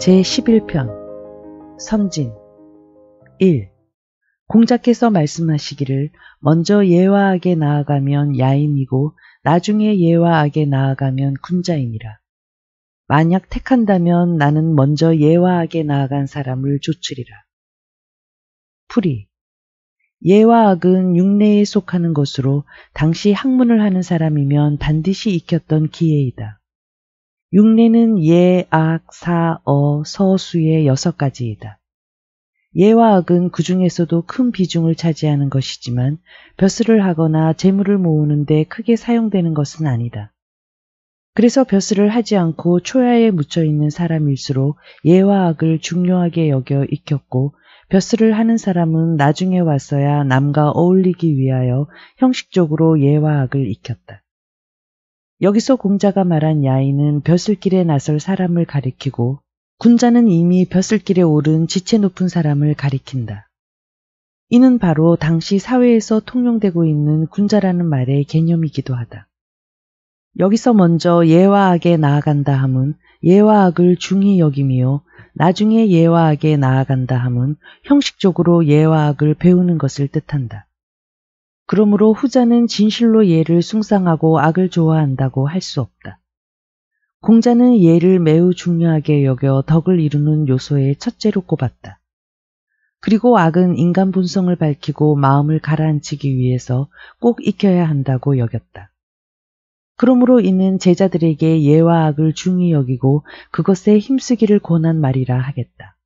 제11편 선진 1. 공자께서 말씀하시기를 먼저 예화하게 나아가면 야인이고 나중에 예화하게 나아가면 군자이니라. 만약 택한다면 나는 먼저 예화하게 나아간 사람을 조출이라 풀이 예화학은 육내에 속하는 것으로 당시 학문을 하는 사람이면 반드시 익혔던 기회이다. 육례는 예, 악, 사, 어, 서수의 여섯 가지이다. 예와 악은 그 중에서도 큰 비중을 차지하는 것이지만 벼슬을 하거나 재물을 모으는데 크게 사용되는 것은 아니다. 그래서 벼슬을 하지 않고 초야에 묻혀 있는 사람일수록 예와 악을 중요하게 여겨 익혔고 벼슬을 하는 사람은 나중에 왔어야 남과 어울리기 위하여 형식적으로 예와 악을 익혔다. 여기서 공자가 말한 야인은 벼슬길에 나설 사람을 가리키고 군자는 이미 벼슬길에 오른 지체 높은 사람을 가리킨다. 이는 바로 당시 사회에서 통용되고 있는 군자라는 말의 개념이기도 하다. 여기서 먼저 예와 악에 나아간다 함은 예와 악을 중히 여김이요 나중에 예와 악에 나아간다 함은 형식적으로 예와 악을 배우는 것을 뜻한다. 그러므로 후자는 진실로 예를 숭상하고 악을 좋아한다고 할 수 없다. 공자는 예를 매우 중요하게 여겨 덕을 이루는 요소의 첫째로 꼽았다. 그리고 악은 인간 본성을 밝히고 마음을 가라앉히기 위해서 꼭 익혀야 한다고 여겼다. 그러므로 이는 제자들에게 예와 악을 중히 여기고 그것에 힘쓰기를 권한 말이라 하겠다.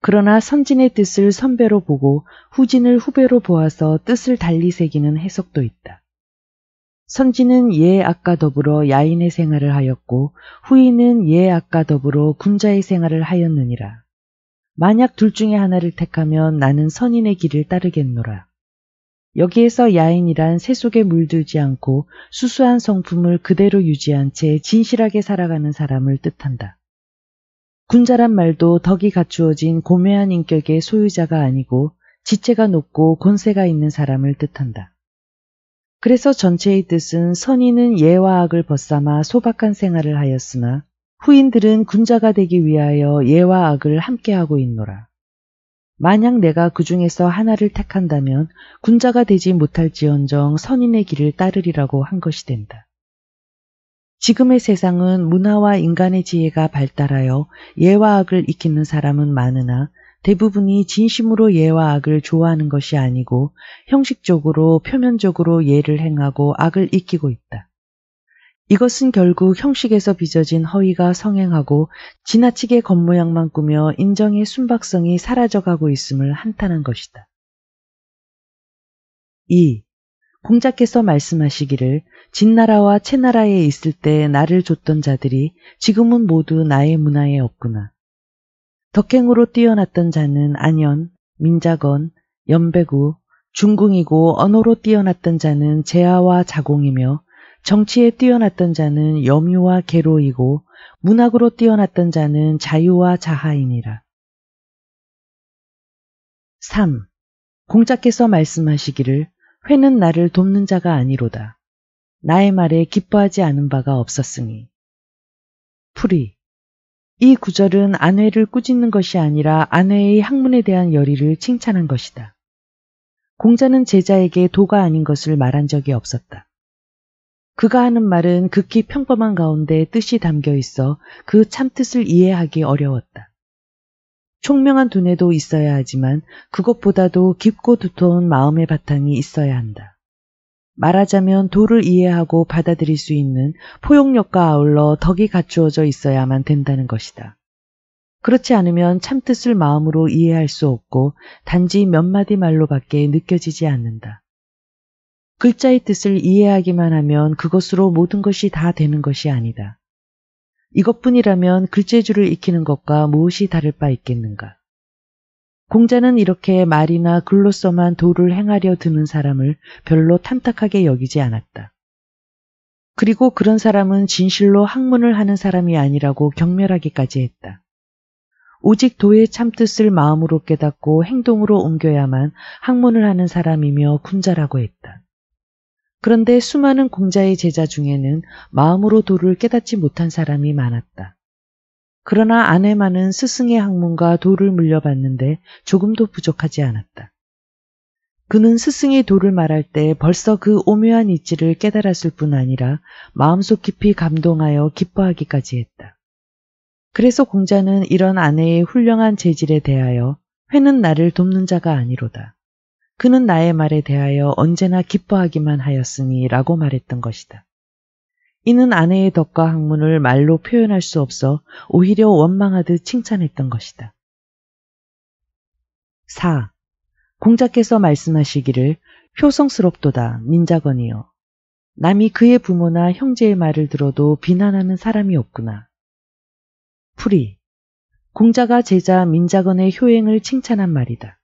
그러나 선진의 뜻을 선배로 보고 후진을 후배로 보아서 뜻을 달리 새기는 해석도 있다. 선진은 예 아까 더불어 야인의 생활을 하였고 후인은 예 아까 더불어 군자의 생활을 하였느니라. 만약 둘 중에 하나를 택하면 나는 선인의 길을 따르겠노라. 여기에서 야인이란 세속에 물들지 않고 수수한 성품을 그대로 유지한 채 진실하게 살아가는 사람을 뜻한다. 군자란 말도 덕이 갖추어진 고매한 인격의 소유자가 아니고 지체가 높고 권세가 있는 사람을 뜻한다. 그래서 전체의 뜻은 선인은 예와 악을 벗삼아 소박한 생활을 하였으나 후인들은 군자가 되기 위하여 예와 악을 함께하고 있노라. 만약 내가 그 중에서 하나를 택한다면 군자가 되지 못할지언정 선인의 길을 따르리라고 한 것이 된다. 지금의 세상은 문화와 인간의 지혜가 발달하여 예와 악을 익히는 사람은 많으나 대부분이 진심으로 예와 악을 좋아하는 것이 아니고 형식적으로 표면적으로 예를 행하고 악을 익히고 있다. 이것은 결국 형식에서 빚어진 허위가 성행하고 지나치게 겉모양만 꾸며 인정의 순박성이 사라져가고 있음을 한탄한 것이다. 2. 공자께서 말씀하시기를 진나라와 채나라에 있을 때 나를 줬던 자들이 지금은 모두 나의 문화에 없구나. 덕행으로 뛰어났던 자는 안연, 민자건, 연배구, 중궁이고 언어로 뛰어났던 자는 재하와 자공이며 정치에 뛰어났던 자는 염유와 계로이고 문학으로 뛰어났던 자는 자유와 자하이니라. 3. 공자께서 말씀하시기를 회는 나를 돕는 자가 아니로다. 나의 말에 기뻐하지 않은 바가 없었으니. 풀이. 이 구절은 안회를 꾸짖는 것이 아니라 안회의 학문에 대한 열의를 칭찬한 것이다. 공자는 제자에게 도가 아닌 것을 말한 적이 없었다. 그가 하는 말은 극히 평범한 가운데 뜻이 담겨 있어 그 참뜻을 이해하기 어려웠다. 총명한 두뇌도 있어야 하지만 그것보다도 깊고 두터운 마음의 바탕이 있어야 한다. 말하자면 도를 이해하고 받아들일 수 있는 포용력과 아울러 덕이 갖추어져 있어야만 된다는 것이다. 그렇지 않으면 참뜻을 마음으로 이해할 수 없고 단지 몇 마디 말로밖에 느껴지지 않는다. 글자의 뜻을 이해하기만 하면 그것으로 모든 것이 다 되는 것이 아니다. 이것뿐이라면 글재주를 익히는 것과 무엇이 다를 바 있겠는가? 공자는 이렇게 말이나 글로써만 도를 행하려 드는 사람을 별로 탐탁하게 여기지 않았다. 그리고 그런 사람은 진실로 학문을 하는 사람이 아니라고 경멸하기까지 했다. 오직 도의 참뜻을 마음으로 깨닫고 행동으로 옮겨야만 학문을 하는 사람이며 군자라고 했다. 그런데 수많은 공자의 제자 중에는 마음으로 도를 깨닫지 못한 사람이 많았다. 그러나 아내만은 스승의 학문과 도를 물려받는데 조금도 부족하지 않았다. 그는 스승의 도를 말할 때 벌써 그 오묘한 이치를 깨달았을 뿐 아니라 마음속 깊이 감동하여 기뻐하기까지 했다. 그래서 공자는 이런 아내의 훌륭한 재질에 대하여 회는 나를 돕는 자가 아니로다. 그는 나의 말에 대하여 언제나 기뻐하기만 하였으니 라고 말했던 것이다. 이는 아내의 덕과 학문을 말로 표현할 수 없어 오히려 원망하듯 칭찬했던 것이다. 4. 공자께서 말씀하시기를 효성스럽도다 민자건이요 남이 그의 부모나 형제의 말을 들어도 비난하는 사람이 없구나. 풀이 공자가 제자 민자건의 효행을 칭찬한 말이다.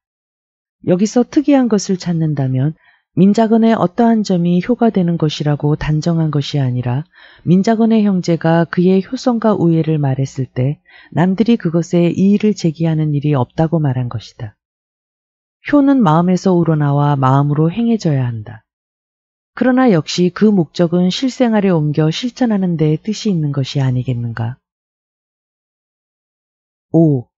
여기서 특이한 것을 찾는다면 민자건의 어떠한 점이 효과되는 것이라고 단정한 것이 아니라 민자건의 형제가 그의 효성과 우애를 말했을 때 남들이 그것에 이의를 제기하는 일이 없다고 말한 것이다. 효는 마음에서 우러나와 마음으로 행해져야 한다. 그러나 역시 그 목적은 실생활에 옮겨 실천하는 데 뜻이 있는 것이 아니겠는가. 5.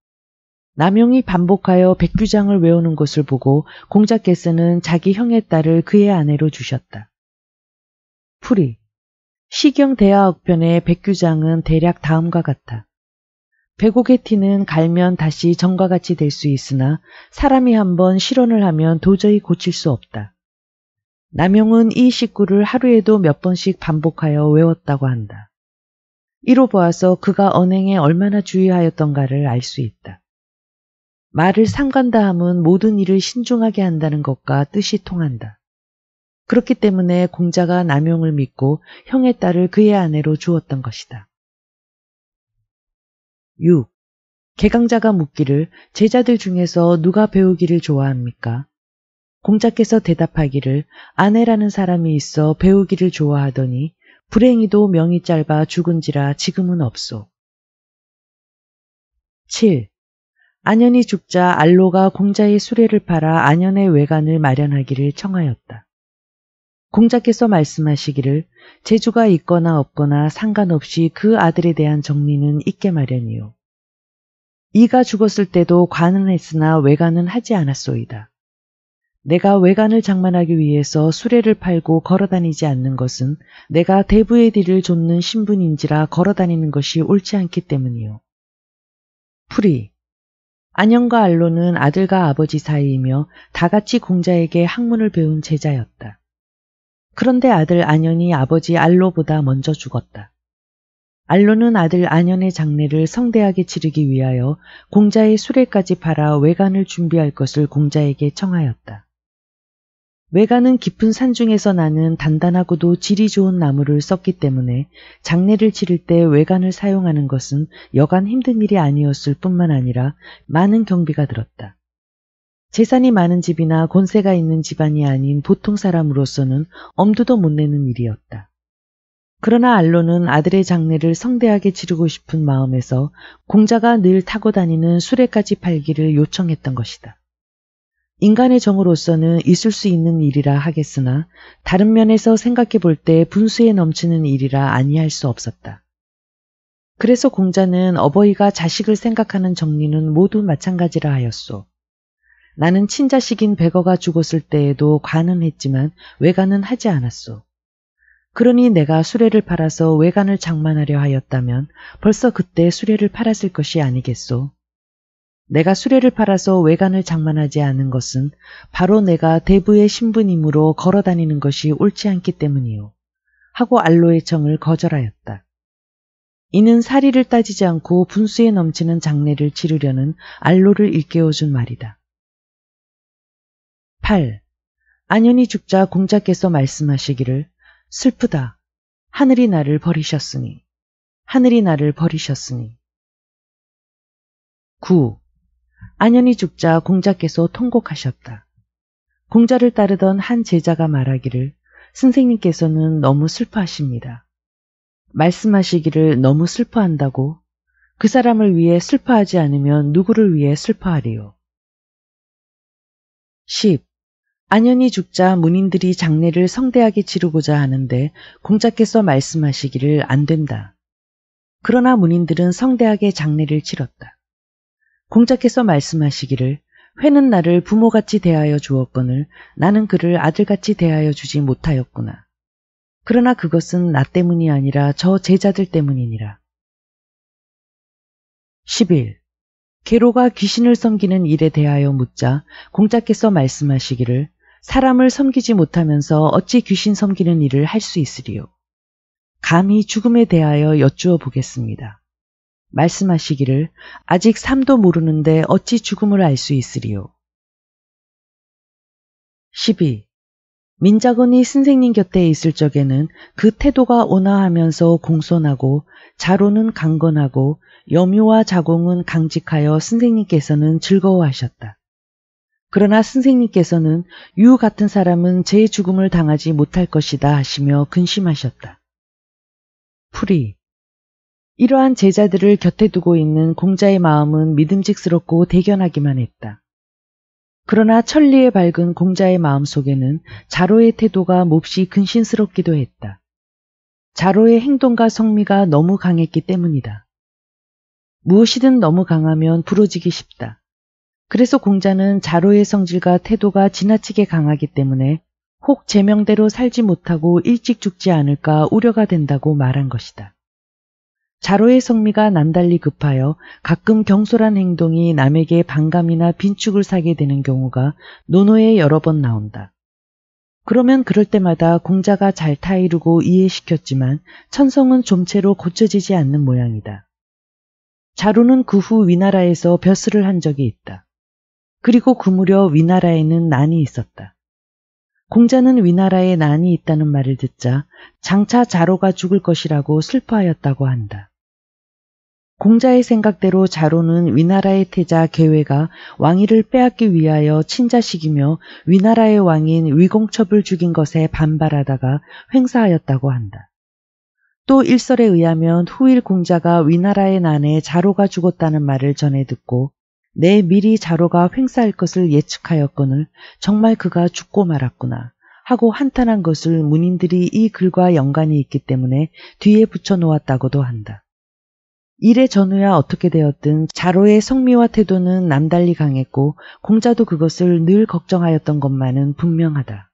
남용이 반복하여 백규장을 외우는 것을 보고 공자께서는 자기 형의 딸을 그의 아내로 주셨다. 풀이 시경 대화억편의 백규장은 대략 다음과 같다. 백옥의 티는 갈면 다시 전과 같이 될 수 있으나 사람이 한번 실언을 하면 도저히 고칠 수 없다. 남용은 이 식구를 하루에도 몇 번씩 반복하여 외웠다고 한다. 이로 보아서 그가 언행에 얼마나 주의하였던가를 알 수 있다. 말을 상관다함은 모든 일을 신중하게 한다는 것과 뜻이 통한다. 그렇기 때문에 공자가 남용을 믿고 형의 딸을 그의 아내로 주었던 것이다. 6. 개강자가 묻기를 제자들 중에서 누가 배우기를 좋아합니까? 공자께서 대답하기를 아내라는 사람이 있어 배우기를 좋아하더니 불행히도 명이 짧아 죽은지라 지금은 없소. 7. 안현이 죽자 알로가 공자의 수레를 팔아 안현의 외관을 마련하기를 청하였다. 공자께서 말씀하시기를 재주가 있거나 없거나 상관없이 그 아들에 대한 정리는 있게 마련이요. 이가 죽었을 때도 관은 했으나 외관은 하지 않았소이다. 내가 외관을 장만하기 위해서 수레를 팔고 걸어다니지 않는 것은 내가 대부의 뒤를 좇는 신분인지라 걸어다니는 것이 옳지 않기 때문이요. 풀이 안영과 알로는 아들과 아버지 사이이며 다 같이 공자에게 학문을 배운 제자였다. 그런데 아들 안현이 아버지 알로보다 먼저 죽었다. 알로는 아들 안현의 장례를 성대하게 치르기 위하여 공자의 수레까지 팔아 외관을 준비할 것을 공자에게 청하였다. 외가는 깊은 산중에서 나는 단단하고도 질이 좋은 나무를 썼기 때문에 장례를 치를 때 외관을 사용하는 것은 여간 힘든 일이 아니었을 뿐만 아니라 많은 경비가 들었다. 재산이 많은 집이나 권세가 있는 집안이 아닌 보통 사람으로서는 엄두도 못 내는 일이었다. 그러나 알로는 아들의 장례를 성대하게 치르고 싶은 마음에서 공자가 늘 타고 다니는 수레까지 팔기를 요청했던 것이다. 인간의 정으로서는 있을 수 있는 일이라 하겠으나 다른 면에서 생각해 볼 때 분수에 넘치는 일이라 아니할 수 없었다. 그래서 공자는 어버이가 자식을 생각하는 정리는 모두 마찬가지라 하였소. 나는 친자식인 백어가 죽었을 때에도 관은 했지만 외관은 하지 않았소. 그러니 내가 수레를 팔아서 외관을 장만하려 하였다면 벌써 그때 수레를 팔았을 것이 아니겠소. 내가 수레를 팔아서 외관을 장만하지 않은 것은 바로 내가 대부의 신분이므로 걸어다니는 것이 옳지 않기 때문이요. 하고 알로의 청을 거절하였다. 이는 사리를 따지지 않고 분수에 넘치는 장례를 치르려는 알로를 일깨워준 말이다. 8. 안연이 죽자 공자께서 말씀하시기를 슬프다. 하늘이 나를 버리셨으니. 하늘이 나를 버리셨으니. 9. 안연이 죽자 공자께서 통곡하셨다. 공자를 따르던 한 제자가 말하기를 선생님께서는 너무 슬퍼하십니다. 말씀하시기를 너무 슬퍼한다고 그 사람을 위해 슬퍼하지 않으면 누구를 위해 슬퍼하리요. 10. 안연이 죽자 문인들이 장례를 성대하게 치르고자 하는데 공자께서 말씀하시기를 안 된다. 그러나 문인들은 성대하게 장례를 치렀다. 공자께서 말씀하시기를 회는 나를 부모같이 대하여 주었거늘 나는 그를 아들같이 대하여 주지 못하였구나. 그러나 그것은 나 때문이 아니라 저 제자들 때문이니라. 11. 게로가 귀신을 섬기는 일에 대하여 묻자 공자께서 말씀하시기를 사람을 섬기지 못하면서 어찌 귀신 섬기는 일을 할 수 있으리요. 감히 죽음에 대하여 여쭈어 보겠습니다. 말씀하시기를 아직 삶도 모르는데 어찌 죽음을 알 수 있으리요. 12. 민자건이 선생님 곁에 있을 적에는 그 태도가 온화하면서 공손하고 자로는 강건하고 염유와 자공은 강직하여 선생님께서는 즐거워하셨다. 그러나 선생님께서는 유 같은 사람은 제 죽음을 당하지 못할 것이다 하시며 근심하셨다. 풀이 이러한 제자들을 곁에 두고 있는 공자의 마음은 믿음직스럽고 대견하기만 했다. 그러나 천리에 밝은 공자의 마음 속에는 자로의 태도가 몹시 근신스럽기도 했다. 자로의 행동과 성미가 너무 강했기 때문이다. 무엇이든 너무 강하면 부러지기 쉽다. 그래서 공자는 자로의 성질과 태도가 지나치게 강하기 때문에 혹 제명대로 살지 못하고 일찍 죽지 않을까 우려가 된다고 말한 것이다. 자로의 성미가 남달리 급하여 가끔 경솔한 행동이 남에게 반감이나 빈축을 사게 되는 경우가 논어에 여러 번 나온다. 그러면 그럴 때마다 공자가 잘 타이르고 이해시켰지만 천성은 좀채로 고쳐지지 않는 모양이다. 자루는 그 후 위나라에서 벼슬을 한 적이 있다. 그리고 그 무렵 위나라에는 난이 있었다. 공자는 위나라에 난이 있다는 말을 듣자 장차 자로가 죽을 것이라고 슬퍼하였다고 한다. 공자의 생각대로 자로는 위나라의 태자 계회가 왕위를 빼앗기 위하여 친자식이며 위나라의 왕인 위공첩을 죽인 것에 반발하다가 횡사하였다고 한다. 또 일설에 의하면 후일 공자가 위나라의 난에 자로가 죽었다는 말을 전해 듣고 내 미리 자로가 횡사할 것을 예측하였거늘 정말 그가 죽고 말았구나 하고 한탄한 것을 문인들이 이 글과 연관이 있기 때문에 뒤에 붙여 놓았다고도 한다. 일의 전후야 어떻게 되었든 자로의 성미와 태도는 남달리 강했고 공자도 그것을 늘 걱정하였던 것만은 분명하다.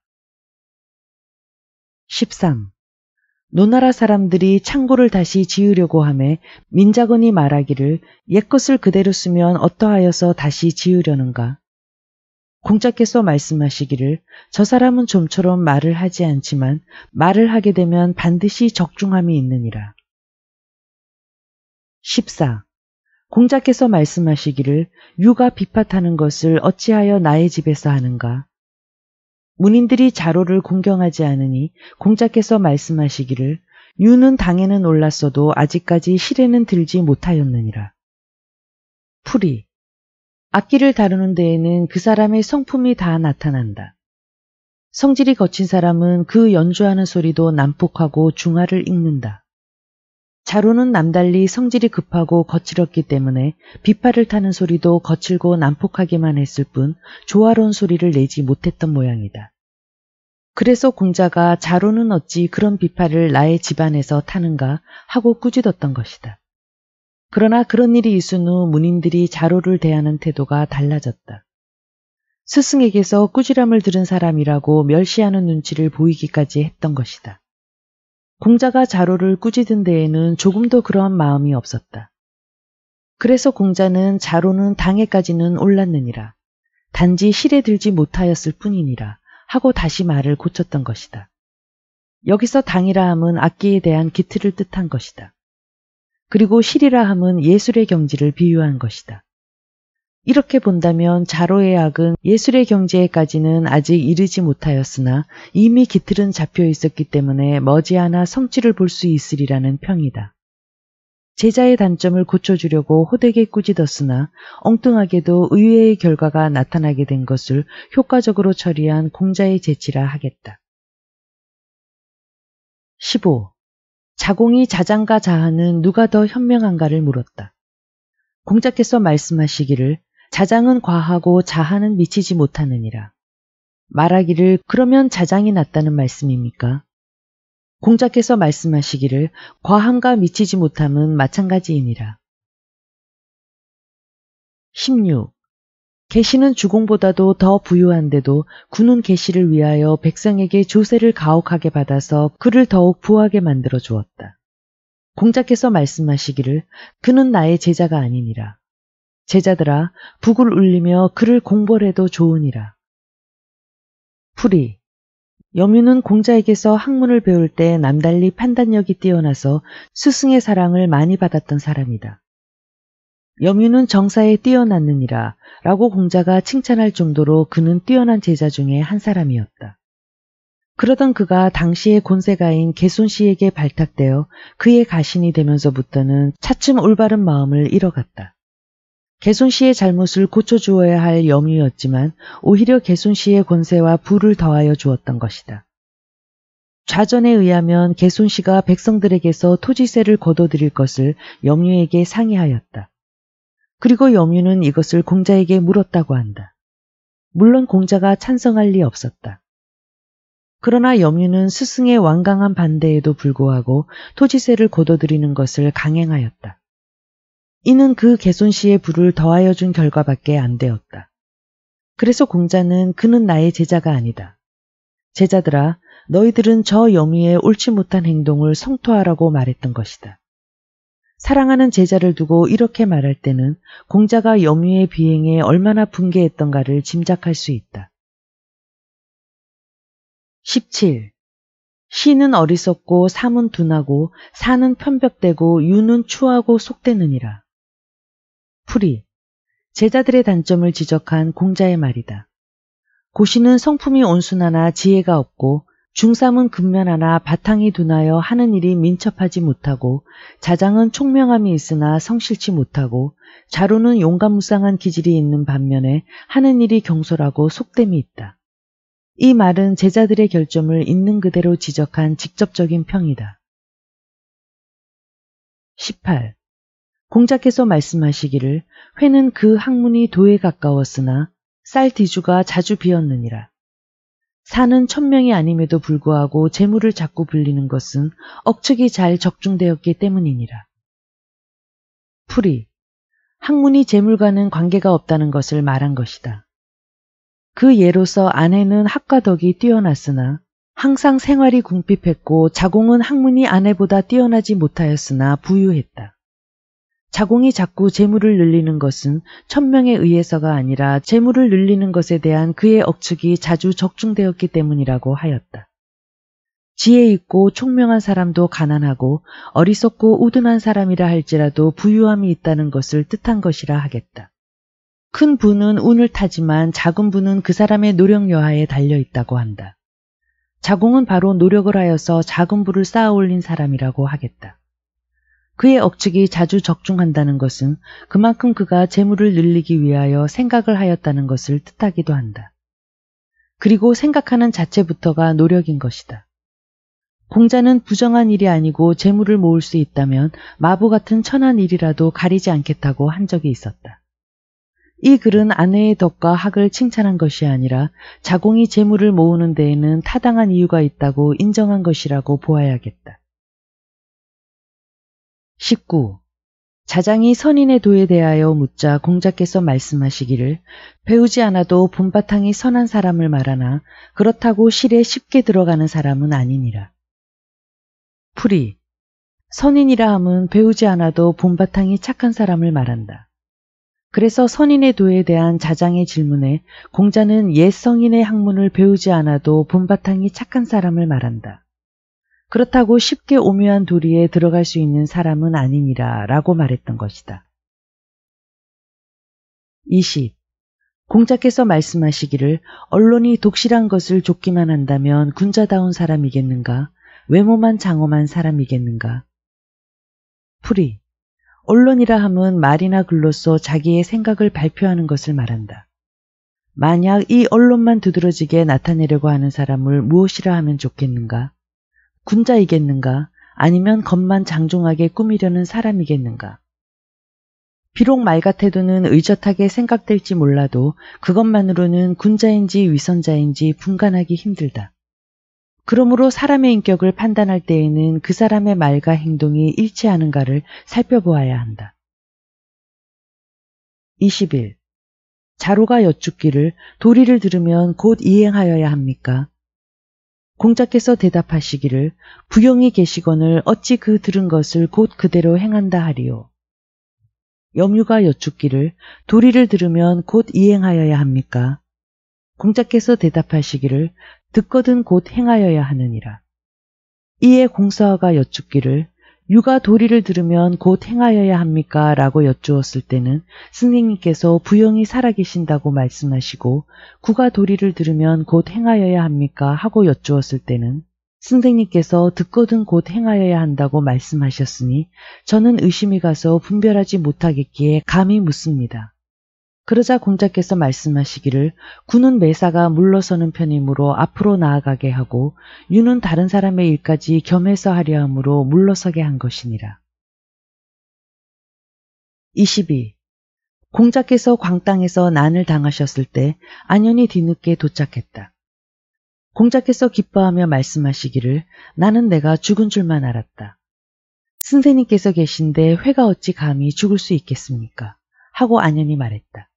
13. 노나라 사람들이 창고를 다시 지으려고 함에 민자건이 말하기를 옛것을 그대로 쓰면 어떠하여서 다시 지으려는가. 공자께서 말씀하시기를 저 사람은 좀처럼 말을 하지 않지만 말을 하게 되면 반드시 적중함이 있느니라. 14. 공자께서 말씀하시기를 유가 비파하는 것을 어찌하여 나의 집에서 하는가? 문인들이 자로를 공경하지 않으니 공자께서 말씀하시기를 유는 당에는 올랐어도 아직까지 실에는 들지 못하였느니라. 풀이 악기를 다루는 데에는 그 사람의 성품이 다 나타난다. 성질이 거친 사람은 그 연주하는 소리도 난폭하고 중화를 읽는다. 자루는 남달리 성질이 급하고 거칠었기 때문에 비파를 타는 소리도 거칠고 난폭하기만 했을 뿐 조화로운 소리를 내지 못했던 모양이다. 그래서 공자가 자루는 어찌 그런 비파를 나의 집안에서 타는가 하고 꾸짖었던 것이다. 그러나 그런 일이 있은 후 문인들이 자루를 대하는 태도가 달라졌다. 스승에게서 꾸지람을 들은 사람이라고 멸시하는 눈치를 보이기까지 했던 것이다. 공자가 자로를 꾸짖은 데에는 조금도 그러한 마음이 없었다. 그래서 공자는 자로는 당에까지는 올랐느니라. 단지 실에 들지 못하였을 뿐이니라 하고 다시 말을 고쳤던 것이다. 여기서 당이라 함은 악기에 대한 기틀을 뜻한 것이다. 그리고 실이라 함은 예술의 경지를 비유한 것이다. 이렇게 본다면 자로의 악은 예술의 경제에까지는 아직 이르지 못하였으나 이미 깃틀은 잡혀 있었기 때문에 머지않아 성취를 볼 수 있으리라는 평이다. 제자의 단점을 고쳐주려고 호되게 꾸짖었으나 엉뚱하게도 의외의 결과가 나타나게 된 것을 효과적으로 처리한 공자의 재치라 하겠다. 15. 자공이 자장과 자하는 누가 더 현명한가를 물었다. 공자께서 말씀하시기를 자장은 과하고 자하는 미치지 못하느니라. 말하기를 그러면 자장이 낫다는 말씀입니까? 공자께서 말씀하시기를 과함과 미치지 못함은 마찬가지이니라. 16. 계시는 주공보다도 더 부유한데도 군은 계시를 위하여 백성에게 조세를 가혹하게 받아서 그를 더욱 부하게 만들어 주었다. 공자께서 말씀하시기를 그는 나의 제자가 아니니라. 제자들아 북을 울리며 그를 공벌해도 좋으니라. 풀이 여유는 공자에게서 학문을 배울 때 남달리 판단력이 뛰어나서 스승의 사랑을 많이 받았던 사람이다. 여유는 정사에 뛰어났느니라 라고 공자가 칭찬할 정도로 그는 뛰어난 제자 중에 한 사람이었다. 그러던 그가 당시의 곤세가인 개순 씨에게 발탁되어 그의 가신이 되면서부터는 차츰 올바른 마음을 잃어갔다. 개손 씨의 잘못을 고쳐주어야 할 염유였지만 오히려 개손 씨의 권세와 부를 더하여 주었던 것이다. 좌전에 의하면 개손 씨가 백성들에게서 토지세를 거둬들일 것을 염유에게 상의하였다. 그리고 염유는 이것을 공자에게 물었다고 한다. 물론 공자가 찬성할 리 없었다. 그러나 염유는 스승의 완강한 반대에도 불구하고 토지세를 거둬들이는 것을 강행하였다. 이는 그 개손 씨의 부를 더하여 준 결과밖에 안 되었다. 그래서 공자는 그는 나의 제자가 아니다. 제자들아, 너희들은 저영미의 옳지 못한 행동을 성토하라고 말했던 것이다. 사랑하는 제자를 두고 이렇게 말할 때는 공자가 영미의 비행에 얼마나 분개했던가를 짐작할 수 있다. 17. 시는 어리석고 삼은 둔하고 사는 편벽되고 유는 추하고 속되느니라. 풀이, 제자들의 단점을 지적한 공자의 말이다. 고시는 성품이 온순하나 지혜가 없고 중삼은 근면하나 바탕이 둔하여 하는 일이 민첩하지 못하고 자장은 총명함이 있으나 성실치 못하고 자로는 용감무쌍한 기질이 있는 반면에 하는 일이 경솔하고 속됨이 있다. 이 말은 제자들의 결점을 있는 그대로 지적한 직접적인 평이다. 18. 공자께서 말씀하시기를 회는 그 학문이 도에 가까웠으나 쌀디주가 자주 비었느니라. 사는 천명이 아님에도 불구하고 재물을 자꾸 불리는 것은 억측이 잘 적중되었기 때문이니라. 풀이 학문이 재물과는 관계가 없다는 것을 말한 것이다. 그 예로서 아내는 학과덕이 뛰어났으나 항상 생활이 궁핍했고 자공은 학문이 아내보다 뛰어나지 못하였으나 부유했다. 자공이 자꾸 재물을 늘리는 것은 천명에 의해서가 아니라 재물을 늘리는 것에 대한 그의 억측이 자주 적중되었기 때문이라고 하였다. 지혜 있고 총명한 사람도 가난하고 어리석고 우둔한 사람이라 할지라도 부유함이 있다는 것을 뜻한 것이라 하겠다. 큰 부는 운을 타지만 작은 부는 그 사람의 노력 여하에 달려 있다고 한다. 자공은 바로 노력을 하여서 작은 부를 쌓아 올린 사람이라고 하겠다. 그의 억측이 자주 적중한다는 것은 그만큼 그가 재물을 늘리기 위하여 생각을 하였다는 것을 뜻하기도 한다. 그리고 생각하는 자체부터가 노력인 것이다. 공자는 부정한 일이 아니고 재물을 모을 수 있다면 마부 같은 천한 일이라도 가리지 않겠다고 한 적이 있었다. 이 글은 아내의 덕과 학을 칭찬한 것이 아니라 자공이 재물을 모으는 데에는 타당한 이유가 있다고 인정한 것이라고 보아야겠다. 19. 자장이 선인의 도에 대하여 묻자 공자께서 말씀하시기를 배우지 않아도 본바탕이 선한 사람을 말하나 그렇다고 실에 쉽게 들어가는 사람은 아니니라. 풀이 선인이라 함은 배우지 않아도 본바탕이 착한 사람을 말한다. 그래서 선인의 도에 대한 자장의 질문에 공자는 옛 성인의 학문을 배우지 않아도 본바탕이 착한 사람을 말한다. 그렇다고 쉽게 오묘한 도리에 들어갈 수 있는 사람은 아니니라 라고 말했던 것이다. 20. 공자께서 말씀하시기를 언론이 독실한 것을 줬기만 한다면 군자다운 사람이겠는가? 외모만 장엄한 사람이겠는가? 풀이. 언론이라 함은 말이나 글로서 자기의 생각을 발표하는 것을 말한다. 만약 이 언론만 두드러지게 나타내려고 하는 사람을 무엇이라 하면 좋겠는가? 군자이겠는가 아니면 겉만 장중하게 꾸미려는 사람이겠는가. 비록 말과 태도는 의젓하게 생각될지 몰라도 그것만으로는 군자인지 위선자인지 분간하기 힘들다. 그러므로 사람의 인격을 판단할 때에는 그 사람의 말과 행동이 일치하는가를 살펴보아야 한다. 21. 자로가 여쭙기를 도리를 들으면 곧 이행하여야 합니까? 공자께서 대답하시기를 부영이 계시거늘 어찌 그 들은 것을 곧 그대로 행한다 하리요. 염유가 여쭙기를 도리를 들으면 곧 이행하여야 합니까? 공자께서 대답하시기를 듣거든 곧 행하여야 하느니라. 이에 공사가 여쭙기를 유가 도리를 들으면 곧 행하여야 합니까? 라고 여쭈었을 때는 선생님께서 부영이 살아계신다고 말씀하시고 구가 도리를 들으면 곧 행하여야 합니까? 하고 여쭈었을 때는 선생님께서 듣거든 곧 행하여야 한다고 말씀하셨으니 저는 의심이 가서 분별하지 못하겠기에 감히 묻습니다. 그러자 공자께서 말씀하시기를 군은 매사가 물러서는 편이므로 앞으로 나아가게 하고 유는 다른 사람의 일까지 겸해서 하려 함으로 물러서게 한 것이니라. 22. 공자께서 광땅에서 난을 당하셨을 때 안연이 뒤늦게 도착했다. 공자께서 기뻐하며 말씀하시기를 나는 내가 죽은 줄만 알았다. 선생님께서 계신데 회가 어찌 감히 죽을 수 있겠습니까? 하고 안연이 말했다.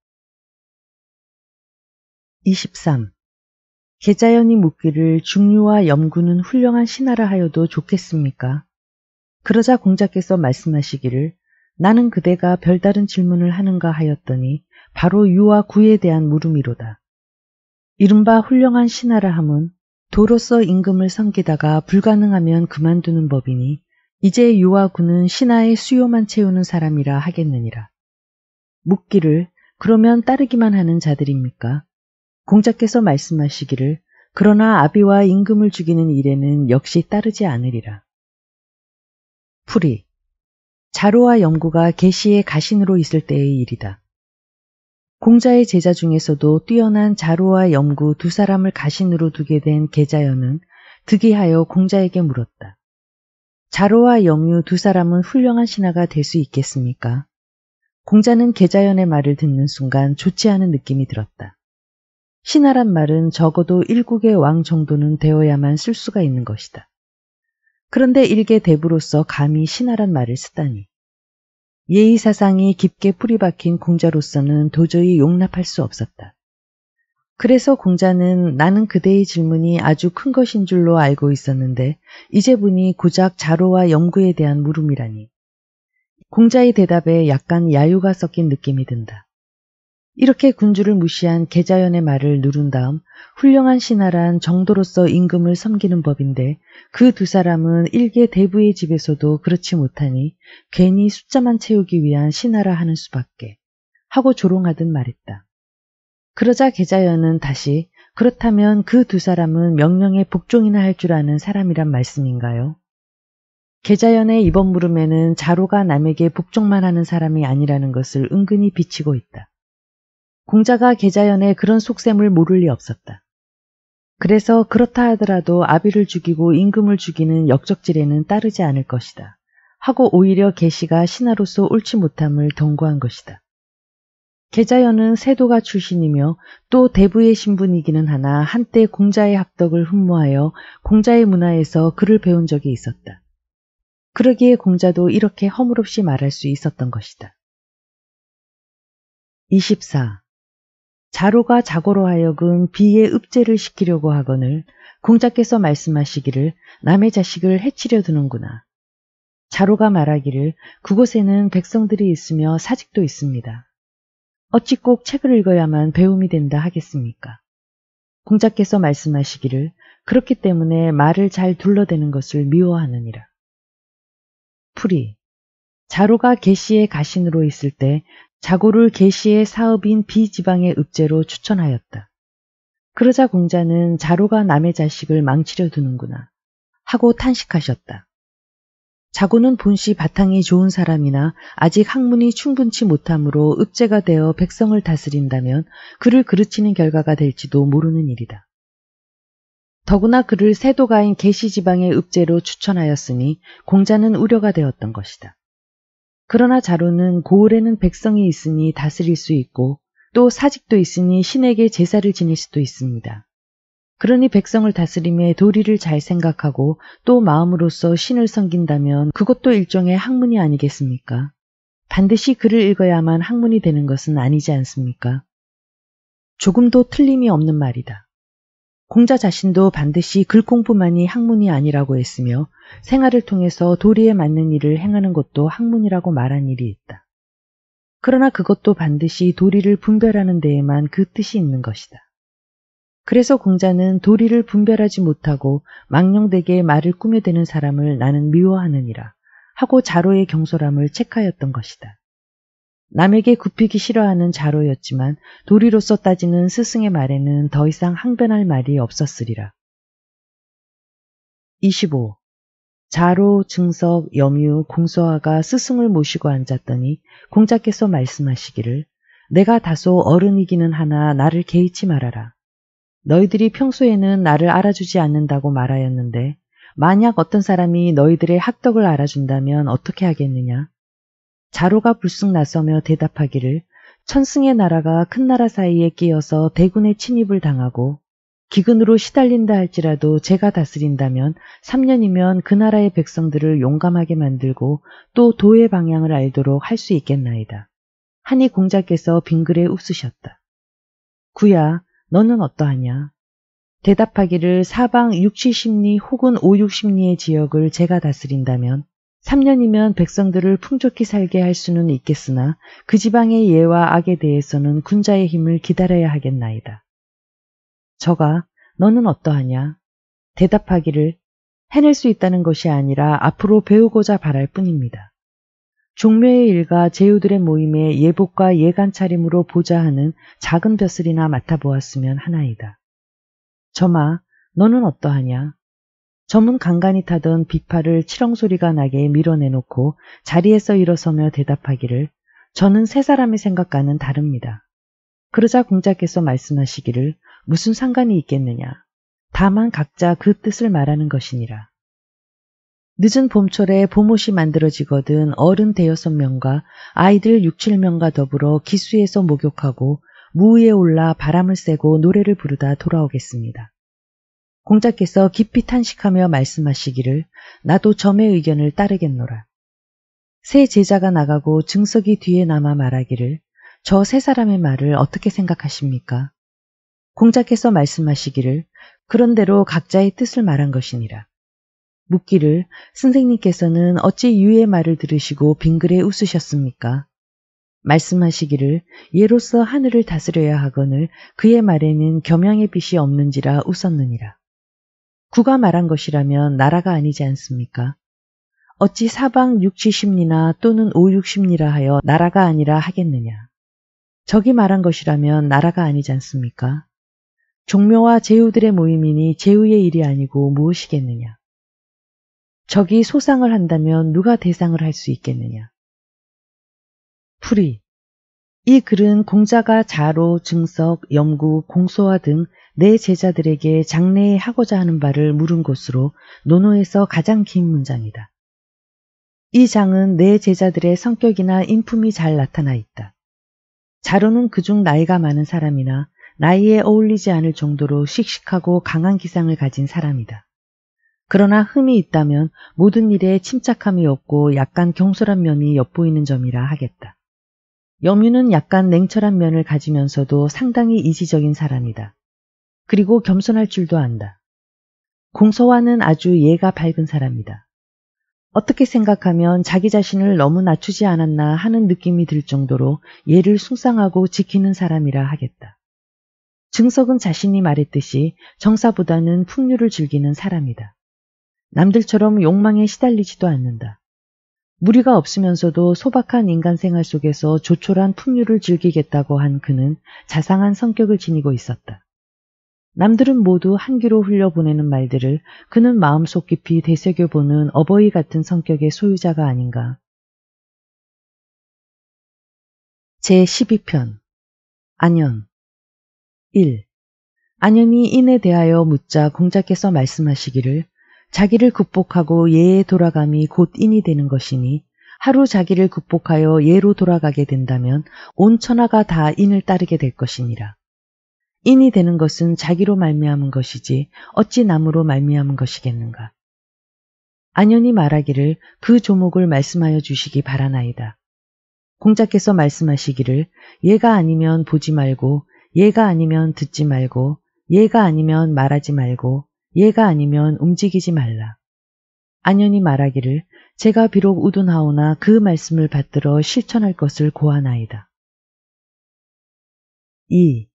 23. 계자연이 묻기를 중류와 염구는 훌륭한 신하라 하여도 좋겠습니까? 그러자 공자께서 말씀하시기를 나는 그대가 별다른 질문을 하는가 하였더니 바로 유와 구에 대한 물음이로다. 이른바 훌륭한 신하라 함은 도로서 임금을 섬기다가 불가능하면 그만두는 법이니 이제 유와 구는 신하의 수요만 채우는 사람이라 하겠느니라. 묻기를 그러면 따르기만 하는 자들입니까? 공자께서 말씀하시기를 그러나 아비와 임금을 죽이는 일에는 역시 따르지 않으리라. 풀이 자로와 영구가 계시의 가신으로 있을 때의 일이다. 공자의 제자 중에서도 뛰어난 자로와 염구 두 사람을 가신으로 두게 된 계자연은 득이하여 공자에게 물었다. 자로와 영유 두 사람은 훌륭한 신하가 될 수 있겠습니까? 공자는 계자연의 말을 듣는 순간 좋지 않은 느낌이 들었다. 신하란 말은 적어도 일국의 왕 정도는 되어야만 쓸 수가 있는 것이다. 그런데 일개 대부로서 감히 신하란 말을 쓰다니. 예의 사상이 깊게 뿌리 박힌 공자로서는 도저히 용납할 수 없었다. 그래서 공자는 나는 그대의 질문이 아주 큰 것인 줄로 알고 있었는데 이제 보니 고작 자로와 연구에 대한 물음이라니. 공자의 대답에 약간 야유가 섞인 느낌이 든다. 이렇게 군주를 무시한 계자연의 말을 누른 다음 훌륭한 신하란 정도로서 임금을 섬기는 법인데 그 두 사람은 일개 대부의 집에서도 그렇지 못하니 괜히 숫자만 채우기 위한 신하라 하는 수밖에 하고 조롱하듯 말했다. 그러자 계자연은 다시 그렇다면 그 두 사람은 명령에 복종이나 할 줄 아는 사람이란 말씀인가요? 계자연의 이번 물음에는 자로가 남에게 복종만 하는 사람이 아니라는 것을 은근히 비치고 있다. 공자가 계자연의 그런 속셈을 모를 리 없었다. 그래서 그렇다 하더라도 아비를 죽이고 임금을 죽이는 역적질에는 따르지 않을 것이다. 하고 오히려 계시가 신하로서 옳지 못함을 경고한 것이다. 계자연은 세도가 출신이며 또 대부의 신분이기는 하나 한때 공자의 합덕을 흠모하여 공자의 문화에서 글을 배운 적이 있었다. 그러기에 공자도 이렇게 허물없이 말할 수 있었던 것이다. 24. 자로가 자고로 하여금 비의 읍제를 시키려고 하거늘 공자께서 말씀하시기를 남의 자식을 해치려 두는구나 자로가 말하기를 그곳에는 백성들이 있으며 사직도 있습니다. 어찌 꼭 책을 읽어야만 배움이 된다 하겠습니까? 공자께서 말씀하시기를 그렇기 때문에 말을 잘 둘러대는 것을 미워하느니라. 풀이 자로가 계시의 가신으로 있을 때 자고를 개시의 사업인 비지방의 읍제로 추천하였다. 그러자 공자는 자로가 남의 자식을 망치려 두는구나 하고 탄식하셨다. 자고는 본시 바탕이 좋은 사람이나 아직 학문이 충분치 못함으로 읍제가 되어 백성을 다스린다면 그를 그르치는 결과가 될지도 모르는 일이다. 더구나 그를 세도가인 계시 지방의 읍제로 추천하였으니 공자는 우려가 되었던 것이다. 그러나 자루는 고을에는 백성이 있으니 다스릴 수 있고 또 사직도 있으니 신에게 제사를 지낼 수도 있습니다. 그러니 백성을 다스림에 도리를 잘 생각하고 또 마음으로서 신을 섬긴다면 그것도 일종의 학문이 아니겠습니까? 반드시 글을 읽어야만 학문이 되는 것은 아니지 않습니까? 조금도 틀림이 없는 말이다. 공자 자신도 반드시 글공부만이 학문이 아니라고 했으며 생활을 통해서 도리에 맞는 일을 행하는 것도 학문이라고 말한 일이 있다. 그러나 그것도 반드시 도리를 분별하는 데에만 그 뜻이 있는 것이다. 그래서 공자는 도리를 분별하지 못하고 망령되게 말을 꾸며대는 사람을 나는 미워하느니라 하고 자로의 경솔함을 체크하였던 것이다. 남에게 굽히기 싫어하는 자로였지만 도리로서 따지는 스승의 말에는 더 이상 항변할 말이 없었으리라. 25. 자로, 증석, 염유, 공소화가 스승을 모시고 앉았더니 공자께서 말씀하시기를 내가 다소 어른이기는 하나 나를 개의치 말아라. 너희들이 평소에는 나를 알아주지 않는다고 말하였는데 만약 어떤 사람이 너희들의 학덕을 알아준다면 어떻게 하겠느냐? 자로가 불쑥 나서며 대답하기를 천승의 나라가 큰 나라 사이에 끼어서 대군의 침입을 당하고 기근으로 시달린다 할지라도 제가 다스린다면 3년이면 그 나라의 백성들을 용감하게 만들고 또 도의 방향을 알도록 할 수 있겠나이다. 하니 공자께서 빙글에 웃으셨다. 구야, 너는 어떠하냐? 대답하기를 사방 6, 7 0리 혹은 5, 6 0리의 지역을 제가 다스린다면 3년이면 백성들을 풍족히 살게 할 수는 있겠으나 그 지방의 예와 악에 대해서는 군자의 힘을 기다려야 하겠나이다. 저가 너는 어떠하냐? 대답하기를 해낼 수 있다는 것이 아니라 앞으로 배우고자 바랄 뿐입니다. 종묘의 일과 제후들의 모임에 예복과 예간 차림으로 보좌하는 작은 벼슬이나 맡아보았으면 하나이다. 저마 너는 어떠하냐? 전문 간간히 타던 비파를 치렁소리가 나게 밀어내놓고 자리에서 일어서며 대답하기를 저는 세 사람의 생각과는 다릅니다. 그러자 공자께서 말씀하시기를 무슨 상관이 있겠느냐. 다만 각자 그 뜻을 말하는 것이니라. 늦은 봄철에 봄옷이 만들어지거든 어른 대여섯 명과 아이들 육칠 명과 더불어 기수에서 목욕하고 무에 위 올라 바람을 쐬고 노래를 부르다 돌아오겠습니다. 공자께서 깊이 탄식하며 말씀하시기를 나도 점의 의견을 따르겠노라. 세 제자가 나가고 증석이 뒤에 남아 말하기를 저 세 사람의 말을 어떻게 생각하십니까? 공자께서 말씀하시기를 그런대로 각자의 뜻을 말한 것이니라. 묻기를 선생님께서는 어찌 유의 말을 들으시고 빙그레 웃으셨습니까? 말씀하시기를 예로서 하늘을 다스려야 하거늘 그의 말에는 겸양의 빛이 없는지라 웃었느니라. 구가 말한 것이라면 나라가 아니지 않습니까? 어찌 사방 육7 0리나 또는 오육0리라 하여 나라가 아니라 하겠느냐. 적이 말한 것이라면 나라가 아니지 않습니까? 종묘와 제후들의 모임이니 제후의 일이 아니고 무엇이겠느냐. 적이 소상을 한다면 누가 대상을 할 수 있겠느냐. 풀이. 이 글은 공자가 자로, 증석, 염구, 공소화 등내 제자들에게 장래에 하고자 하는 바를 물은 것으로 논어에서 가장 긴 문장이다. 이 장은 내 제자들의 성격이나 인품이 잘 나타나 있다. 자로는 그 중 나이가 많은 사람이나 나이에 어울리지 않을 정도로 씩씩하고 강한 기상을 가진 사람이다. 그러나 흠이 있다면 모든 일에 침착함이 없고 약간 경솔한 면이 엿보이는 점이라 하겠다. 여유는 약간 냉철한 면을 가지면서도 상당히 이지적인 사람이다. 그리고 겸손할 줄도 안다. 공서와는 아주 예가 밝은 사람이다. 어떻게 생각하면 자기 자신을 너무 낮추지 않았나 하는 느낌이 들 정도로 예를 숭상하고 지키는 사람이라 하겠다. 증석은 자신이 말했듯이 정사보다는 풍류를 즐기는 사람이다. 남들처럼 욕망에 시달리지도 않는다. 무리가 없으면서도 소박한 인간 생활 속에서 조촐한 풍류를 즐기겠다고 한 그는 자상한 성격을 지니고 있었다. 남들은 모두 한 귀로 흘려보내는 말들을 그는 마음속 깊이 되새겨보는 어버이 같은 성격의 소유자가 아닌가. 제12편 안연 1. 안연이 인에 대하여 묻자 공자께서 말씀하시기를 자기를 극복하고 예에 돌아감이 곧 인이 되는 것이니 하루 자기를 극복하여 예로 돌아가게 된다면 온 천하가 다 인을 따르게 될 것이니라. 인이 되는 것은 자기로 말미암은 것이지 어찌 남으로 말미암은 것이겠는가. 안연이 말하기를 그 조목을 말씀하여 주시기 바라나이다. 공자께서 말씀하시기를 얘가 아니면 보지 말고 얘가 아니면 듣지 말고 얘가 아니면 말하지 말고 얘가 아니면 움직이지 말라. 안연이 말하기를 제가 비록 우둔하오나 그 말씀을 받들어 실천할 것을 고하나이다. 2.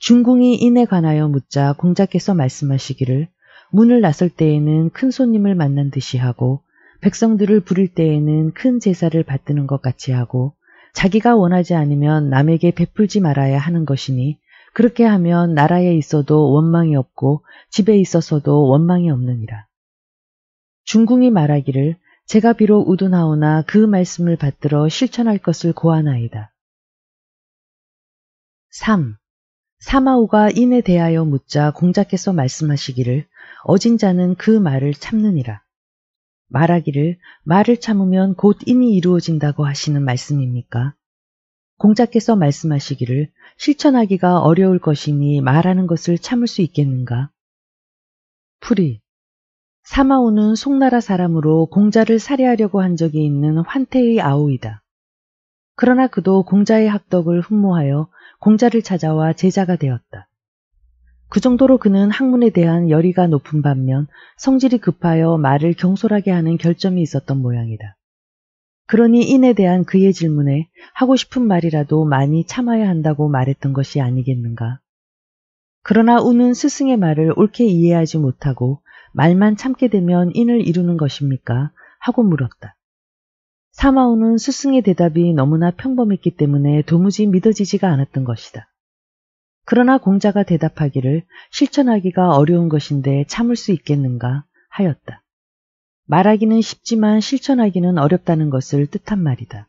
중궁이 인에 관하여 묻자 공자께서 말씀하시기를 문을 나설 때에는 큰 손님을 만난 듯이 하고 백성들을 부릴 때에는 큰 제사를 받드는 것 같이 하고 자기가 원하지 않으면 남에게 베풀지 말아야 하는 것이니 그렇게 하면 나라에 있어도 원망이 없고 집에 있어서도 원망이 없느니라. 중궁이 말하기를 제가 비록 우둔하오나 그 말씀을 받들어 실천할 것을 고하나이다. 3. 사마우가 인에 대하여 묻자 공자께서 말씀하시기를 어진 자는 그 말을 참느니라. 말하기를 말을 참으면 곧 인이 이루어진다고 하시는 말씀입니까? 공자께서 말씀하시기를 실천하기가 어려울 것이니 말하는 것을 참을 수 있겠는가? 풀이 사마우는 송나라 사람으로 공자를 살해하려고 한 적이 있는 환태의 아우이다. 그러나 그도 공자의 학덕을 흠모하여 공자를 찾아와 제자가 되었다. 그 정도로 그는 학문에 대한 열의가 높은 반면 성질이 급하여 말을 경솔하게 하는 결점이 있었던 모양이다. 그러니 인에 대한 그의 질문에 하고 싶은 말이라도 많이 참아야 한다고 말했던 것이 아니겠는가. 그러나 우는 스승의 말을 옳게 이해하지 못하고 말만 참게 되면 인을 이루는 것입니까? 하고 물었다. 사마오는 스승의 대답이 너무나 평범했기 때문에 도무지 믿어지지가 않았던 것이다. 그러나 공자가 대답하기를 실천하기가 어려운 것인데 참을 수 있겠는가 하였다. 말하기는 쉽지만 실천하기는 어렵다는 것을 뜻한 말이다.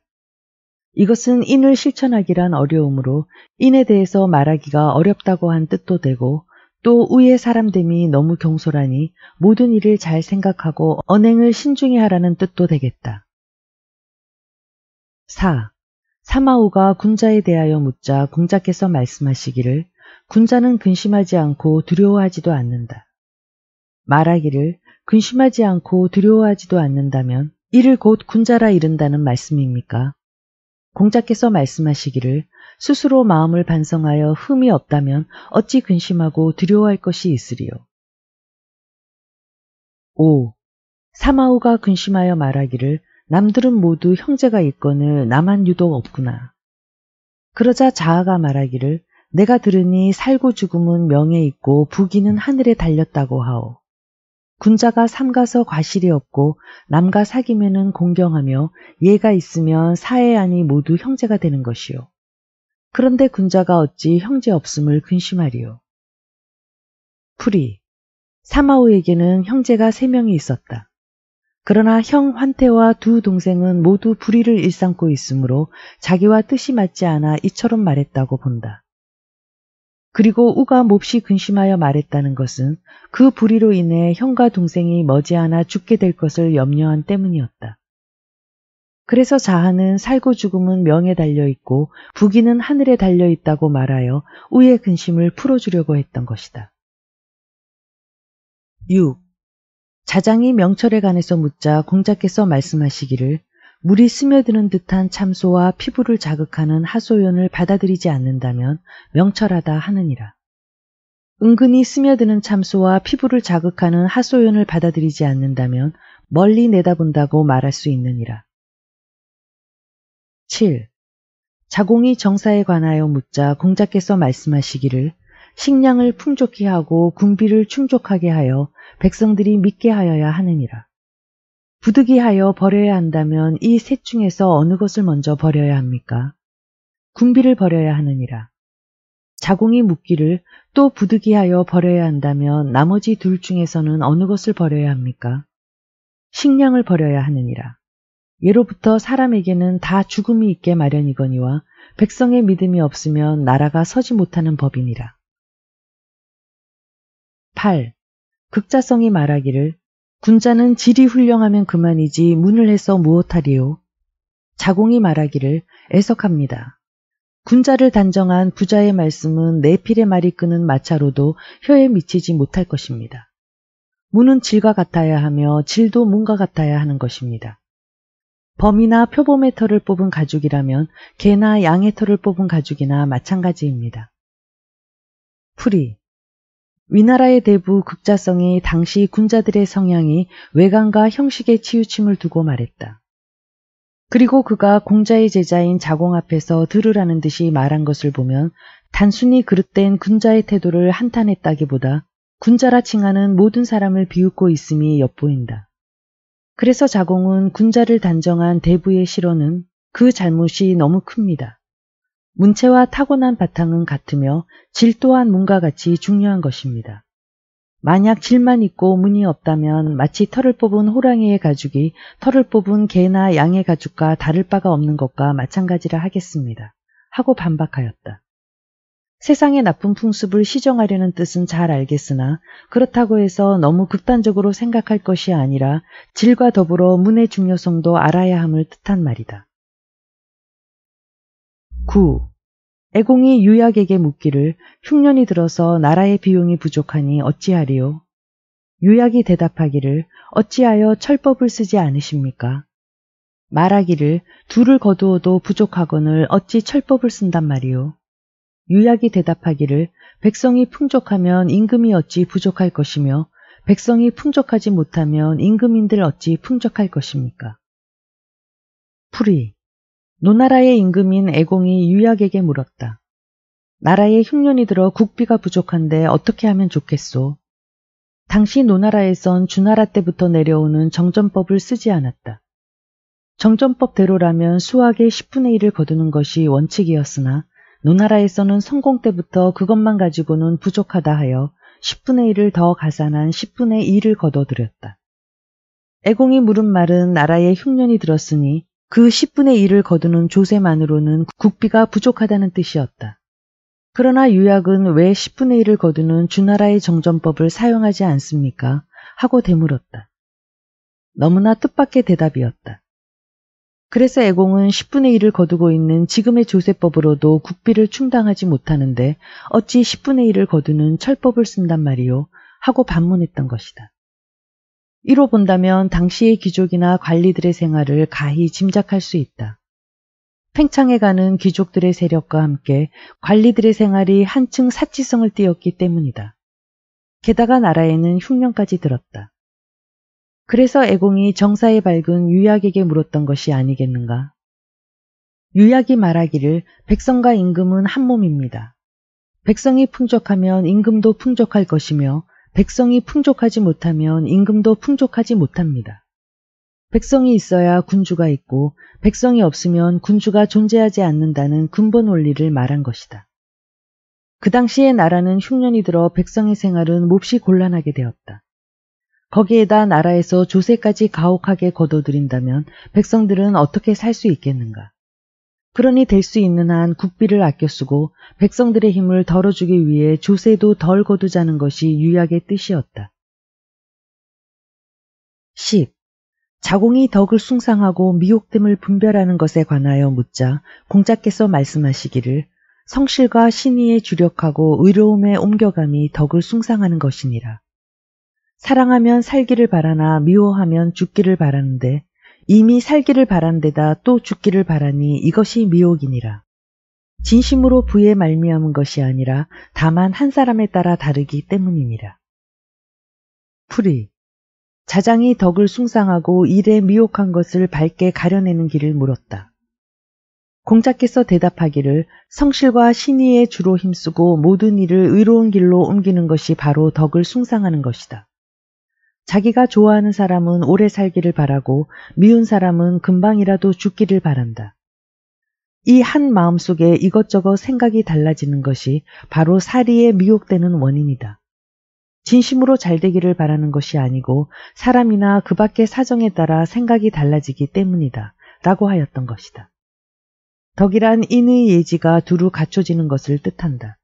이것은 인을 실천하기란 어려움으로 인에 대해서 말하기가 어렵다고 한 뜻도 되고 또 우의 사람됨이 너무 경솔하니 모든 일을 잘 생각하고 언행을 신중히 하라는 뜻도 되겠다. 4. 사마오가 군자에 대하여 묻자 공자께서 말씀하시기를 군자는 근심하지 않고 두려워하지도 않는다. 말하기를 근심하지 않고 두려워하지도 않는다면 이를 곧 군자라 이른다는 말씀입니까? 공자께서 말씀하시기를 스스로 마음을 반성하여 흠이 없다면 어찌 근심하고 두려워할 것이 있으리요. 5. 사마오가 근심하여 말하기를 남들은 모두 형제가 있거늘 나만 유독 없구나. 그러자 자아가 말하기를 내가 들으니 살고 죽음은 명에 있고 부귀는 하늘에 달렸다고 하오. 군자가 삼가서 과실이 없고 남과 사귀면은 공경하며 예가 있으면 사해 아니 모두 형제가 되는 것이요. 그런데 군자가 어찌 형제 없음을 근심하리요. 풀이 사마우에게는 형제가 세 명이 있었다. 그러나 형 환태와 두 동생은 모두 불의를 일삼고 있으므로 자기와 뜻이 맞지 않아 이처럼 말했다고 본다. 그리고 우가 몹시 근심하여 말했다는 것은 그 불의로 인해 형과 동생이 머지않아 죽게 될 것을 염려한 때문이었다. 그래서 자하는 살고 죽음은 명에 달려 있고 부귀는 하늘에 달려 있다고 말하여 우의 근심을 풀어주려고 했던 것이다. 6. 자장이 명철에 관해서 묻자 공자께서 말씀하시기를 물이 스며드는 듯한 참소와 피부를 자극하는 하소연을 받아들이지 않는다면 명철하다 하느니라. 은근히 스며드는 참소와 피부를 자극하는 하소연을 받아들이지 않는다면 멀리 내다본다고 말할 수 있느니라. 7. 자공이 정사에 관하여 묻자 공자께서 말씀하시기를 식량을 풍족히 하고 군비를 충족하게 하여 백성들이 믿게 하여야 하느니라. 부득이하여 버려야 한다면 이 셋 중에서 어느 것을 먼저 버려야 합니까? 군비를 버려야 하느니라. 자궁이 묻기를 또 부득이하여 버려야 한다면 나머지 둘 중에서는 어느 것을 버려야 합니까? 식량을 버려야 하느니라. 예로부터 사람에게는 다 죽음이 있게 마련이거니와 백성의 믿음이 없으면 나라가 서지 못하는 법이니라. 8. 극자성이 말하기를 군자는 질이 훌륭하면 그만이지 문을 해서 무엇하리요. 자공이 말하기를 애석합니다. 군자를 단정한 부자의 말씀은 내필의 말이 끄는 마차로도 혀에 미치지 못할 것입니다. 문은 질과 같아야 하며 질도 문과 같아야 하는 것입니다. 범이나 표범의 털을 뽑은 가죽이라면 개나 양의 털을 뽑은 가죽이나 마찬가지입니다. 풀이 위나라의 대부 극자성이 당시 군자들의 성향이 외관과 형식에 치우침을 두고 말했다. 그리고 그가 공자의 제자인 자공 앞에서 들으라는 듯이 말한 것을 보면 단순히 그릇된 군자의 태도를 한탄했다기보다 군자라 칭하는 모든 사람을 비웃고 있음이 엿보인다. 그래서 자공은 군자를 단정한 대부의 실언은 그 잘못이 너무 큽니다. 문체와 타고난 바탕은 같으며 질 또한 문과 같이 중요한 것입니다. 만약 질만 있고 문이 없다면 마치 털을 뽑은 호랑이의 가죽이 털을 뽑은 개나 양의 가죽과 다를 바가 없는 것과 마찬가지라 하겠습니다. 하고 반박하였다. 세상의 나쁜 풍습을 시정하려는 뜻은 잘 알겠으나 그렇다고 해서 너무 극단적으로 생각할 것이 아니라 질과 더불어 문의 중요성도 알아야 함을 뜻한 말이다. 9. 애공이 유약에게 묻기를 흉년이 들어서 나라의 비용이 부족하니 어찌하리요? 유약이 대답하기를 어찌하여 철법을 쓰지 않으십니까? 말하기를 둘을 거두어도 부족하거늘 어찌 철법을 쓴단 말이오 유약이 대답하기를 백성이 풍족하면 임금이 어찌 부족할 것이며 백성이 풍족하지 못하면 임금인들 어찌 풍족할 것입니까? 풀이 노나라의 임금인 애공이 유약에게 물었다. 나라에 흉년이 들어 국비가 부족한데 어떻게 하면 좋겠소? 당시 노나라에선 주나라 때부터 내려오는 정전법을 쓰지 않았다. 정전법대로라면 수학의 10분의 1을 거두는 것이 원칙이었으나 노나라에서는 성공 때부터 그것만 가지고는 부족하다 하여 10분의 1을 더 가산한 10분의 2를 거둬들였다. 애공이 물은 말은 나라에 흉년이 들었으니 그 10분의 1을 거두는 조세만으로는 국비가 부족하다는 뜻이었다. 그러나 유약은 왜 10분의 1을 거두는 주나라의 정전법을 사용하지 않습니까? 하고 되물었다. 너무나 뜻밖의 대답이었다. 그래서 애공은 10분의 1을 거두고 있는 지금의 조세법으로도 국비를 충당하지 못하는데 어찌 10분의 1을 거두는 철법을 쓴단 말이오 하고 반문했던 것이다. 이로 본다면 당시의 귀족이나 관리들의 생활을 가히 짐작할 수 있다. 팽창해가는 귀족들의 세력과 함께 관리들의 생활이 한층 사치성을 띄었기 때문이다. 게다가 나라에는 흉년까지 들었다. 그래서 애공이 정사에 밝은 유약에게 물었던 것이 아니겠는가. 유약이 말하기를 백성과 임금은 한 몸입니다. 백성이 풍족하면 임금도 풍족할 것이며 백성이 풍족하지 못하면 임금도 풍족하지 못합니다. 백성이 있어야 군주가 있고 백성이 없으면 군주가 존재하지 않는다는 근본 원리를 말한 것이다. 그 당시의 나라는 흉년이 들어 백성의 생활은 몹시 곤란하게 되었다. 거기에다 나라에서 조세까지 가혹하게 거둬들인다면 백성들은 어떻게 살 수 있겠는가? 그러니 될 수 있는 한 국비를 아껴 쓰고 백성들의 힘을 덜어주기 위해 조세도 덜 거두자는 것이 유약의 뜻이었다. 10. 자공이 덕을 숭상하고 미혹됨을 분별하는 것에 관하여 묻자 공자께서 말씀하시기를 성실과 신의에 주력하고 의로움에 옮겨감이 덕을 숭상하는 것이니라. 사랑하면 살기를 바라나 미워하면 죽기를 바라는데 이미 살기를 바란데다 또 죽기를 바라니 이것이 미혹이니라. 진심으로 부에 말미암은 것이 아니라 다만 한 사람에 따라 다르기 때문이니라. 풀이 자장이 덕을 숭상하고 일에 미혹한 것을 밝게 가려내는 길을 물었다. 공자께서 대답하기를 성실과 신의에 주로 힘쓰고 모든 일을 의로운 길로 옮기는 것이 바로 덕을 숭상하는 것이다. 자기가 좋아하는 사람은 오래 살기를 바라고 미운 사람은 금방이라도 죽기를 바란다. 이 한 마음 속에 이것저것 생각이 달라지는 것이 바로 사리에 미혹되는 원인이다. 진심으로 잘 되기를 바라는 것이 아니고 사람이나 그 밖의 사정에 따라 생각이 달라지기 때문이다. 라고 하였던 것이다. 덕이란 인의 예지가 두루 갖춰지는 것을 뜻한다.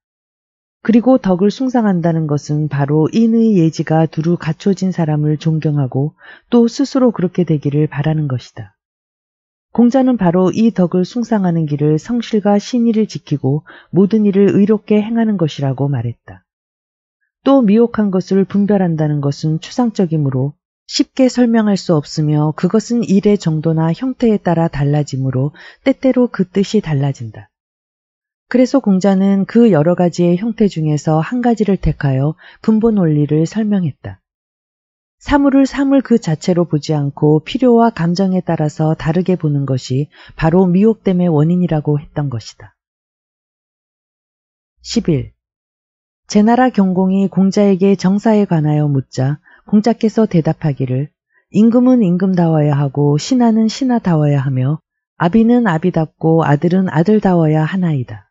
그리고 덕을 숭상한다는 것은 바로 인의 예지가 두루 갖춰진 사람을 존경하고 또 스스로 그렇게 되기를 바라는 것이다. 공자는 바로 이 덕을 숭상하는 길을 성실과 신의를 지키고 모든 일을 의롭게 행하는 것이라고 말했다. 또 미혹한 것을 분별한다는 것은 추상적이므로 쉽게 설명할 수 없으며 그것은 일의 정도나 형태에 따라 달라지므로 때때로 그 뜻이 달라진다. 그래서 공자는 그 여러 가지의 형태 중에서 한 가지를 택하여 분본 원리를 설명했다. 사물을 사물 그 자체로 보지 않고 필요와 감정에 따라서 다르게 보는 것이 바로 미혹됨의 원인이라고 했던 것이다. 11. 제나라 경공이 공자에게 정사에 관하여 묻자 공자께서 대답하기를 임금은 임금다워야 하고 신하는 신하다워야 하며 아비는 아비답고 아들은 아들다워야 하나이다.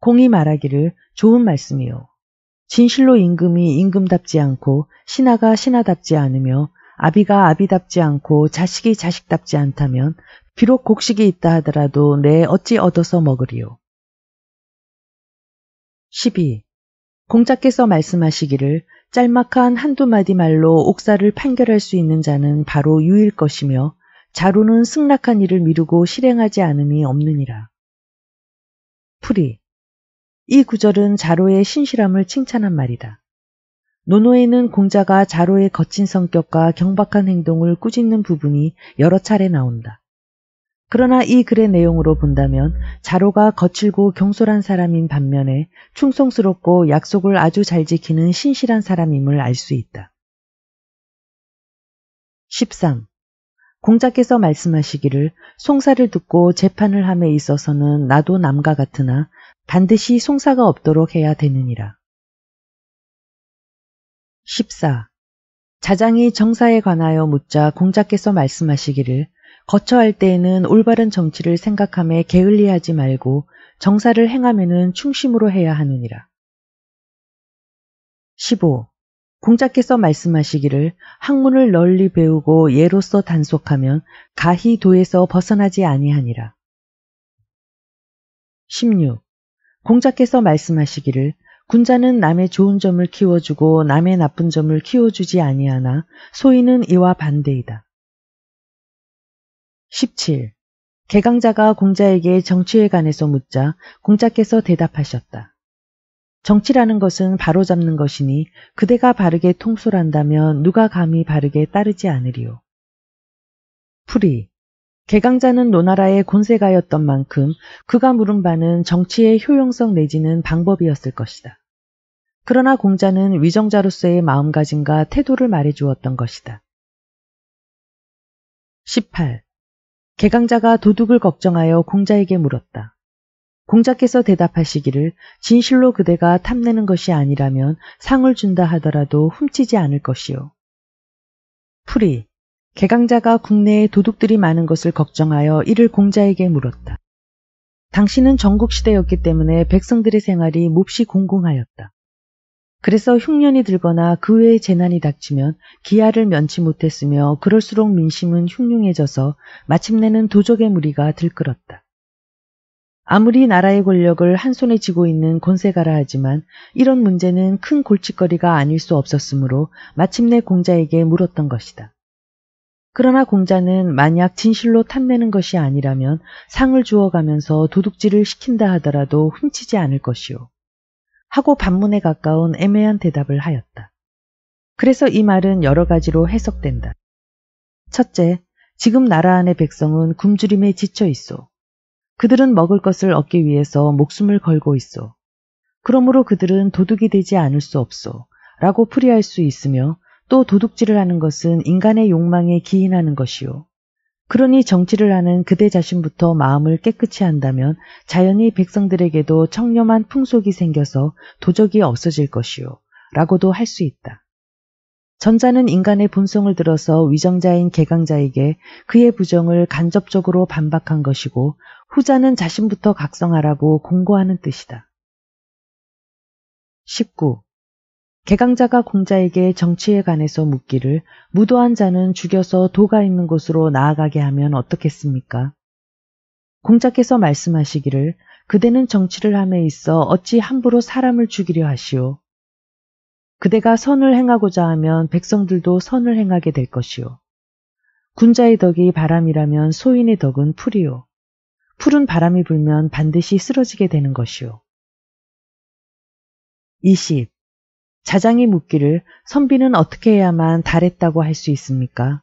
공이 말하기를 좋은 말씀이요. 진실로 임금이 임금답지 않고 신하가 신하답지 않으며 아비가 아비답지 않고 자식이 자식답지 않다면 비록 곡식이 있다 하더라도 내 어찌 얻어서 먹으리요. 12. 공자께서 말씀하시기를 짤막한 한두 마디 말로 옥사를 판결할 수 있는 자는 바로 유일 것이며 자로는 승낙한 일을 미루고 실행하지 않음이 없느니라. 풀이 이 구절은 자로의 신실함을 칭찬한 말이다. 노노에는 공자가 자로의 거친 성격과 경박한 행동을 꾸짖는 부분이 여러 차례 나온다. 그러나 이 글의 내용으로 본다면 자로가 거칠고 경솔한 사람인 반면에 충성스럽고 약속을 아주 잘 지키는 신실한 사람임을 알 수 있다. 13. 공자께서 말씀하시기를 송사를 듣고 재판을 함에 있어서는 나도 남과 같으나 반드시 송사가 없도록 해야 되느니라. 14. 자장이 정사에 관하여 묻자 공자께서 말씀하시기를 거처할 때에는 올바른 정치를 생각함에 게을리하지 말고 정사를 행함에는 충심으로 해야 하느니라. 15. 공자께서 말씀하시기를 학문을 널리 배우고 예로서 단속하면 가히 도에서 벗어나지 아니하니라. 16. 공자께서 말씀하시기를 군자는 남의 좋은 점을 키워주고 남의 나쁜 점을 키워주지 아니하나 소인은 이와 반대이다. 17. 개강자가 공자에게 정치에 관해서 묻자 공자께서 대답하셨다. 정치라는 것은 바로잡는 것이니 그대가 바르게 통솔한다면 누가 감히 바르게 따르지 않으리요. 풀이 개강자는 노나라의 곤세가였던 만큼 그가 물은 바는 정치의 효용성 내지는 방법이었을 것이다. 그러나 공자는 위정자로서의 마음가짐과 태도를 말해 주었던 것이다. 18. 개강자가 도둑을 걱정하여 공자에게 물었다. 공자께서 대답하시기를 진실로 그대가 탐내는 것이 아니라면 상을 준다 하더라도 훔치지 않을 것이요. 풀이 개강자가 국내에 도둑들이 많은 것을 걱정하여 이를 공자에게 물었다. 당신은 전국시대였기 때문에 백성들의 생활이 몹시 공공하였다. 그래서 흉년이 들거나 그 외의 재난이 닥치면 기아를 면치 못했으며 그럴수록 민심은 흉흉해져서 마침내는 도적의 무리가 들끓었다. 아무리 나라의 권력을 한 손에 쥐고 있는 곤세가라 하지만 이런 문제는 큰 골칫거리가 아닐 수 없었으므로 마침내 공자에게 물었던 것이다. 그러나 공자는 만약 진실로 탐내는 것이 아니라면 상을 주어가면서 도둑질을 시킨다 하더라도 훔치지 않을 것이요. 하고 반문에 가까운 애매한 대답을 하였다. 그래서 이 말은 여러 가지로 해석된다. 첫째, 지금 나라 안의 백성은 굶주림에 지쳐 있어. 그들은 먹을 것을 얻기 위해서 목숨을 걸고 있어. 그러므로 그들은 도둑이 되지 않을 수 없소. 라고 풀이할 수 있으며 또 도둑질을 하는 것은 인간의 욕망에 기인하는 것이요. 그러니 정치를 하는 그대 자신부터 마음을 깨끗이 한다면 자연히 백성들에게도 청렴한 풍속이 생겨서 도적이 없어질 것이요. 라고도 할 수 있다. 전자는 인간의 본성을 들어서 위정자인 개강자에게 그의 부정을 간접적으로 반박한 것이고 후자는 자신부터 각성하라고 공고하는 뜻이다. 19. 개강자가 공자에게 정치에 관해서 묻기를 무도한 자는 죽여서 도가 있는 곳으로 나아가게 하면 어떻겠습니까? 공자께서 말씀하시기를 그대는 정치를 함에 있어 어찌 함부로 사람을 죽이려 하시오. 그대가 선을 행하고자 하면 백성들도 선을 행하게 될 것이오. 군자의 덕이 바람이라면 소인의 덕은 풀이오 푸른 바람이 불면 반드시 쓰러지게 되는 것이오 20. 자장이 묻기를 선비는 어떻게 해야만 달했다고 할 수 있습니까?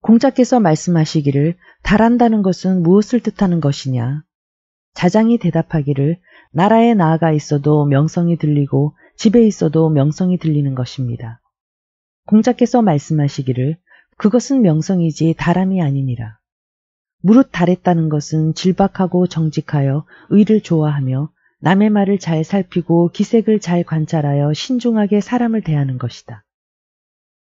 공자께서 말씀하시기를 달한다는 것은 무엇을 뜻하는 것이냐? 자장이 대답하기를 나라에 나아가 있어도 명성이 들리고 집에 있어도 명성이 들리는 것입니다. 공자께서 말씀하시기를 그것은 명성이지 달함이 아니니라. 무릇 달했다는 것은 질박하고 정직하여 의를 좋아하며 남의 말을 잘 살피고 기색을 잘 관찰하여 신중하게 사람을 대하는 것이다.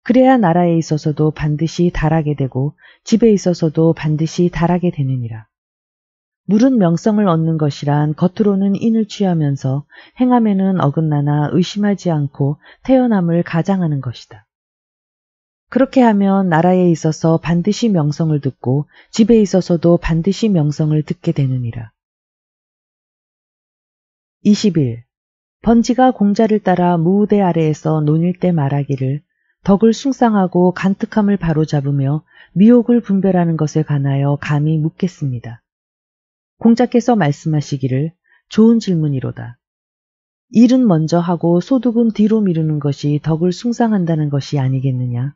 그래야 나라에 있어서도 반드시 달하게 되고 집에 있어서도 반드시 달하게 되느니라. 물은 명성을 얻는 것이란 겉으로는 인을 취하면서 행함에는 어긋나나 의심하지 않고 태어남을 가장하는 것이다. 그렇게 하면 나라에 있어서 반드시 명성을 듣고 집에 있어서도 반드시 명성을 듣게 되느니라. 20일 번지가 공자를 따라 무우대 아래에서 논일 때 말하기를 덕을 숭상하고 간특함을 바로잡으며 미혹을 분별하는 것에 관하여 감히 묻겠습니다. 공자께서 말씀하시기를 좋은 질문이로다. 일은 먼저 하고 소득은 뒤로 미루는 것이 덕을 숭상한다는 것이 아니겠느냐.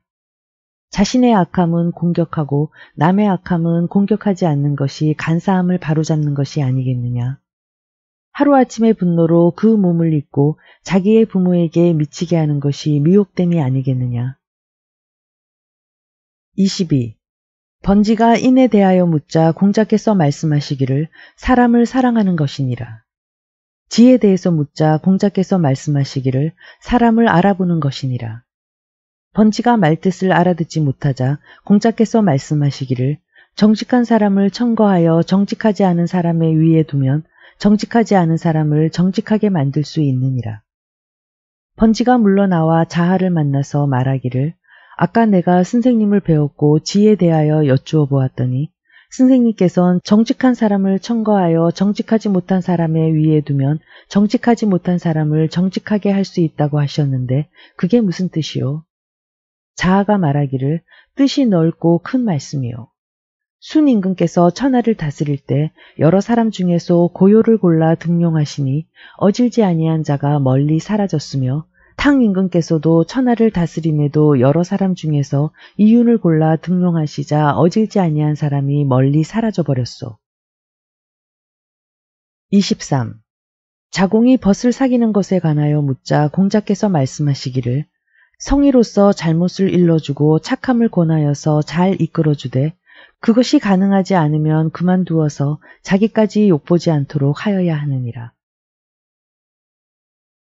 자신의 악함은 공격하고 남의 악함은 공격하지 않는 것이 간사함을 바로잡는 것이 아니겠느냐. 하루아침의 분노로 그 몸을 잊고 자기의 부모에게 미치게 하는 것이 미혹됨이 아니겠느냐. 22. 번지가 인에 대하여 묻자 공자께서 말씀하시기를 사람을 사랑하는 것이니라. 지에 대해서 묻자 공자께서 말씀하시기를 사람을 알아보는 것이니라. 번지가 말뜻을 알아듣지 못하자 공자께서 말씀하시기를 정직한 사람을 청거하여 정직하지 않은 사람의 위에 두면 정직하지 않은 사람을 정직하게 만들 수 있느니라. 번지가 물러나와 자하를 만나서 말하기를 아까 내가 선생님을 배웠고 지에 대하여 여쭈어 보았더니 선생님께서는 정직한 사람을 청거하여 정직하지 못한 사람의 위에 두면 정직하지 못한 사람을 정직하게 할 수 있다고 하셨는데 그게 무슨 뜻이요? 자아가 말하기를 뜻이 넓고 큰 말씀이요. 순임금께서 천하를 다스릴 때 여러 사람 중에서 고요를 골라 등용하시니 어질지 아니한 자가 멀리 사라졌으며 탕임금께서도 천하를 다스림에도 여러 사람 중에서 이윤을 골라 등용하시자 어질지 아니한 사람이 멀리 사라져 버렸소. 23. 자공이 벗을 사귀는 것에 관하여 묻자 공자께서 말씀하시기를 성의로서 잘못을 일러주고 착함을 권하여서 잘 이끌어주되 그것이 가능하지 않으면 그만두어서 자기까지 욕보지 않도록 하여야 하느니라.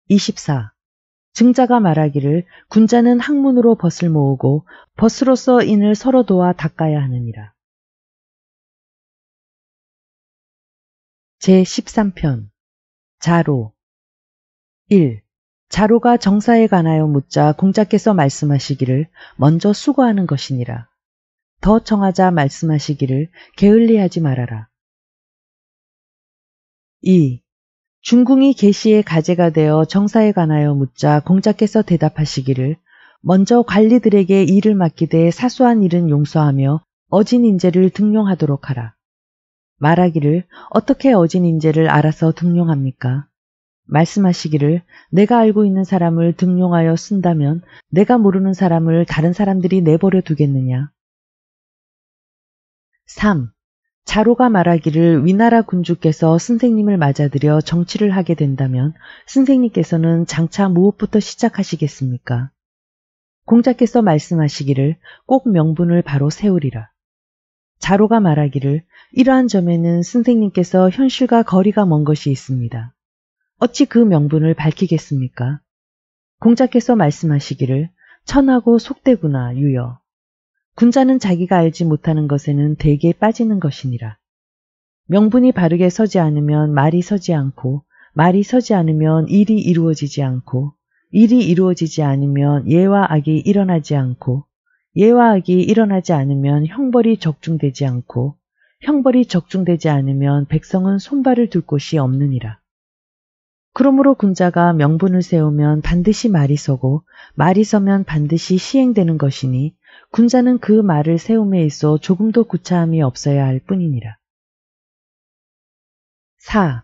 24. 증자가 말하기를 군자는 학문으로 벗을 모으고 벗으로서 인을 서로 도와 닦아야 하느니라. 제13편 자로 1. 자로가 정사에 관하여 묻자 공자께서 말씀하시기를 먼저 수고하는 것이니라. 더 청하자 말씀하시기를 게을리하지 말아라. 2. 중궁이 계시의 가제가 되어 정사에 관하여 묻자 공자께서 대답하시기를 먼저 관리들에게 일을 맡기되 사소한 일은 용서하며 어진 인재를 등용하도록 하라. 말하기를 어떻게 어진 인재를 알아서 등용합니까? 말씀하시기를 내가 알고 있는 사람을 등용하여 쓴다면 내가 모르는 사람을 다른 사람들이 내버려 두겠느냐? 3. 자로가 말하기를 위나라 군주께서 선생님을 맞아들여 정치를 하게 된다면 선생님께서는 장차 무엇부터 시작하시겠습니까? 공자께서 말씀하시기를 꼭 명분을 바로 세우리라. 자로가 말하기를 이러한 점에는 선생님께서 현실과 거리가 먼 것이 있습니다. 어찌 그 명분을 밝히겠습니까? 공자께서 말씀하시기를 천하고 속대구나 유여 군자는 자기가 알지 못하는 것에는 대개 빠지는 것이니라. 명분이 바르게 서지 않으면 말이 서지 않고 말이 서지 않으면 일이 이루어지지 않고 일이 이루어지지 않으면 예와 악이 일어나지 않고 예와 악이 일어나지 않으면 형벌이 적중되지 않고 형벌이 적중되지 않으면 백성은 손발을 둘 곳이 없느니라. 그러므로 군자가 명분을 세우면 반드시 말이 서고 말이 서면 반드시 시행되는 것이니 군자는그 말을 세움에 있어 조금도 구차함이 없어야 할 뿐이니라. 4.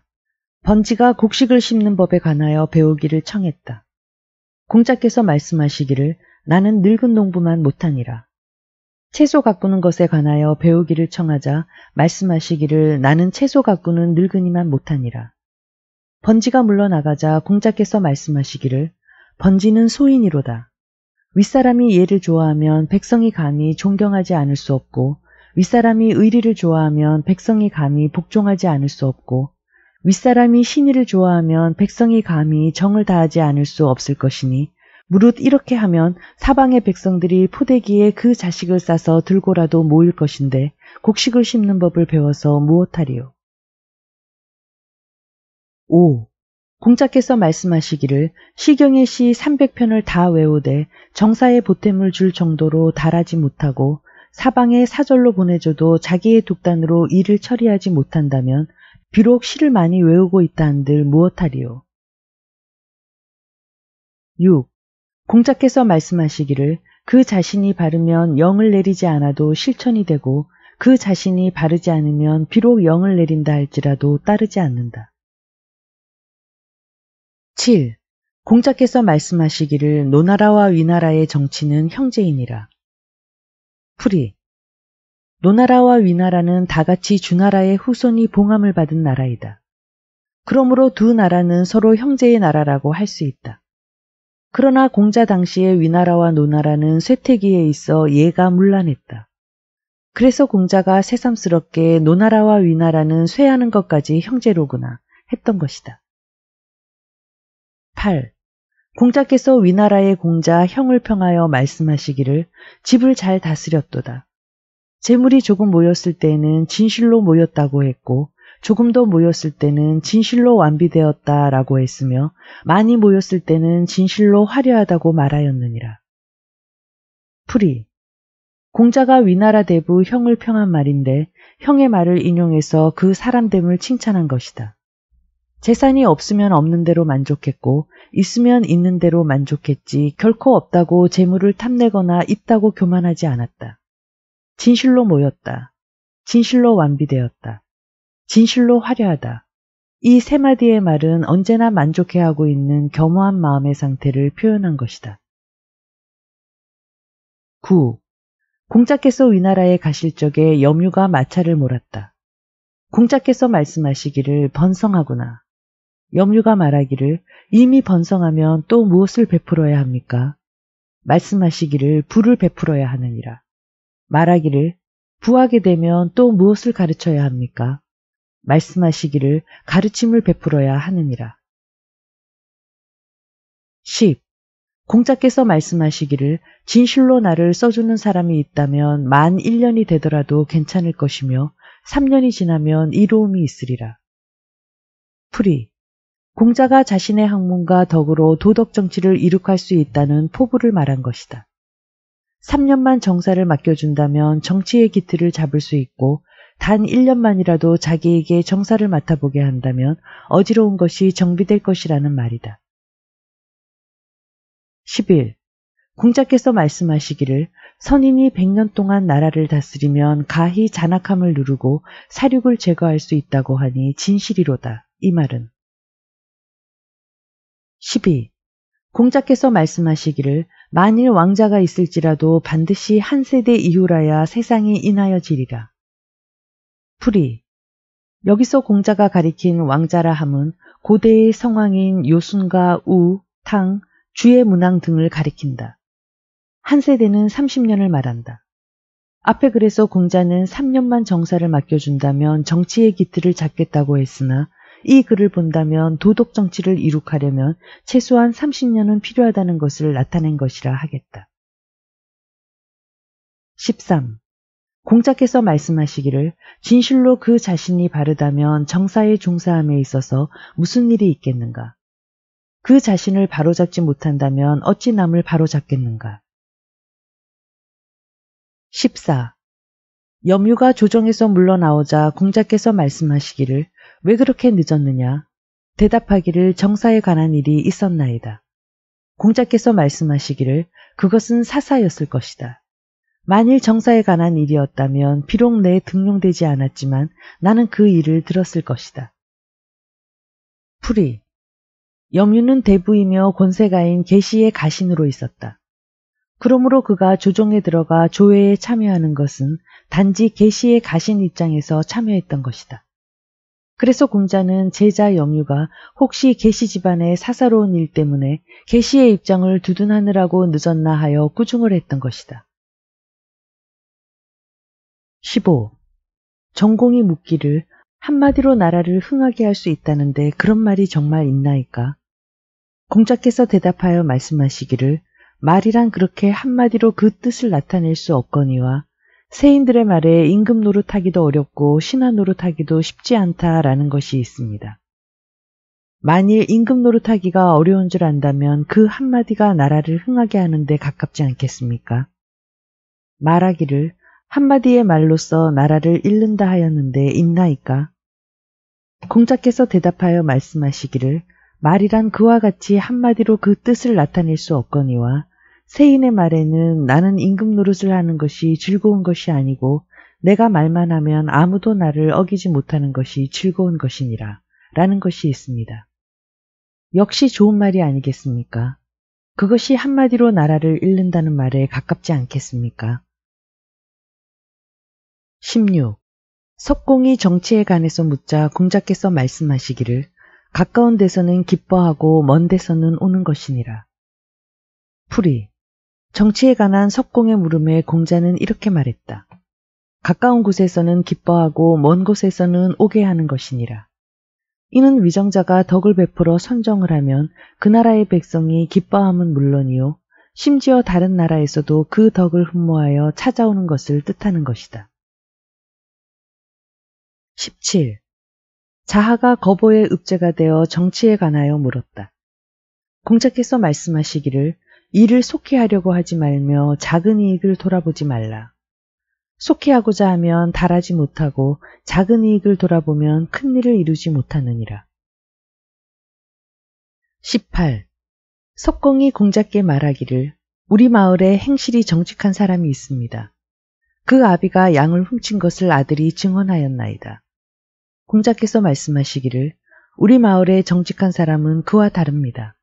번지가 곡식을 심는 법에 관하여 배우기를 청했다. 공자께서 말씀하시기를 나는 늙은 농부만 못하니라. 채소 가꾸는 것에 관하여 배우기를 청하자 말씀하시기를 나는 채소 가꾸는 늙은이만 못하니라. 번지가 물러나가자 공자께서 말씀하시기를 번지는 소인이로다. 윗사람이 예를 좋아하면 백성이 감히 존경하지 않을 수 없고 윗사람이 의리를 좋아하면 백성이 감히 복종하지 않을 수 없고 윗사람이 신의를 좋아하면 백성이 감히 정을 다하지 않을 수 없을 것이니 무릇 이렇게 하면 사방의 백성들이 포대기에 그 자식을 싸서 들고라도 모일 것인데 곡식을 심는 법을 배워서 무엇하리요. 5. 공자께서 말씀하시기를 시경의 시 300편을 다 외우되 정사에 보탬을 줄 정도로 달하지 못하고 사방에 사절로 보내줘도 자기의 독단으로 일을 처리하지 못한다면 비록 시를 많이 외우고 있다 한들 무엇하리요. 6. 공자께서 말씀하시기를 그 자신이 바르면 영을 내리지 않아도 실천이 되고 그 자신이 바르지 않으면 비록 영을 내린다 할지라도 따르지 않는다. 7. 공자께서 말씀하시기를 노나라와 위나라의 정치는 형제이니라. 풀이 노나라와 위나라는 다같이 주나라의 후손이 봉함을 받은 나라이다. 그러므로 두 나라는 서로 형제의 나라라고 할 수 있다. 그러나 공자 당시의 위나라와 노나라는 쇠퇴기에 있어 예가 물란했다. 그래서 공자가 새삼스럽게 노나라와 위나라는 쇠하는 것까지 형제로구나 했던 것이다. 8. 공자께서 위나라의 공자 형을 평하여 말씀하시기를 집을 잘 다스렸도다. 재물이 조금 모였을 때에는 진실로 모였다고 했고 조금 더 모였을 때는 진실로 완비되었다라고 했으며 많이 모였을 때는 진실로 화려하다고 말하였느니라. 풀이 공자가 위나라 대부 형을 평한 말인데 형의 말을 인용해서 그 사람됨을 칭찬한 것이다. 재산이 없으면 없는 대로 만족했고 있으면 있는 대로 만족했지 결코 없다고 재물을 탐내거나 있다고 교만하지 않았다. 진실로 모였다. 진실로 완비되었다. 진실로 화려하다. 이 세 마디의 말은 언제나 만족해하고 있는 겸허한 마음의 상태를 표현한 것이다. 9. 공자께서 위나라에 가실 적에 염유가 마찰을 몰았다. 공자께서 말씀하시기를 번성하구나. 염류가 말하기를 이미 번성하면 또 무엇을 베풀어야 합니까? 말씀하시기를 불을 베풀어야 하느니라. 말하기를 부하게 되면 또 무엇을 가르쳐야 합니까? 말씀하시기를 가르침을 베풀어야 하느니라. 10. 공자께서 말씀하시기를 진실로 나를 써주는 사람이 있다면 만 1년이 되더라도 괜찮을 것이며 3년이 지나면 이로움이 있으리라. 풀이 공자가 자신의 학문과 덕으로 도덕 정치를 이룩할 수 있다는 포부를 말한 것이다. 3년만 정사를 맡겨준다면 정치의 기틀을 잡을 수 있고 단 1년만이라도 자기에게 정사를 맡아보게 한다면 어지러운 것이 정비될 것이라는 말이다. 11. 공자께서 말씀하시기를 선인이 100년 동안 나라를 다스리면 가히 잔악함을 누르고 사륙을 제거할 수 있다고 하니 진실이로다. 이 말은 12. 공자께서 말씀하시기를 만일 왕자가 있을지라도 반드시 한 세대 이후라야 세상이 인하여지리라. 풀이 여기서 공자가 가리킨 왕자라 함은 고대의 성왕인 요순과 우, 탕, 주의 문항 등을 가리킨다. 한 세대는 30년을 말한다. 앞에 그래서 공자는 3년만 정사를 맡겨준다면 정치의 기틀을 잡겠다고 했으나 이 글을 본다면 도덕 정치를 이룩하려면 최소한 30년은 필요하다는 것을 나타낸 것이라 하겠다. 13. 공자께서 말씀하시기를 진실로 그 자신이 바르다면 정사에 종사함에 있어서 무슨 일이 있겠는가? 그 자신을 바로잡지 못한다면 어찌 남을 바로잡겠는가? 14. 염유가 조정에서 물러나오자 공자께서 말씀하시기를 왜 그렇게 늦었느냐? 대답하기를 정사에 관한 일이 있었나이다. 공자께서 말씀하시기를 그것은 사사였을 것이다. 만일 정사에 관한 일이었다면 비록 내 등용되지 않았지만 나는 그 일을 들었을 것이다. 풀이 염유는 대부이며 권세가인 계시의 가신으로 있었다. 그러므로 그가 조정에 들어가 조회에 참여하는 것은 단지 계시의 가신 입장에서 참여했던 것이다. 그래서 공자는 제자 영유가 혹시 계시 집안의 사사로운 일 때문에 계시의 입장을 두둔하느라고 늦었나 하여 꾸중을 했던 것이다. 15. 전공이 묻기를 한마디로 나라를 흥하게 할 수 있다는데 그런 말이 정말 있나이까? 공자께서 대답하여 말씀하시기를 말이란 그렇게 한마디로 그 뜻을 나타낼 수 없거니와 세인들의 말에 임금 노릇하기도 어렵고 신하 노릇하기도 쉽지 않다라는 것이 있습니다. 만일 임금 노릇하기가 어려운 줄 안다면 그 한마디가 나라를 흥하게 하는데 가깝지 않겠습니까? 말하기를 한마디의 말로써 나라를 잃는다 하였는데 있나이까? 공자께서 대답하여 말씀하시기를 말이란 그와 같이 한마디로 그 뜻을 나타낼 수 없거니와 세인의 말에는 나는 임금 노릇을 하는 것이 즐거운 것이 아니고 내가 말만 하면 아무도 나를 어기지 못하는 것이 즐거운 것이니라 라는 것이 있습니다. 역시 좋은 말이 아니겠습니까? 그것이 한마디로 나라를 잃는다는 말에 가깝지 않겠습니까? 16. 석공이 정치에 관해서 묻자 공자께서 말씀하시기를 가까운 데서는 기뻐하고 먼 데서는 오는 것이니라. 풀이 정치에 관한 석공의 물음에 공자는 이렇게 말했다. 가까운 곳에서는 기뻐하고 먼 곳에서는 오게 하는 것이니라. 이는 위정자가 덕을 베풀어 선정을 하면 그 나라의 백성이 기뻐함은 물론이요. 심지어 다른 나라에서도 그 덕을 흠모하여 찾아오는 것을 뜻하는 것이다. 17. 자하가 거보의 읍제가 되어 정치에 관하여 물었다. 공자께서 말씀하시기를 이를 속히 하려고 하지 말며 작은 이익을 돌아보지 말라. 속히 하고자 하면 달하지 못하고 작은 이익을 돌아보면 큰 일을 이루지 못하느니라. 18. 석공이 공작께 말하기를 우리 마을에 행실이 정직한 사람이 있습니다. 그 아비가 양을 훔친 것을 아들이 증언하였나이다. 공작께서 말씀하시기를 우리 마을에 정직한 사람은 그와 다릅니다.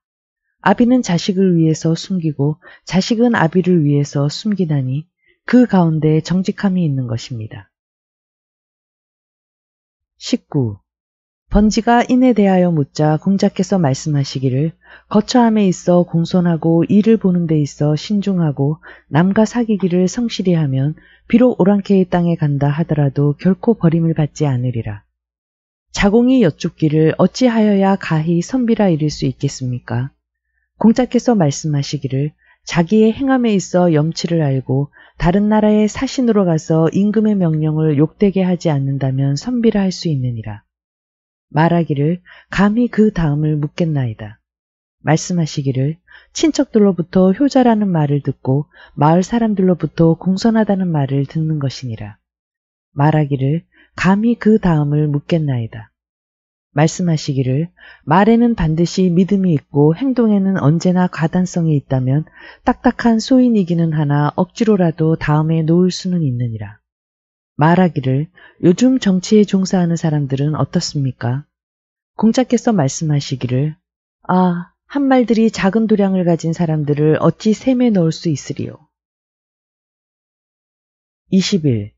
아비는 자식을 위해서 숨기고 자식은 아비를 위해서 숨기다니 그 가운데 정직함이 있는 것입니다. 19. 번지가 인에 대하여 묻자 공자께서 말씀하시기를 거처함에 있어 공손하고 일을 보는 데 있어 신중하고 남과 사귀기를 성실히 하면 비록 오랑캐의 땅에 간다 하더라도 결코 버림을 받지 않으리라. 자공이 여쭙기를 어찌하여야 가히 선비라 이를 수 있겠습니까? 공자께서 말씀하시기를 자기의 행함에 있어 염치를 알고 다른 나라의 사신으로 가서 임금의 명령을 욕되게 하지 않는다면 선비라 할 수 있느니라. 말하기를 감히 그 다음을 묻겠나이다. 말씀하시기를 친척들로부터 효자라는 말을 듣고 마을 사람들로부터 공손하다는 말을 듣는 것이니라. 말하기를 감히 그 다음을 묻겠나이다. 말씀하시기를 말에는 반드시 믿음이 있고 행동에는 언제나 과단성이 있다면 딱딱한 소인이기는 하나 억지로라도 다음에 놓을 수는 있느니라. 말하기를 요즘 정치에 종사하는 사람들은 어떻습니까? 공자께서 말씀하시기를 아, 한말들이 작은 도량을 가진 사람들을 어찌 셈에 넣을 수 있으리요. 21.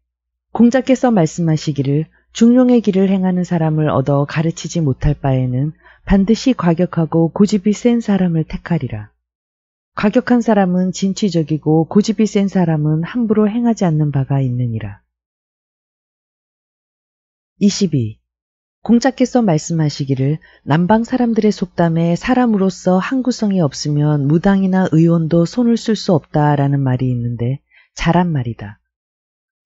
공자께서 말씀하시기를 중용의 길을 행하는 사람을 얻어 가르치지 못할 바에는 반드시 과격하고 고집이 센 사람을 택하리라. 과격한 사람은 진취적이고 고집이 센 사람은 함부로 행하지 않는 바가 있느니라. 22. 공자께서 말씀하시기를 남방 사람들의 속담에 사람으로서 항구성이 없으면 무당이나 의원도 손을 쓸 수 없다라는 말이 있는데 잘한 말이다.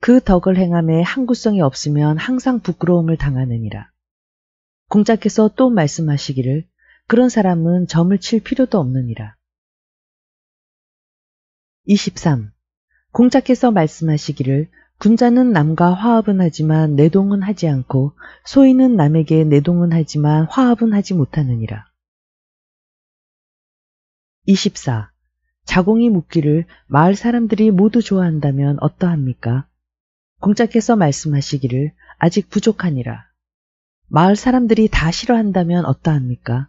그 덕을 행함에 항구성이 없으면 항상 부끄러움을 당하느니라. 공자께서 또 말씀하시기를 그런 사람은 점을 칠 필요도 없느니라. 23. 공자께서 말씀하시기를 군자는 남과 화합은 하지만 내동은 하지 않고 소인은 남에게 내동은 하지만 화합은 하지 못하느니라. 24. 자공이 묻기를 마을 사람들이 모두 좋아한다면 어떠합니까? 공자께서 말씀하시기를 아직 부족하니라. 마을 사람들이 다 싫어한다면 어떠합니까?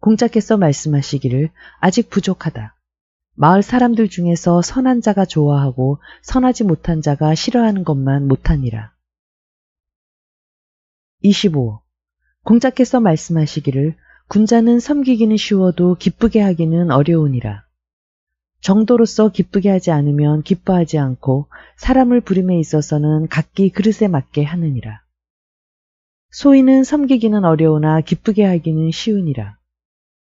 공자께서 말씀하시기를 아직 부족하다. 마을 사람들 중에서 선한 자가 좋아하고 선하지 못한 자가 싫어하는 것만 못하니라. 25. 공자께서 말씀하시기를 군자는 섬기기는 쉬워도 기쁘게 하기는 어려우니라. 정도로서 기쁘게 하지 않으면 기뻐하지 않고 사람을 부림에 있어서는 각기 그릇에 맞게 하느니라. 소인은 섬기기는 어려우나 기쁘게 하기는 쉬우니라.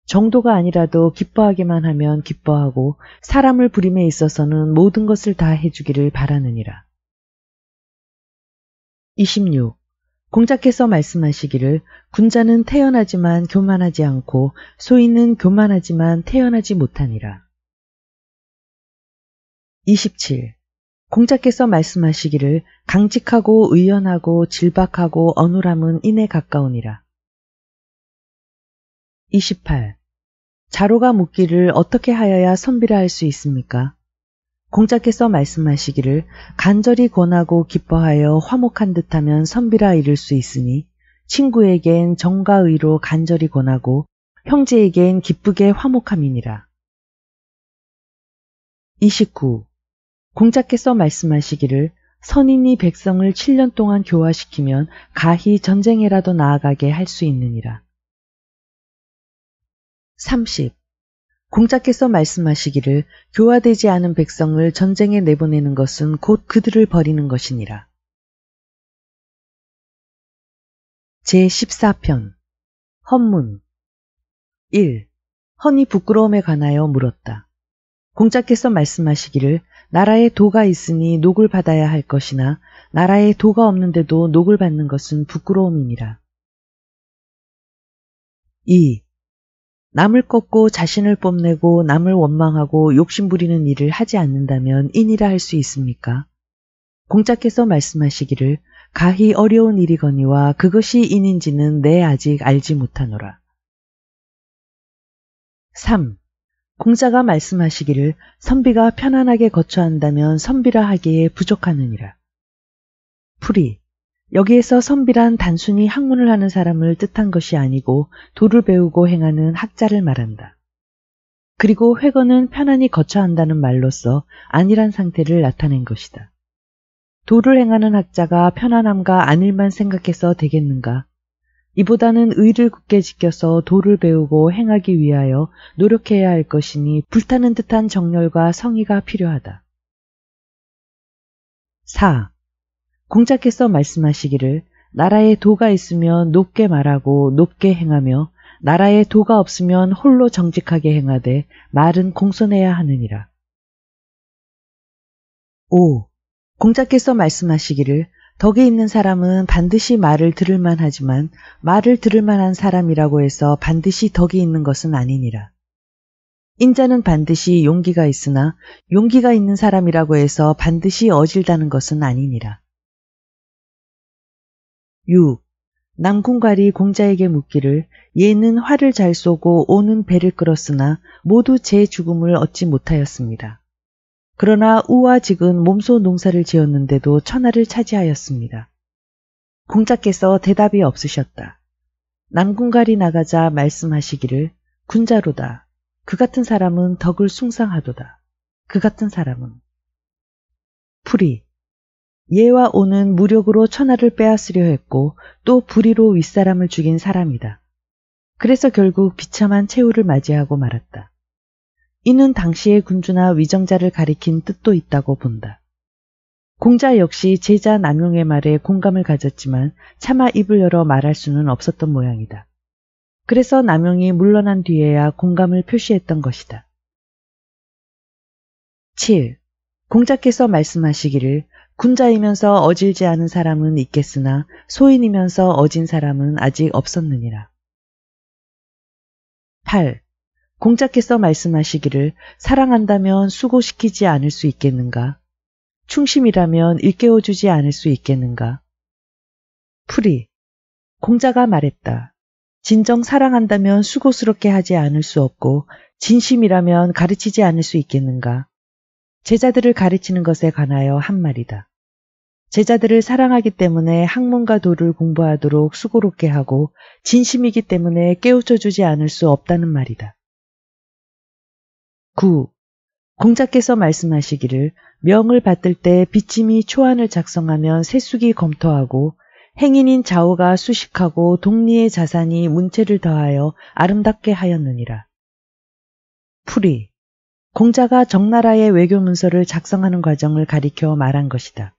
정도가 아니라도 기뻐하기만 하면 기뻐하고 사람을 부림에 있어서는 모든 것을 다 해주기를 바라느니라. 26. 공작께서 말씀하시기를 군자는 태어나지만 교만하지 않고 소인은 교만하지만 태어나지 못하니라. 27. 공자께서 말씀하시기를 강직하고 의연하고 질박하고 어눌함은 인에 가까우니라. 28. 자로가 묻기를 어떻게 하여야 선비라 할 수 있습니까? 공자께서 말씀하시기를 간절히 권하고 기뻐하여 화목한 듯하면 선비라 이를 수 있으니 친구에겐 정과 의로 간절히 권하고 형제에겐 기쁘게 화목함이니라. 29. 공자께서 말씀하시기를 선인이 백성을 7년 동안 교화시키면 가히 전쟁에라도 나아가게 할 수 있느니라. 30. 공자께서 말씀하시기를 교화되지 않은 백성을 전쟁에 내보내는 것은 곧 그들을 버리는 것이니라. 제14편 헌문 1. 허니 부끄러움에 관하여 물었다. 공자께서 말씀하시기를 나라에 도가 있으니 녹을 받아야 할 것이나 나라에 도가 없는데도 녹을 받는 것은 부끄러움이니라. 2. 남을 꺾고 자신을 뽐내고 남을 원망하고 욕심부리는 일을 하지 않는다면 인이라 할 수 있습니까? 공자께서 말씀하시기를 가히 어려운 일이거니와 그것이 인인지는 내 아직 알지 못하노라. 3. 공자가 말씀하시기를 선비가 편안하게 거처한다면 선비라 하기에 부족하느니라. 풀이 여기에서 선비란 단순히 학문을 하는 사람을 뜻한 것이 아니고 도를 배우고 행하는 학자를 말한다. 그리고 회거는 편안히 거처한다는 말로써 안일한 상태를 나타낸 것이다. 도를 행하는 학자가 편안함과 안일만 생각해서 되겠는가? 이보다는 의를 굳게 지켜서 도를 배우고 행하기 위하여 노력해야 할 것이니 불타는 듯한 정열과 성의가 필요하다. 4. 공자께서 말씀하시기를 나라에 도가 있으면 높게 말하고 높게 행하며 나라에 도가 없으면 홀로 정직하게 행하되 말은 공손해야 하느니라. 5. 공자께서 말씀하시기를 덕에 있는 사람은 반드시 말을 들을만 하지만 말을 들을만한 사람이라고 해서 반드시 덕이 있는 것은 아니니라. 인자는 반드시 용기가 있으나 용기가 있는 사람이라고 해서 반드시 어질다는 것은 아니니라. 6. 남궁갈이 공자에게 묻기를 얘는 화를 잘 쏘고 오는 배를 끌었으나 모두 제 죽음을 얻지 못하였습니다. 그러나 우와 직은 몸소 농사를 지었는데도 천하를 차지하였습니다. 공자께서 대답이 없으셨다. 남궁갈이 나가자 말씀하시기를 군자로다. 그 같은 사람은 덕을 숭상하도다. 그 같은 사람은. 풀이. 예와 오는 무력으로 천하를 빼앗으려 했고 또 불의로 윗사람을 죽인 사람이다. 그래서 결국 비참한 최후를 맞이하고 말았다. 이는 당시의 군주나 위정자를 가리킨 뜻도 있다고 본다. 공자 역시 제자 남용의 말에 공감을 가졌지만 차마 입을 열어 말할 수는 없었던 모양이다. 그래서 남용이 물러난 뒤에야 공감을 표시했던 것이다. 7. 공자께서 말씀하시기를 군자이면서 어질지 않은 사람은 있겠으나 소인이면서 어진 사람은 아직 없었느니라. 8. 공자께서 말씀하시기를 사랑한다면 수고시키지 않을 수 있겠는가? 충심이라면 일깨워주지 않을 수 있겠는가? 풀이 공자가 말했다. 진정 사랑한다면 수고스럽게 하지 않을 수 없고 진심이라면 가르치지 않을 수 있겠는가? 제자들을 가르치는 것에 관하여 한 말이다. 제자들을 사랑하기 때문에 학문과 도를 공부하도록 수고롭게 하고 진심이기 때문에 깨우쳐 주지 않을 수 없다는 말이다. 9. 공자께서 말씀하시기를 명을 받을때 비침이 초안을 작성하면 세숙이 검토하고 행인인 좌우가 수식하고 동리의 자산이 문체를 더하여 아름답게 하였느니라. 풀이 공자가 정나라의 외교 문서를 작성하는 과정을 가리켜 말한 것이다.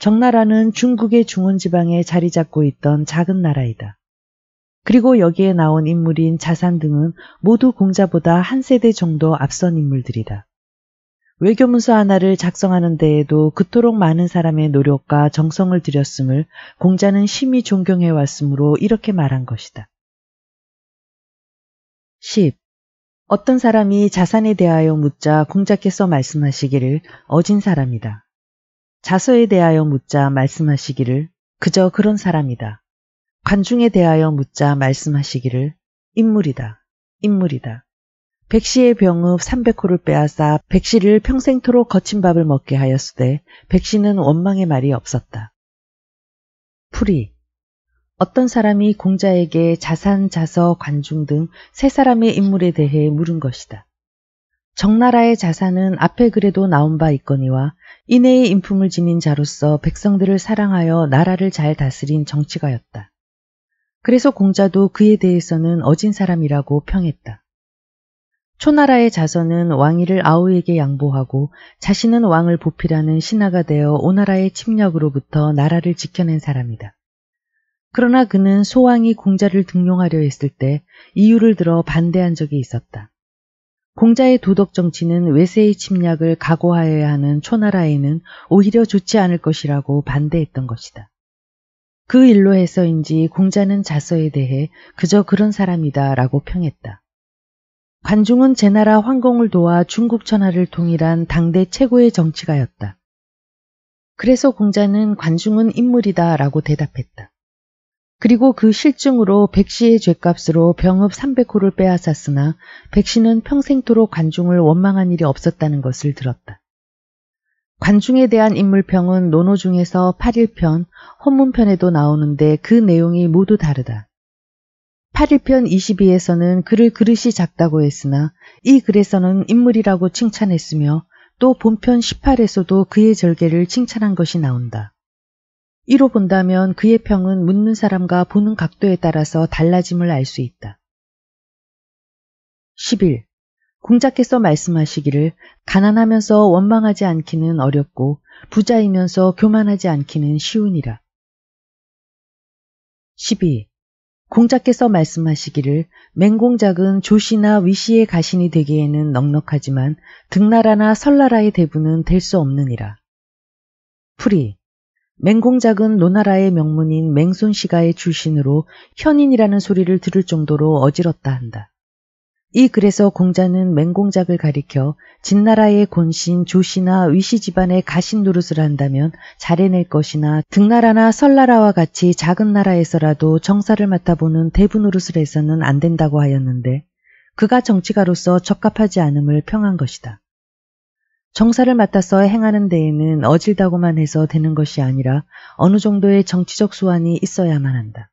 정나라는 중국의 중원지방에 자리 잡고 있던 작은 나라이다. 그리고 여기에 나온 인물인 자산 등은 모두 공자보다 한 세대 정도 앞선 인물들이다. 외교문서 하나를 작성하는 데에도 그토록 많은 사람의 노력과 정성을 들였음을 공자는 심히 존경해 왔으므로 이렇게 말한 것이다. 10. 어떤 사람이 자산에 대하여 묻자 공자께서 말씀하시기를 어진 사람이다. 자서에 대하여 묻자 말씀하시기를 그저 그런 사람이다. 관중에 대하여 묻자 말씀하시기를 인물이다. 인물이다. 백씨의 병읍 300호를 빼앗아 백씨를 평생토록 거친 밥을 먹게 하였으되 백씨는 원망의 말이 없었다. 풀이 어떤 사람이 공자에게 자산, 자서, 관중 등 세 사람의 인물에 대해 물은 것이다. 정나라의 자산은 앞에 그래도 나온 바 있거니와 이내의 인품을 지닌 자로서 백성들을 사랑하여 나라를 잘 다스린 정치가였다. 그래서 공자도 그에 대해서는 어진 사람이라고 평했다. 초나라의 자서은 왕위를 아우에게 양보하고 자신은 왕을 보필하는 신하가 되어 오나라의 침략으로부터 나라를 지켜낸 사람이다. 그러나 그는 소왕이 공자를 등용하려 했을 때 이유를 들어 반대한 적이 있었다. 공자의 도덕 정치는 외세의 침략을 각오하여야 하는 초나라에는 오히려 좋지 않을 것이라고 반대했던 것이다. 그 일로 해서인지 공자는 자서에 대해 그저 그런 사람이다 라고 평했다. 관중은 제나라 황공을 도와 중국 천하를 통일한 당대 최고의 정치가였다. 그래서 공자는 관중은 인물이다 라고 대답했다. 그리고 그 실증으로 백씨의 죄값으로 병읍 300호를 빼앗았으나 백씨는 평생토록 관중을 원망한 일이 없었다는 것을 들었다. 관중에 대한 인물평은 논어 중에서 8일편, 헌문편에도 나오는데 그 내용이 모두 다르다. 8일편 22에서는 그를 그릇이 작다고 했으나 이 글에서는 인물이라고 칭찬했으며 또 본편 18에서도 그의 절개를 칭찬한 것이 나온다. 이로 본다면 그의 평은 묻는 사람과 보는 각도에 따라서 달라짐을 알 수 있다. 11. 공자께서 말씀하시기를 가난하면서 원망하지 않기는 어렵고 부자이면서 교만하지 않기는 쉬우니라. 12. 공자께서 말씀하시기를 맹공작은 조시나위시의 가신이 되기에는 넉넉하지만 등나라나 설나라의 대부는 될 수 없느니라. 풀이 맹공작은 노나라의 명문인 맹손시가의 출신으로 현인이라는 소리를 들을 정도로 어지럽다 한다. 이 글에서 공자는 맹공작을 가리켜 진나라의 권신 조씨나 위씨 집안의 가신 노릇을 한다면 잘해낼 것이나 등나라나 설나라와 같이 작은 나라에서라도 정사를 맡아보는 대부 노릇을 해서는 안 된다고 하였는데 그가 정치가로서 적합하지 않음을 평한 것이다. 정사를 맡아서 행하는 데에는 어질다고만 해서 되는 것이 아니라 어느 정도의 정치적 소환이 있어야만 한다.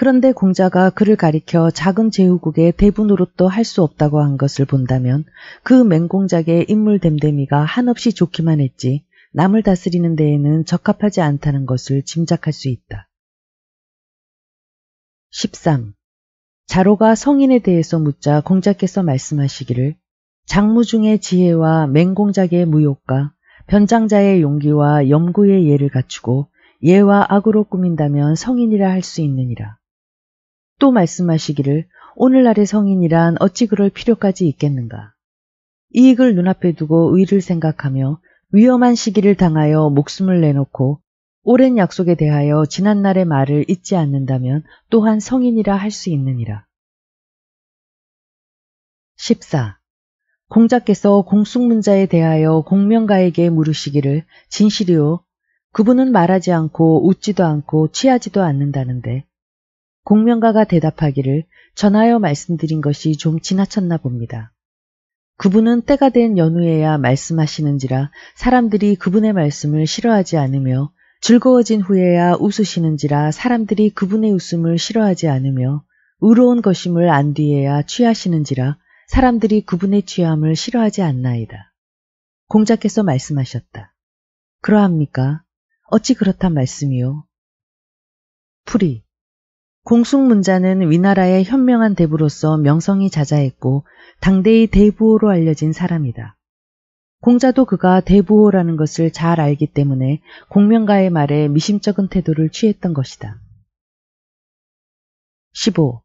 그런데 공자가 그를 가리켜 작은 제후국의 대분으로도 할 수 없다고 한 것을 본다면 그 맹공작의 인물 댐댐이가 한없이 좋기만 했지 남을 다스리는 데에는 적합하지 않다는 것을 짐작할 수 있다. 13. 자로가 성인에 대해서 묻자 공자께서 말씀하시기를 장무 중의 지혜와 맹공작의 무욕과 변장자의 용기와 염구의 예를 갖추고 예와 악으로 꾸민다면 성인이라 할 수 있느니라. 또 말씀하시기를 오늘날의 성인이란 어찌 그럴 필요까지 있겠는가. 이익을 눈앞에 두고 의를 생각하며 위험한 시기를 당하여 목숨을 내놓고 오랜 약속에 대하여 지난날의 말을 잊지 않는다면 또한 성인이라 할 수 있느니라. 14. 공자께서 공숙문자에 대하여 공명가에게 물으시기를 진실이오 그분은 말하지 않고 웃지도 않고 취하지도 않는다는데 공명가가 대답하기를 전하여 말씀드린 것이 좀 지나쳤나 봅니다. 그분은 때가 된 연후에야 말씀하시는지라 사람들이 그분의 말씀을 싫어하지 않으며 즐거워진 후에야 웃으시는지라 사람들이 그분의 웃음을 싫어하지 않으며 의로운 것임을 안 뒤에야 취하시는지라 사람들이 그분의 취함을 싫어하지 않나이다. 공자께서 말씀하셨다. 그러합니까? 어찌 그렇단 말씀이요? 풀이 공숙문자는 위나라의 현명한 대부로서 명성이 자자했고 당대의 대부호로 알려진 사람이다. 공자도 그가 대부호라는 것을 잘 알기 때문에 공명가의 말에 미심쩍은 태도를 취했던 것이다. 15.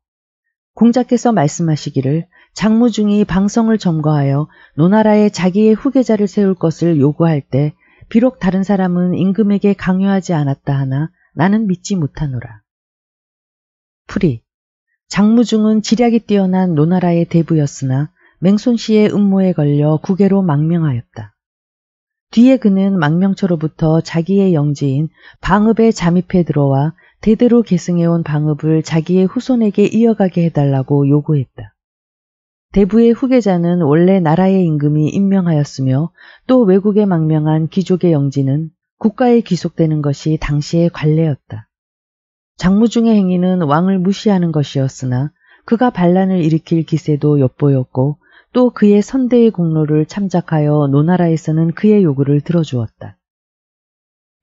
공자께서 말씀하시기를 장무중이 방성을 점거하여 노나라에 자기의 후계자를 세울 것을 요구할 때 비록 다른 사람은 임금에게 강요하지 않았다 하나 나는 믿지 못하노라. 프리. 장무중은 지략이 뛰어난 노나라의 대부였으나 맹손 씨의 음모에 걸려 국외로 망명하였다. 뒤에 그는 망명처로부터 자기의 영지인 방읍에 잠입해 들어와 대대로 계승해온 방읍을 자기의 후손에게 이어가게 해달라고 요구했다. 대부의 후계자는 원래 나라의 임금이 임명하였으며 또 외국에 망명한 귀족의 영지는 국가에 귀속되는 것이 당시의 관례였다. 장무중의 행위는 왕을 무시하는 것이었으나 그가 반란을 일으킬 기세도 엿보였고 또 그의 선대의 공로를 참작하여 노나라에서는 그의 요구를 들어주었다.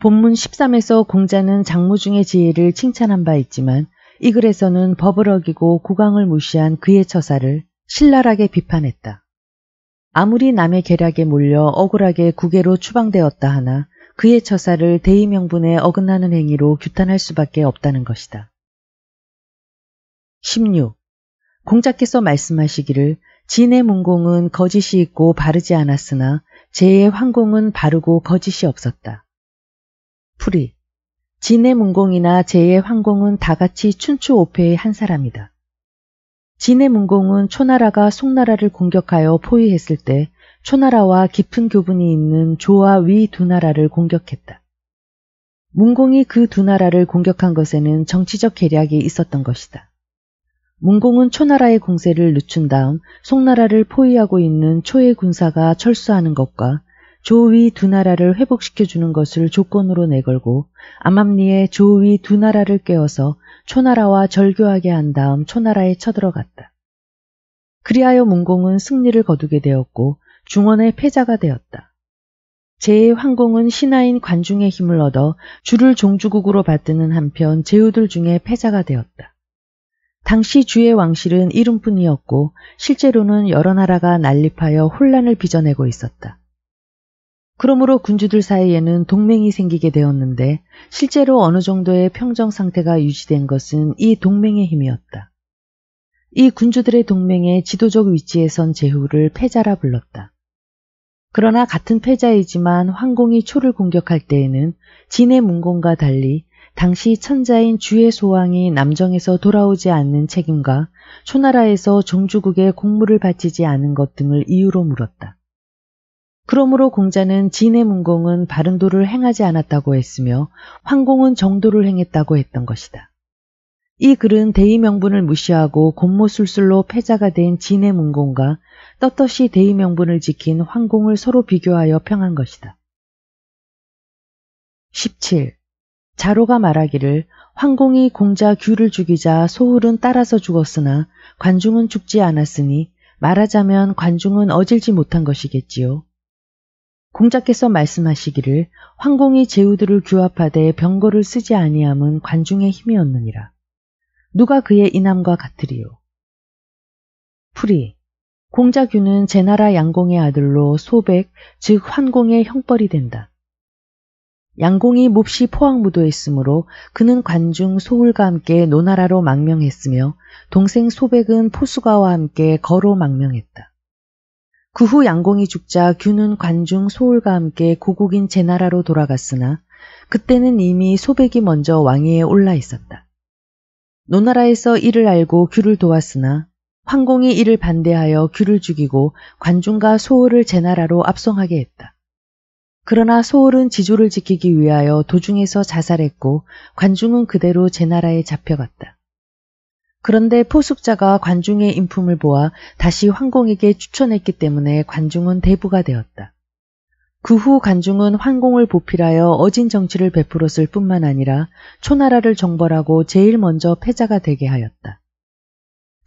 본문 13에서 공자는 장무중의 지혜를 칭찬한 바 있지만 이 글에서는 법을 어기고 국왕을 무시한 그의 처사를 신랄하게 비판했다. 아무리 남의 계략에 몰려 억울하게 국외로 추방되었다 하나 그의 처사를 대의명분에 어긋나는 행위로 규탄할 수밖에 없다는 것이다. 16. 공자께서 말씀하시기를 진의 문공은 거짓이 있고 바르지 않았으나 제의 황공은 바르고 거짓이 없었다. 풀이 진의 문공이나 제의 황공은 다같이 춘추오패의 한 사람이다. 진의 문공은 초나라가 송나라를 공격하여 포위했을 때 초나라와 깊은 교분이 있는 조와 위 두 나라를 공격했다. 문공이 그 두 나라를 공격한 것에는 정치적 계략이 있었던 것이다. 문공은 초나라의 공세를 늦춘 다음 송나라를 포위하고 있는 초의 군사가 철수하는 것과 조위 두 나라를 회복시켜주는 것을 조건으로 내걸고 암암리에 조 위 두 나라를 깨어서 초나라와 절교하게 한 다음 초나라에 쳐들어갔다. 그리하여 문공은 승리를 거두게 되었고 중원의 패자가 되었다. 제의 황공은 신하인 관중의 힘을 얻어 주를 종주국으로 받드는 한편 제후들 중에 패자가 되었다. 당시 주의 왕실은 이름뿐이었고 실제로는 여러 나라가 난립하여 혼란을 빚어내고 있었다. 그러므로 군주들 사이에는 동맹이 생기게 되었는데 실제로 어느 정도의 평정 상태가 유지된 것은 이 동맹의 힘이었다. 이 군주들의 동맹의 지도적 위치에 선 제후를 패자라 불렀다. 그러나 같은 패자이지만 황공이 초를 공격할 때에는 진의 문공과 달리 당시 천자인 주의 소왕이 남정에서 돌아오지 않는 책임과 초나라에서 종주국에 공물을 바치지 않은 것 등을 이유로 물었다. 그러므로 공자는 진의 문공은 바른도를 행하지 않았다고 했으며 황공은 정도를 행했다고 했던 것이다. 이 글은 대의명분을 무시하고 곤모술술로 패자가 된 진의 문공과 떳떳이 대의 명분을 지킨 황공을 서로 비교하여 평한 것이다. 17. 자로가 말하기를 황공이 공자 귤을 죽이자 소울은 따라서 죽었으나 관중은 죽지 않았으니 말하자면 관중은 어질지 못한 것이겠지요. 공자께서 말씀하시기를 황공이 제후들을 규합하되 병거를 쓰지 아니함은 관중의 힘이었느니라. 누가 그의 이남과 같으리요. 풀이 공자규는 제나라 양공의 아들로 소백, 즉 환공의 형벌이 된다. 양공이 몹시 포항무도에 있으므로 그는 관중 소울과 함께 노나라로 망명했으며 동생 소백은 포수가와 함께 거로 망명했다. 그 후 양공이 죽자 규는 관중 소울과 함께 고국인 제나라로 돌아갔으나 그때는 이미 소백이 먼저 왕위에 올라 있었다. 노나라에서 이를 알고 규를 도왔으나 황공이 이를 반대하여 규를 죽이고 관중과 소울을 제 나라로 압송하게 했다. 그러나 소울은 지조를 지키기 위하여 도중에서 자살했고 관중은 그대로 제 나라에 잡혀갔다. 그런데 포숙자가 관중의 인품을 보아 다시 황공에게 추천했기 때문에 관중은 대부가 되었다. 그 후 관중은 황공을 보필하여 어진 정치를 베풀었을 뿐만 아니라 초나라를 정벌하고 제일 먼저 패자가 되게 하였다.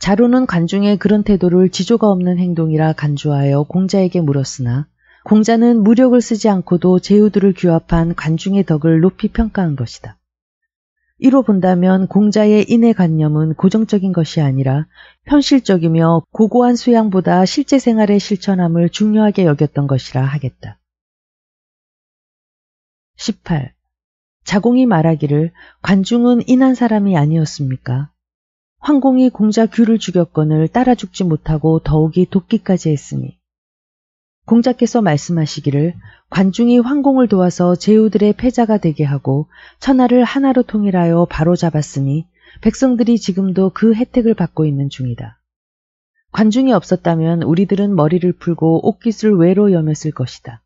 자루는 관중의 그런 태도를 지조가 없는 행동이라 간주하여 공자에게 물었으나 공자는 무력을 쓰지 않고도 제후들을 규합한 관중의 덕을 높이 평가한 것이다. 이로 본다면 공자의 인의관념은 고정적인 것이 아니라 현실적이며 고고한 수양보다 실제 생활의 실천함을 중요하게 여겼던 것이라 하겠다. 18. 자공이 말하기를 관중은 인한 사람이 아니었습니까? 황공이 공자 규를 죽였건을 따라 죽지 못하고 더욱이 돕기까지 했으니 공자께서 말씀하시기를 관중이 황공을 도와서 제후들의 패자가 되게 하고 천하를 하나로 통일하여 바로잡았으니 백성들이 지금도 그 혜택을 받고 있는 중이다. 관중이 없었다면 우리들은 머리를 풀고 옷깃을 외로 여몄을 것이다.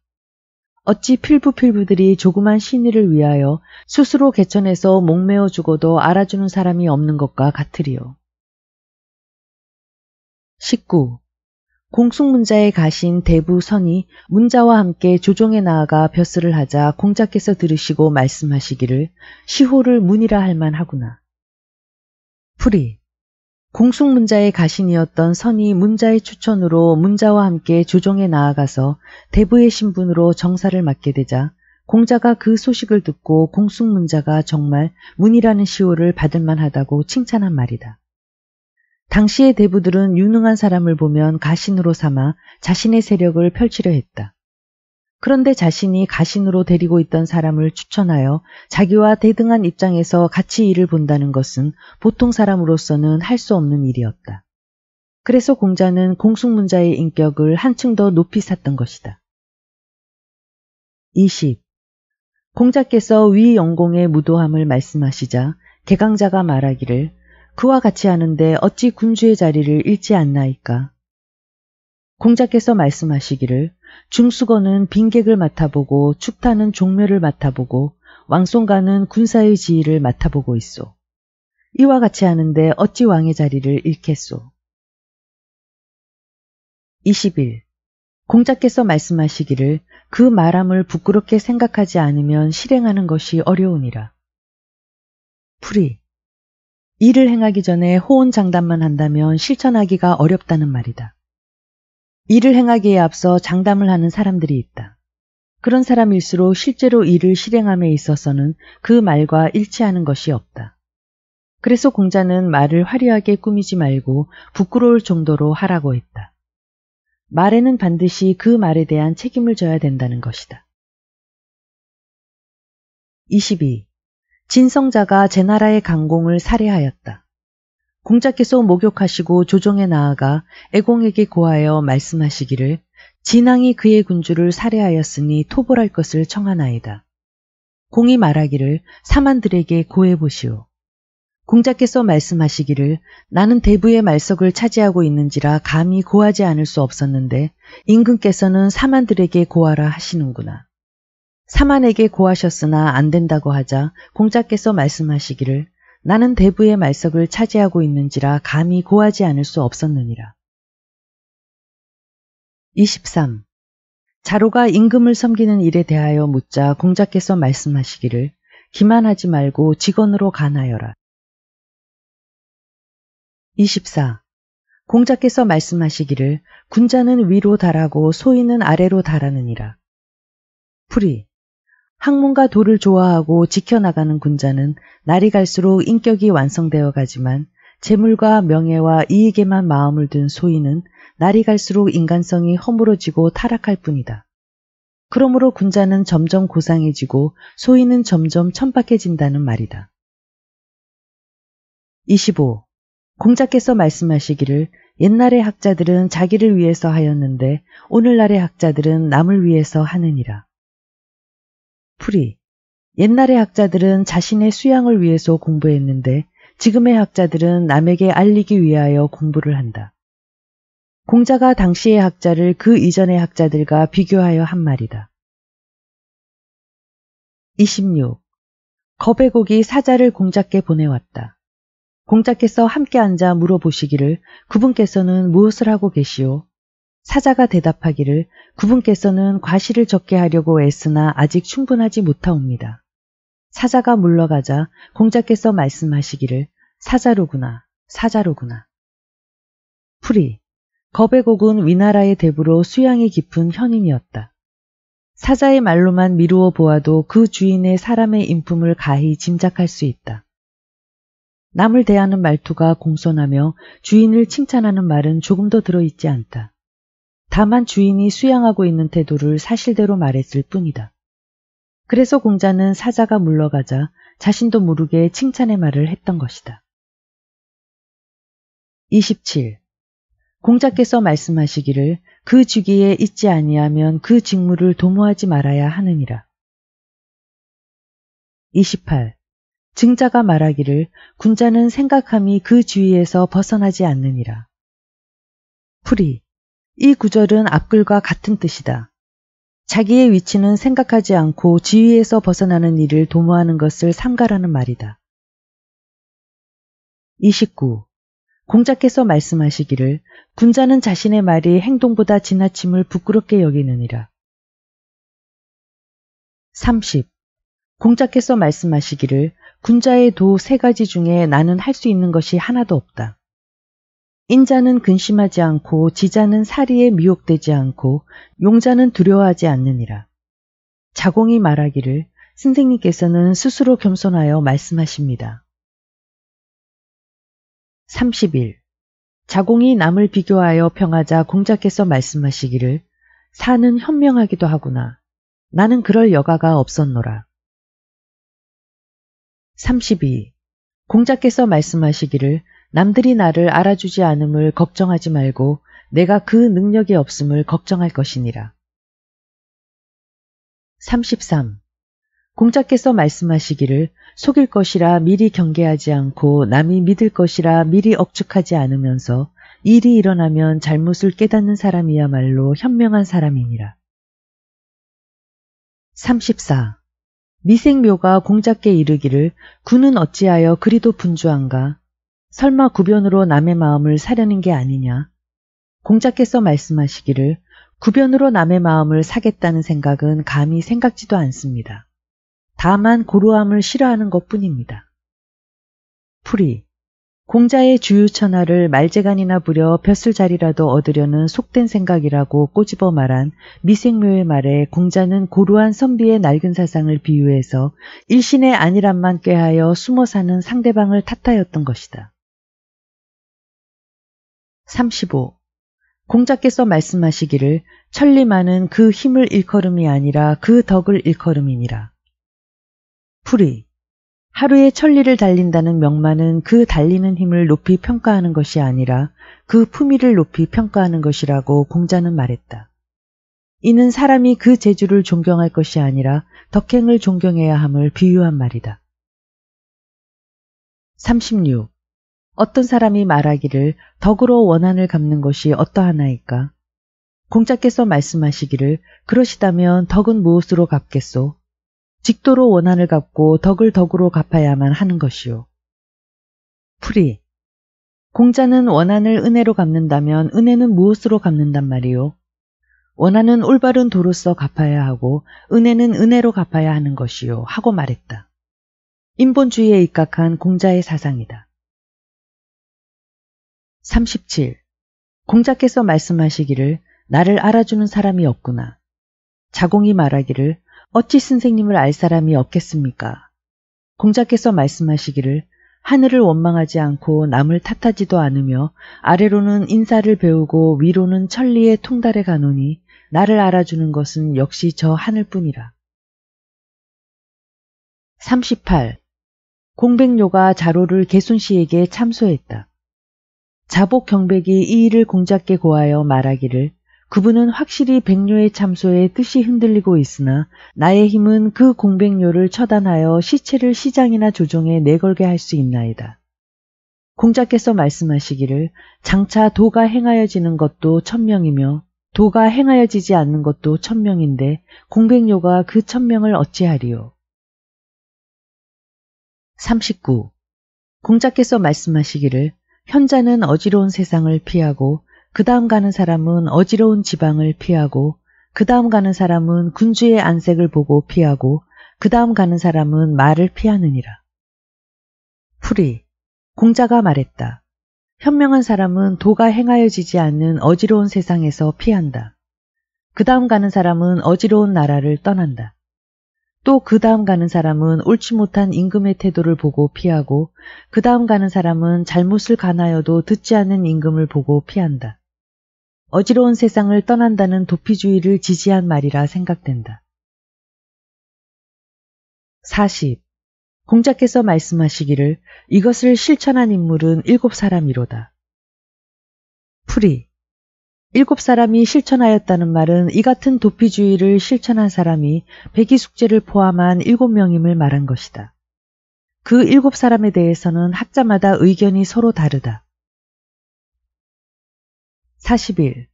어찌 필부 필부들이 조그만 신의를 위하여 스스로 개천에서 목매어 죽어도 알아주는 사람이 없는 것과 같으리요. 19. 공숙문자의 가신 대부 선이 문자와 함께 조정에 나아가 벼슬을 하자 공자께서 들으시고 말씀하시기를 시호를 문이라 할 만하구나. 풀이 공숙문자의 가신이었던 선이 문자의 추천으로 문자와 함께 조정에 나아가서 대부의 신분으로 정사를 맡게 되자 공자가 그 소식을 듣고 공숙문자가 정말 문이라는 시호를 받을 만하다고 칭찬한 말이다. 당시의 대부들은 유능한 사람을 보면 가신으로 삼아 자신의 세력을 펼치려 했다. 그런데 자신이 가신으로 데리고 있던 사람을 추천하여 자기와 대등한 입장에서 같이 일을 본다는 것은 보통 사람으로서는 할 수 없는 일이었다. 그래서 공자는 공숙문자의 인격을 한층 더 높이 샀던 것이다. 20. 공자께서 위 영공의 무도함을 말씀하시자 개강자가 말하기를 그와 같이 하는데 어찌 군주의 자리를 잃지 않나이까 공자께서 말씀하시기를 중수거는 빈객을 맡아보고 축타는 종묘를 맡아보고 왕송가는 군사의 지위를 맡아보고 있소. 이와 같이 하는데 어찌 왕의 자리를 잃겠소. 21. 공자께서 말씀하시기를 그 말함을 부끄럽게 생각하지 않으면 실행하는 것이 어려우니라. 풀이. 일을 행하기 전에 호언장담만 한다면 실천하기가 어렵다는 말이다. 일을 행하기에 앞서 장담을 하는 사람들이 있다. 그런 사람일수록 실제로 일을 실행함에 있어서는 그 말과 일치하는 것이 없다. 그래서 공자는 말을 화려하게 꾸미지 말고 부끄러울 정도로 하라고 했다. 말에는 반드시 그 말에 대한 책임을 져야 된다는 것이다. 22. 진성자가 제나라의 강공을 살해하였다. 공자께서 목욕하시고 조정에 나아가 애공에게 고하여 말씀하시기를 진앙이 그의 군주를 살해하였으니 토벌할 것을 청하나이다. 공이 말하기를 사만들에게 고해보시오. 공자께서 말씀하시기를 나는 대부의 말석을 차지하고 있는지라 감히 고하지 않을 수 없었는데 임금께서는 사만들에게 고하라 하시는구나. 사만에게 고하셨으나 안 된다고 하자 공자께서 말씀하시기를 나는 대부의 말석을 차지하고 있는지라 감히 고하지 않을 수 없었느니라. 23. 자로가 임금을 섬기는 일에 대하여 묻자 공자께서 말씀하시기를 기만하지 말고 직원으로 간하여라. 24. 공자께서 말씀하시기를 군자는 위로 달하고 소인은 아래로 달하느니라. 풀이 학문과 도를 좋아하고 지켜나가는 군자는 날이 갈수록 인격이 완성되어 가지만 재물과 명예와 이익에만 마음을 든 소인은 날이 갈수록 인간성이 허물어지고 타락할 뿐이다. 그러므로 군자는 점점 고상해지고 소인은 점점 천박해진다는 말이다. 25. 공자께서 말씀하시기를 옛날의 학자들은 자기를 위해서 하였는데 오늘날의 학자들은 남을 위해서 하느니라. 프리. 옛날의 학자들은 자신의 수양을 위해서 공부했는데 지금의 학자들은 남에게 알리기 위하여 공부를 한다. 공자가 당시의 학자를 그 이전의 학자들과 비교하여 한 말이다. 26. 거백옥이 사자를 공자께 보내왔다. 공자께서 함께 앉아 물어보시기를 그분께서는 무엇을 하고 계시오? 사자가 대답하기를 그분께서는 과실을 적게 하려고 애쓰나 아직 충분하지 못하옵니다. 사자가 물러가자 공자께서 말씀하시기를 사자로구나 사자로구나. 풀이 거백옥은 위나라의 대부로 수양이 깊은 현인이었다. 사자의 말로만 미루어 보아도 그 주인의 사람의 인품을 가히 짐작할 수 있다. 남을 대하는 말투가 공손하며 주인을 칭찬하는 말은 조금도 들어있지 않다. 다만 주인이 수양하고 있는 태도를 사실대로 말했을 뿐이다. 그래서 공자는 사자가 물러가자 자신도 모르게 칭찬의 말을 했던 것이다. 27. 공자께서 말씀하시기를 그 주기에 있지 아니하면 그 직무를 도모하지 말아야 하느니라. 28. 증자가 말하기를 군자는 생각함이 그 주위에서 벗어나지 않느니라. 풀이 이 구절은 앞글과 같은 뜻이다. 자기의 위치는 생각하지 않고 지위에서 벗어나는 일을 도모하는 것을 삼가라는 말이다. 29. 공자께서 말씀하시기를 군자는 자신의 말이 행동보다 지나침을 부끄럽게 여기느니라. 30. 공자께서 말씀하시기를 군자의 도 세 가지 중에 나는 할 수 있는 것이 하나도 없다. 인자는 근심하지 않고 지자는 사리에 미혹되지 않고 용자는 두려워하지 않느니라. 자공이 말하기를 선생님께서는 스스로 겸손하여 말씀하십니다. 3 1 자공이 남을 비교하여 평하자 공자께서 말씀하시기를 사는 현명하기도 하구나. 나는 그럴 여가가 없었노라. 32. 공자께서 말씀하시기를 남들이 나를 알아주지 않음을 걱정하지 말고 내가 그 능력이 없음을 걱정할 것이니라. 33. 공자께서 말씀하시기를 속일 것이라 미리 경계하지 않고 남이 믿을 것이라 미리 억측하지 않으면서 일이 일어나면 잘못을 깨닫는 사람이야말로 현명한 사람이니라. 34. 미생묘가 공작께 이르기를 군은 어찌하여 그리도 분주한가 설마 구변으로 남의 마음을 사려는 게 아니냐. 공자께서 말씀하시기를 구변으로 남의 마음을 사겠다는 생각은 감히 생각지도 않습니다. 다만 고루함을 싫어하는 것 뿐입니다. 풀이 공자의 주유천하를 말재간이나 부려 벼슬 자리라도 얻으려는 속된 생각이라고 꼬집어 말한 미생묘의 말에 공자는 고루한 선비의 낡은 사상을 비유해서 일신의 안일함만 꾀하여 숨어 사는 상대방을 탓하였던 것이다. 35. 공자께서 말씀하시기를 천리만은 그 힘을 일컬음이 아니라 그 덕을 일컬음이니라. 풀이 하루에 천리를 달린다는 명만은 그 달리는 힘을 높이 평가하는 것이 아니라 그 품위를 높이 평가하는 것이라고 공자는 말했다. 이는 사람이 그 재주를 존경할 것이 아니라 덕행을 존경해야 함을 비유한 말이다. 36. 어떤 사람이 말하기를 덕으로 원한을 갚는 것이 어떠하나이까? 공자께서 말씀하시기를 그러시다면 덕은 무엇으로 갚겠소? 직도로 원한을 갚고 덕을 덕으로 갚아야만 하는 것이요. 풀이 공자는 원한을 은혜로 갚는다면 은혜는 무엇으로 갚는단 말이요? 원한은 올바른 도로서 갚아야 하고 은혜는 은혜로 갚아야 하는 것이요 하고 말했다. 인본주의에 입각한 공자의 사상이다. 37. 공자께서 말씀하시기를 나를 알아주는 사람이 없구나. 자공이 말하기를 어찌 선생님을 알 사람이 없겠습니까? 공자께서 말씀하시기를 하늘을 원망하지 않고 남을 탓하지도 않으며 아래로는 인사를 배우고 위로는 천리에 통달해 가노니 나를 알아주는 것은 역시 저 하늘뿐이라. 38. 공백료가 자로를 개순 씨에게 참소했다. 자복 경백이 이 일을 공작께 고하여 말하기를 그분은 확실히 백료의 참소에 뜻이 흔들리고 있으나 나의 힘은 그 공백료를 처단하여 시체를 시장이나 조정에 내걸게 할 수 있나이다. 공작께서 말씀하시기를 장차 도가 행하여지는 것도 천명이며 도가 행하여지지 않는 것도 천명인데 공백료가 그 천명을 어찌하리요. 39. 공작께서 말씀하시기를 현자는 어지러운 세상을 피하고 그 다음 가는 사람은 어지러운 지방을 피하고 그 다음 가는 사람은 군주의 안색을 보고 피하고 그 다음 가는 사람은 말을 피하느니라. 풀이 공자가 말했다. 현명한 사람은 도가 행하여지지 않는 어지러운 세상에서 피한다. 그 다음 가는 사람은 어지러운 나라를 떠난다. 또그 다음 가는 사람은 옳지 못한 임금의 태도를 보고 피하고 그 다음 가는 사람은 잘못을 가나여도 듣지 않는 임금을 보고 피한다. 어지러운 세상을 떠난다는 도피주의를 지지한 말이라 생각된다. 40. 공자께서 말씀하시기를 이것을 실천한 인물은 일곱 사람이로다. 풀이 일곱 사람이 실천하였다는 말은 이 같은 도피주의를 실천한 사람이 백이 숙제를 포함한 일곱 명임을 말한 것이다. 그 일곱 사람에 대해서는 학자마다 의견이 서로 다르다. 41.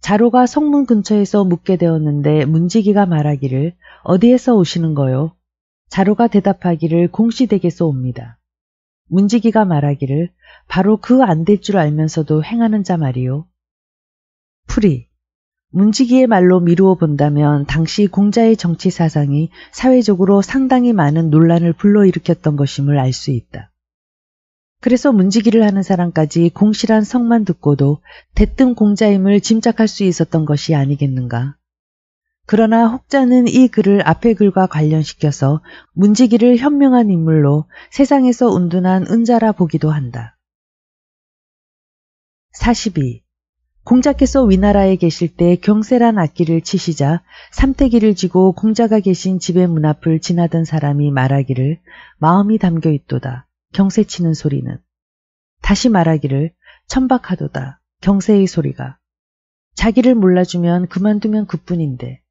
자로가 성문 근처에서 묻게 되었는데 문지기가 말하기를 어디에서 오시는 거요? 자로가 대답하기를 공시댁에서 옵니다. 문지기가 말하기를 바로 그 안 될 줄 알면서도 행하는 자 말이요. 풀이, 문지기의 말로 미루어 본다면 당시 공자의 정치 사상이 사회적으로 상당히 많은 논란을 불러일으켰던 것임을 알 수 있다. 그래서 문지기를 하는 사람까지 공실한 성만 듣고도 대뜸 공자임을 짐작할 수 있었던 것이 아니겠는가. 그러나 혹자는 이 글을 앞의 글과 관련시켜서 문지기를 현명한 인물로 세상에서 운둔한 은자라 보기도 한다. 42. 공자께서 위나라에 계실 때 경세란 악기를 치시자 삼태기를 지고 공자가 계신 집의 문 앞을 지나던 사람이 말하기를 마음이 담겨 있도다. 경세 치는 소리는 다시 말하기를 천박하도다. 경세의 소리가 자기를 몰라주면 그만두면 그뿐인데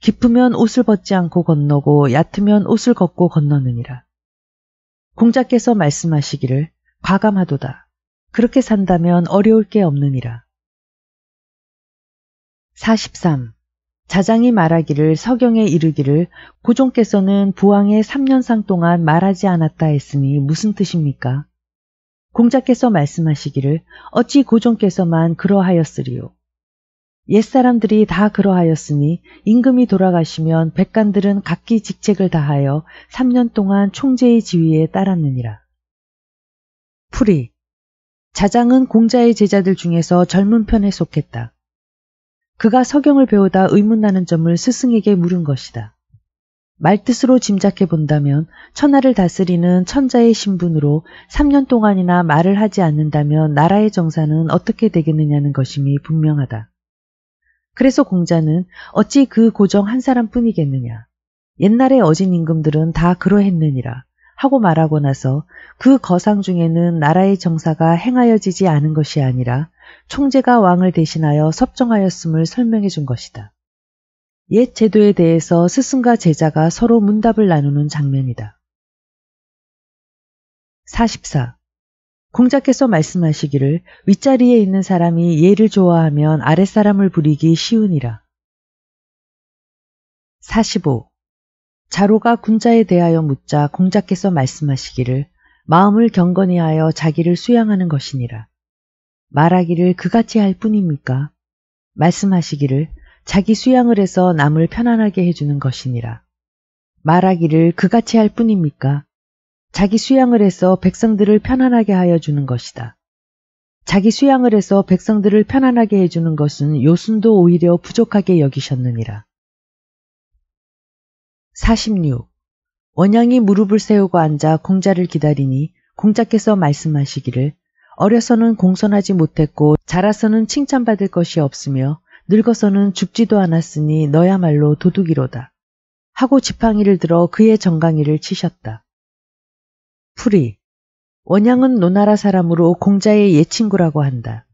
기쁘면 옷을 벗지 않고 건너고 얕으면 옷을 걷고 건너느니라. 공자께서 말씀하시기를 과감하도다. 그렇게 산다면 어려울 게 없느니라. 43. 자장이 말하기를 서경에 이르기를 고종께서는 부왕의 3년상 동안 말하지 않았다 했으니 무슨 뜻입니까? 공자께서 말씀하시기를 어찌 고종께서만 그러하였으리요. 옛사람들이 다 그러하였으니 임금이 돌아가시면 백관들은 각기 직책을 다하여 3년 동안 총재의 지위에 따랐느니라. 풀이 자장은 공자의 제자들 중에서 젊은 편에 속했다. 그가 서경을 배우다 의문나는 점을 스승에게 물은 것이다. 말뜻으로 짐작해 본다면 천하를 다스리는 천자의 신분으로 3년 동안이나 말을 하지 않는다면 나라의 정사는 어떻게 되겠느냐는 것임이 분명하다. 그래서 공자는 어찌 그 고정 한 사람뿐이겠느냐. 옛날의 어진 임금들은 다 그러했느니라 하고 말하고 나서 그 거상 중에는 나라의 정사가 행하여지지 않은 것이 아니라 총재가 왕을 대신하여 섭정하였음을 설명해 준 것이다. 옛 제도에 대해서 스승과 제자가 서로 문답을 나누는 장면이다. 44. 공자께서 말씀하시기를 윗자리에 있는 사람이 예를 좋아하면 아랫사람을 부리기 쉬우니라. 45. 자로가 군자에 대하여 묻자 공자께서 말씀하시기를 마음을 경건히 하여 자기를 수양하는 것이니라. 말하기를 그같이 할 뿐입니까? 말씀하시기를 자기 수양을 해서 남을 편안하게 해주는 것이니라. 말하기를 그같이 할 뿐입니까? 자기 수양을 해서 백성들을 편안하게 하여 주는 것이다. 자기 수양을 해서 백성들을 편안하게 해주는 것은 요순도 오히려 부족하게 여기셨느니라. 46. 원양이 무릎을 세우고 앉아 공자를 기다리니 공자께서 말씀하시기를 어려서는 공손하지 못했고 자라서는 칭찬받을 것이 없으며 늙어서는 죽지도 않았으니 너야말로 도둑이로다. 하고 지팡이를 들어 그의 정강이를 치셨다. 풀이 원양은 노나라 사람으로 공자의 예친구라고 한다.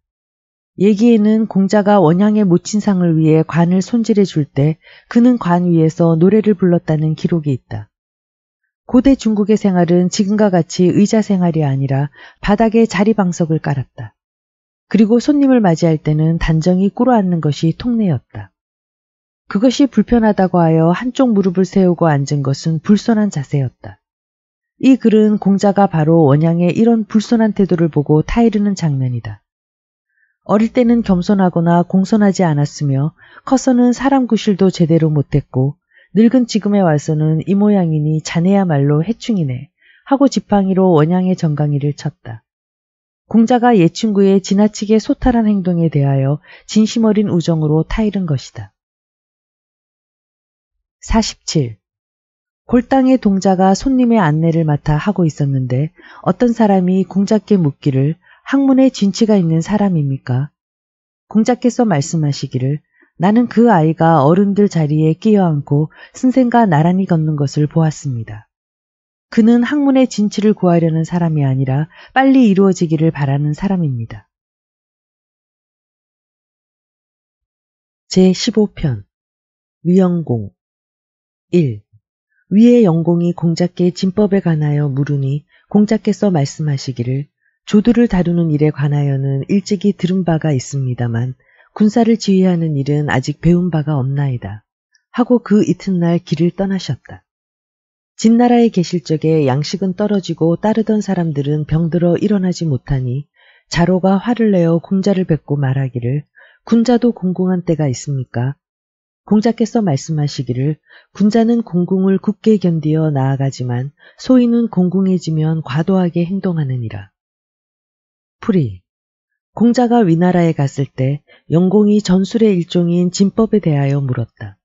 얘기에는 공자가 원양의 모친상을 위해 관을 손질해 줄 때 그는 관 위에서 노래를 불렀다는 기록이 있다. 고대 중국의 생활은 지금과 같이 의자 생활이 아니라 바닥에 자리방석을 깔았다. 그리고 손님을 맞이할 때는 단정히 꿇어앉는 것이 통례였다. 그것이 불편하다고 하여 한쪽 무릎을 세우고 앉은 것은 불손한 자세였다. 이 글은 공자가 바로 원양의 이런 불손한 태도를 보고 타이르는 장면이다. 어릴 때는 겸손하거나 공손하지 않았으며 커서는 사람 구실도 제대로 못했고 늙은 지금에 와서는 이 모양이니 자네야말로 해충이네 하고 지팡이로 원양의 정강이를 쳤다. 공자가 예 친구의 지나치게 소탈한 행동에 대하여 진심 어린 우정으로 타이른 것이다. 47. 골당의 동자가 손님의 안내를 맡아 하고 있었는데 어떤 사람이 공자께 묻기를 학문에 진취가 있는 사람입니까? 공자께서 말씀하시기를 나는 그 아이가 어른들 자리에 끼어 앉고 선생과 나란히 걷는 것을 보았습니다. 그는 학문의 진취를 구하려는 사람이 아니라 빨리 이루어지기를 바라는 사람입니다. 제15편 위영공 1. 위의 영공이 공작계 진법에 관하여 물으니 공작께서 말씀하시기를 조두를 다루는 일에 관하여는 일찍이 들은 바가 있습니다만 군사를 지휘하는 일은 아직 배운 바가 없나이다. 하고 그 이튿날 길을 떠나셨다. 진나라에 계실 적에 양식은 떨어지고 따르던 사람들은 병들어 일어나지 못하니 자로가 화를 내어 공자를 뵙고 말하기를 군자도 공공한 때가 있습니까? 공자께서 말씀하시기를 군자는 공공을 굳게 견디어 나아가지만 소인은 공공해지면 과도하게 행동하느니라. 프리 공자가 위나라에 갔을 때 영공이 전술의 일종인 진법에 대하여 물었다.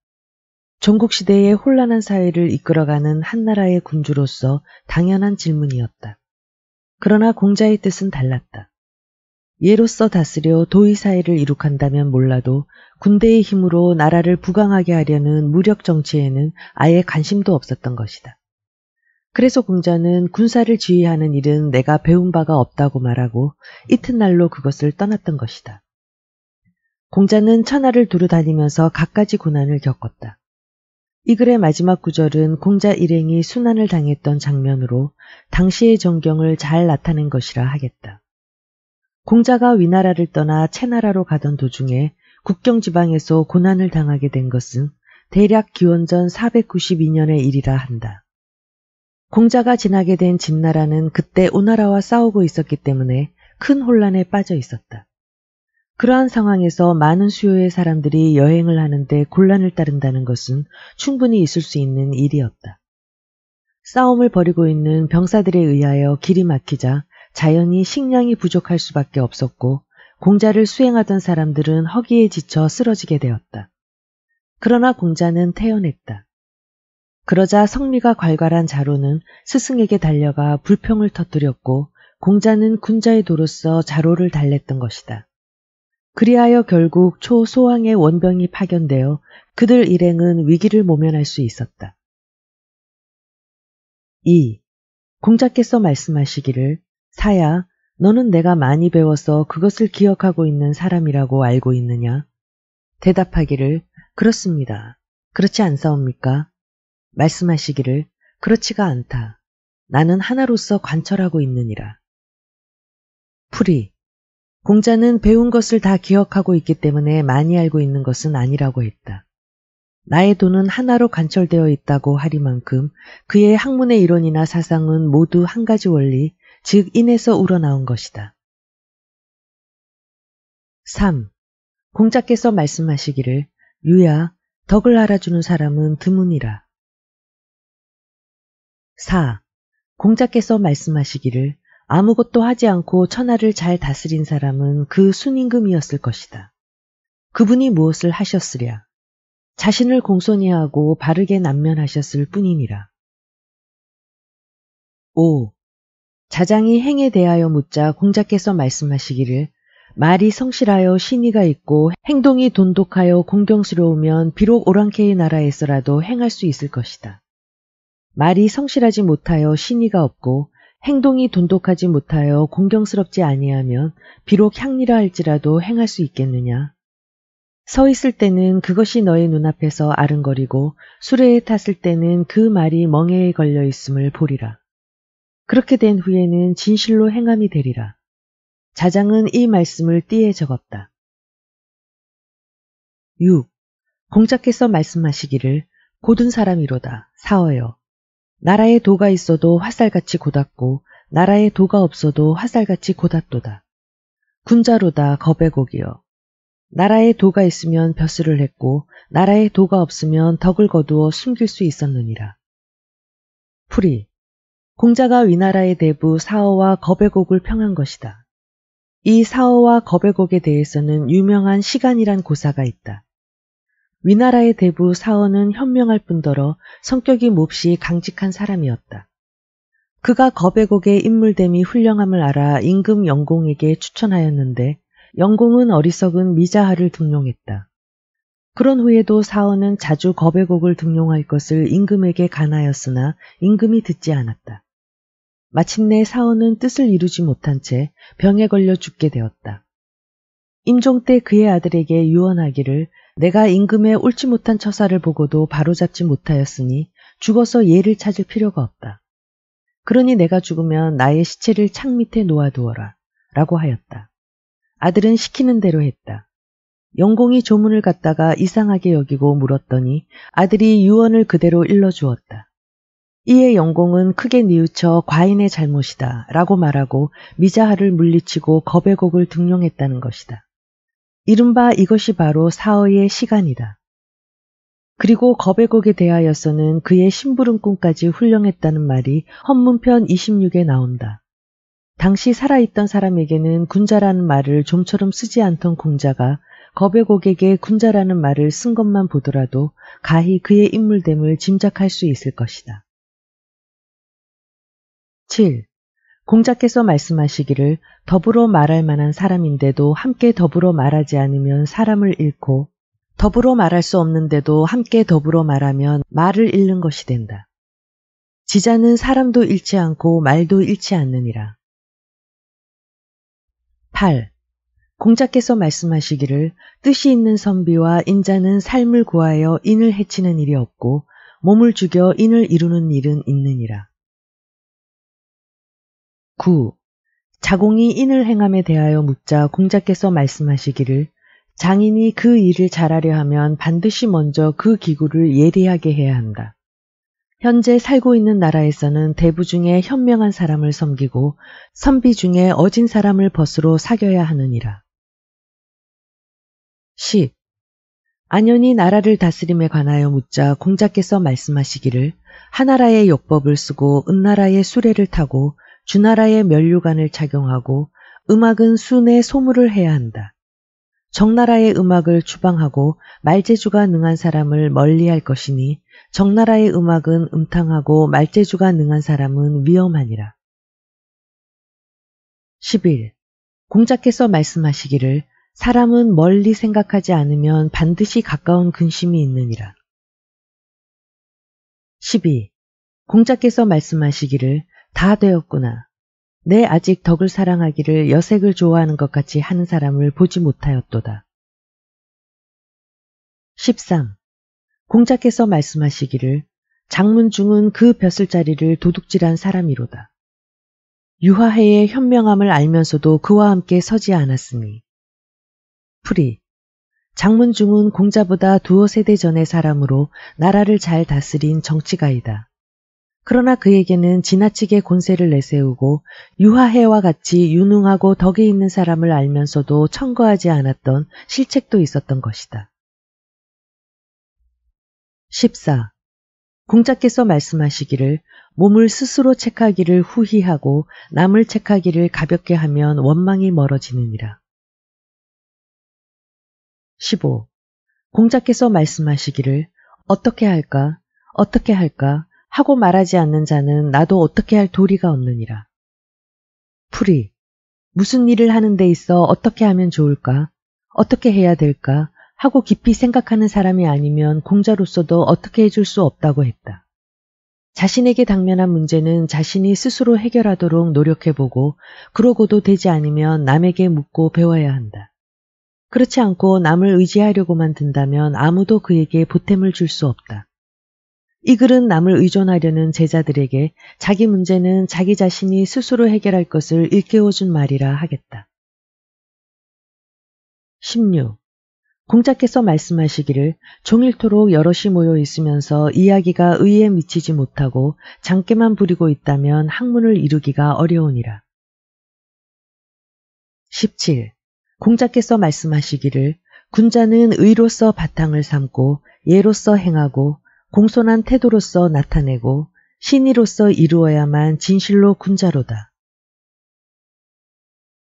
전국시대의 혼란한 사회를 이끌어가는 한나라의 군주로서 당연한 질문이었다. 그러나 공자의 뜻은 달랐다. 예로서 다스려 도의 사회를 이룩한다면 몰라도 군대의 힘으로 나라를 부강하게 하려는 무력 정치에는 아예 관심도 없었던 것이다. 그래서 공자는 군사를 지휘하는 일은 내가 배운 바가 없다고 말하고 이튿날로 그것을 떠났던 것이다. 공자는 천하를 두루 다니면서 갖가지 고난을 겪었다. 이 글의 마지막 구절은 공자 일행이 순환을 당했던 장면으로 당시의 전경을 잘 나타낸 것이라 하겠다. 공자가 위나라를 떠나 채나라로 가던 도중에 국경 지방에서 고난을 당하게 된 것은 대략 기원전 492년의 일이라 한다. 공자가 지나게 된 진나라는 그때 오나라와 싸우고 있었기 때문에 큰 혼란에 빠져 있었다. 그러한 상황에서 많은 수요의 사람들이 여행을 하는데 곤란을 따른다는 것은 충분히 있을 수 있는 일이었다. 싸움을 벌이고 있는 병사들에 의하여 길이 막히자 자연히 식량이 부족할 수밖에 없었고 공자를 수행하던 사람들은 허기에 지쳐 쓰러지게 되었다. 그러나 공자는 태어났다. 그러자 성미가 괄괄한 자로는 스승에게 달려가 불평을 터뜨렸고 공자는 군자의 도로서 자로를 달랬던 것이다. 그리하여 결국 초소왕의 원병이 파견되어 그들 일행은 위기를 모면할 수 있었다. 2. 공자께서 말씀하시기를 사야 너는 내가 많이 배워서 그것을 기억하고 있는 사람이라고 알고 있느냐? 대답하기를 그렇습니다. 그렇지 않사옵니까? 말씀하시기를 그렇지가 않다. 나는 하나로서 관철하고 있느니라. 풀이 공자는 배운 것을 다 기억하고 있기 때문에 많이 알고 있는 것은 아니라고 했다. 나의 돈은 하나로 관철되어 있다고 하리만큼 그의 학문의 이론이나 사상은 모두 한 가지 원리, 즉 인에서 우러나온 것이다. 3. 공자께서 말씀하시기를 유야 덕을 알아주는 사람은 드문이라. 4. 공자께서 말씀하시기를 아무것도 하지 않고 천하를 잘 다스린 사람은 그 순임금이었을 것이다. 그분이 무엇을 하셨으랴? 자신을 공손히 하고 바르게 난면하셨을 뿐이니라. 5. 자장이 행에 대하여 묻자 공자께서 말씀하시기를 말이 성실하여 신의가 있고 행동이 돈독하여 공경스러우면 비록 오랑캐의 나라에서라도 행할 수 있을 것이다. 말이 성실하지 못하여 신의가 없고 행동이 돈독하지 못하여 공경스럽지 아니하면 비록 향리라 할지라도 행할 수 있겠느냐. 서 있을 때는 그것이 너의 눈앞에서 아른거리고 수레에 탔을 때는 그 말이 멍에에 걸려 있음을 보리라. 그렇게 된 후에는 진실로 행함이 되리라. 자장은 이 말씀을 띠에 적었다. 6. 공작께서 말씀하시기를 곧은 사람이로다 사어여 나라에 도가 있어도 화살같이 고닫고 나라에 도가 없어도 화살같이 고닫도다. 군자로다 거배곡이여. 나라에 도가 있으면 벼슬을 했고 나라에 도가 없으면 덕을 거두어 숨길 수 있었느니라. 풀이 공자가 위나라의 대부 사어와 거배곡을 평한 것이다. 이 사어와 거배곡에 대해서는 유명한 시간이란 고사가 있다. 위나라의 대부 사원은 현명할 뿐더러 성격이 몹시 강직한 사람이었다. 그가 거백옥의 인물됨이 훌륭함을 알아 임금 영공에게 추천하였는데 영공은 어리석은 미자하를 등용했다. 그런 후에도 사원은 자주 거백옥을 등용할 것을 임금에게 간하였으나 임금이 듣지 않았다. 마침내 사원은 뜻을 이루지 못한 채 병에 걸려 죽게 되었다. 임종 때 그의 아들에게 유언하기를 내가 임금의 옳지 못한 처사를 보고도 바로잡지 못하였으니 죽어서 예를 찾을 필요가 없다. 그러니 내가 죽으면 나의 시체를 창 밑에 놓아두어라. 라고 하였다. 아들은 시키는 대로 했다. 영공이 조문을 갔다가 이상하게 여기고 물었더니 아들이 유언을 그대로 일러주었다. 이에 영공은 크게 뉘우쳐 과인의 잘못이다 라고 말하고 미자하를 물리치고 거배곡을 등용했다는 것이다. 이른바 이것이 바로 사어의 시간이다. 그리고 거백곡에 대하여서는 그의 심부름꾼까지 훈령했다는 말이 헌문편 26에 나온다. 당시 살아있던 사람에게는 군자라는 말을 좀처럼 쓰지 않던 공자가 거백곡에게 군자라는 말을 쓴 것만 보더라도 가히 그의 인물됨을 짐작할 수 있을 것이다. 7. 공자께서 말씀하시기를 더불어 말할 만한 사람인데도 함께 더불어 말하지 않으면 사람을 잃고 더불어 말할 수 없는데도 함께 더불어 말하면 말을 잃는 것이 된다. 지자는 사람도 잃지 않고 말도 잃지 않느니라. 8. 공자께서 말씀하시기를 뜻이 있는 선비와 인자는 삶을 구하여 인을 해치는 일이 없고 몸을 죽여 인을 이루는 일은 있느니라. 9. 자공이 인을 행함에 대하여 묻자 공자께서 말씀하시기를 장인이 그 일을 잘하려 하면 반드시 먼저 그 기구를 예리하게 해야 한다. 현재 살고 있는 나라에서는 대부 중에 현명한 사람을 섬기고 선비 중에 어진 사람을 벗으로 사겨야 하느니라. 10. 안연이 나라를 다스림에 관하여 묻자 공자께서 말씀하시기를 하나라의 역법을 쓰고 은나라의 수레를 타고 주나라의 면류관을 착용하고 음악은 순의 소물을 해야 한다. 정나라의 음악을 추방하고 말재주가 능한 사람을 멀리할 것이니 정나라의 음악은 음탕하고 말재주가 능한 사람은 위험하니라. 11. 공자께서 말씀하시기를 사람은 멀리 생각하지 않으면 반드시 가까운 근심이 있느니라. 12. 공자께서 말씀하시기를 다 되었구나. 내 아직 덕을 사랑하기를 여색을 좋아하는 것 같이 하는 사람을 보지 못하였도다. 13. 공자께서 말씀하시기를 장문중은 그 벼슬자리를 도둑질한 사람이로다. 유화해의 현명함을 알면서도 그와 함께 서지 않았으니. 프리. 장문중은 공자보다 두어 세대 전의 사람으로 나라를 잘 다스린 정치가이다. 그러나 그에게는 지나치게 권세를 내세우고 유하해와 같이 유능하고 덕에 있는 사람을 알면서도 청거하지 않았던 실책도 있었던 것이다. 14. 공자께서 말씀하시기를 몸을 스스로 책하기를 후히하고 남을 책하기를 가볍게 하면 원망이 멀어지느니라. 15. 공자께서 말씀하시기를 어떻게 할까? 어떻게 할까? 하고 말하지 않는 자는 나도 어떻게 할 도리가 없느니라. 풀이 무슨 일을 하는 데 있어 어떻게 하면 좋을까? 어떻게 해야 될까? 하고 깊이 생각하는 사람이 아니면 공자로서도 어떻게 해줄 수 없다고 했다. 자신에게 당면한 문제는 자신이 스스로 해결하도록 노력해보고 그러고도 되지 않으면 남에게 묻고 배워야 한다. 그렇지 않고 남을 의지하려고만 든다면 아무도 그에게 보탬을 줄 수 없다. 이 글은 남을 의존하려는 제자들에게 자기 문제는 자기 자신이 스스로 해결할 것을 일깨워준 말이라 하겠다. 16. 공자께서 말씀하시기를 종일토록 여럿이 모여 있으면서 이야기가 의에 미치지 못하고 장깨만 부리고 있다면 학문을 이루기가 어려우니라. 17. 공자께서 말씀하시기를 군자는 의로서 바탕을 삼고 예로서 행하고 공손한 태도로서 나타내고 신의로서 이루어야만 진실로 군자로다.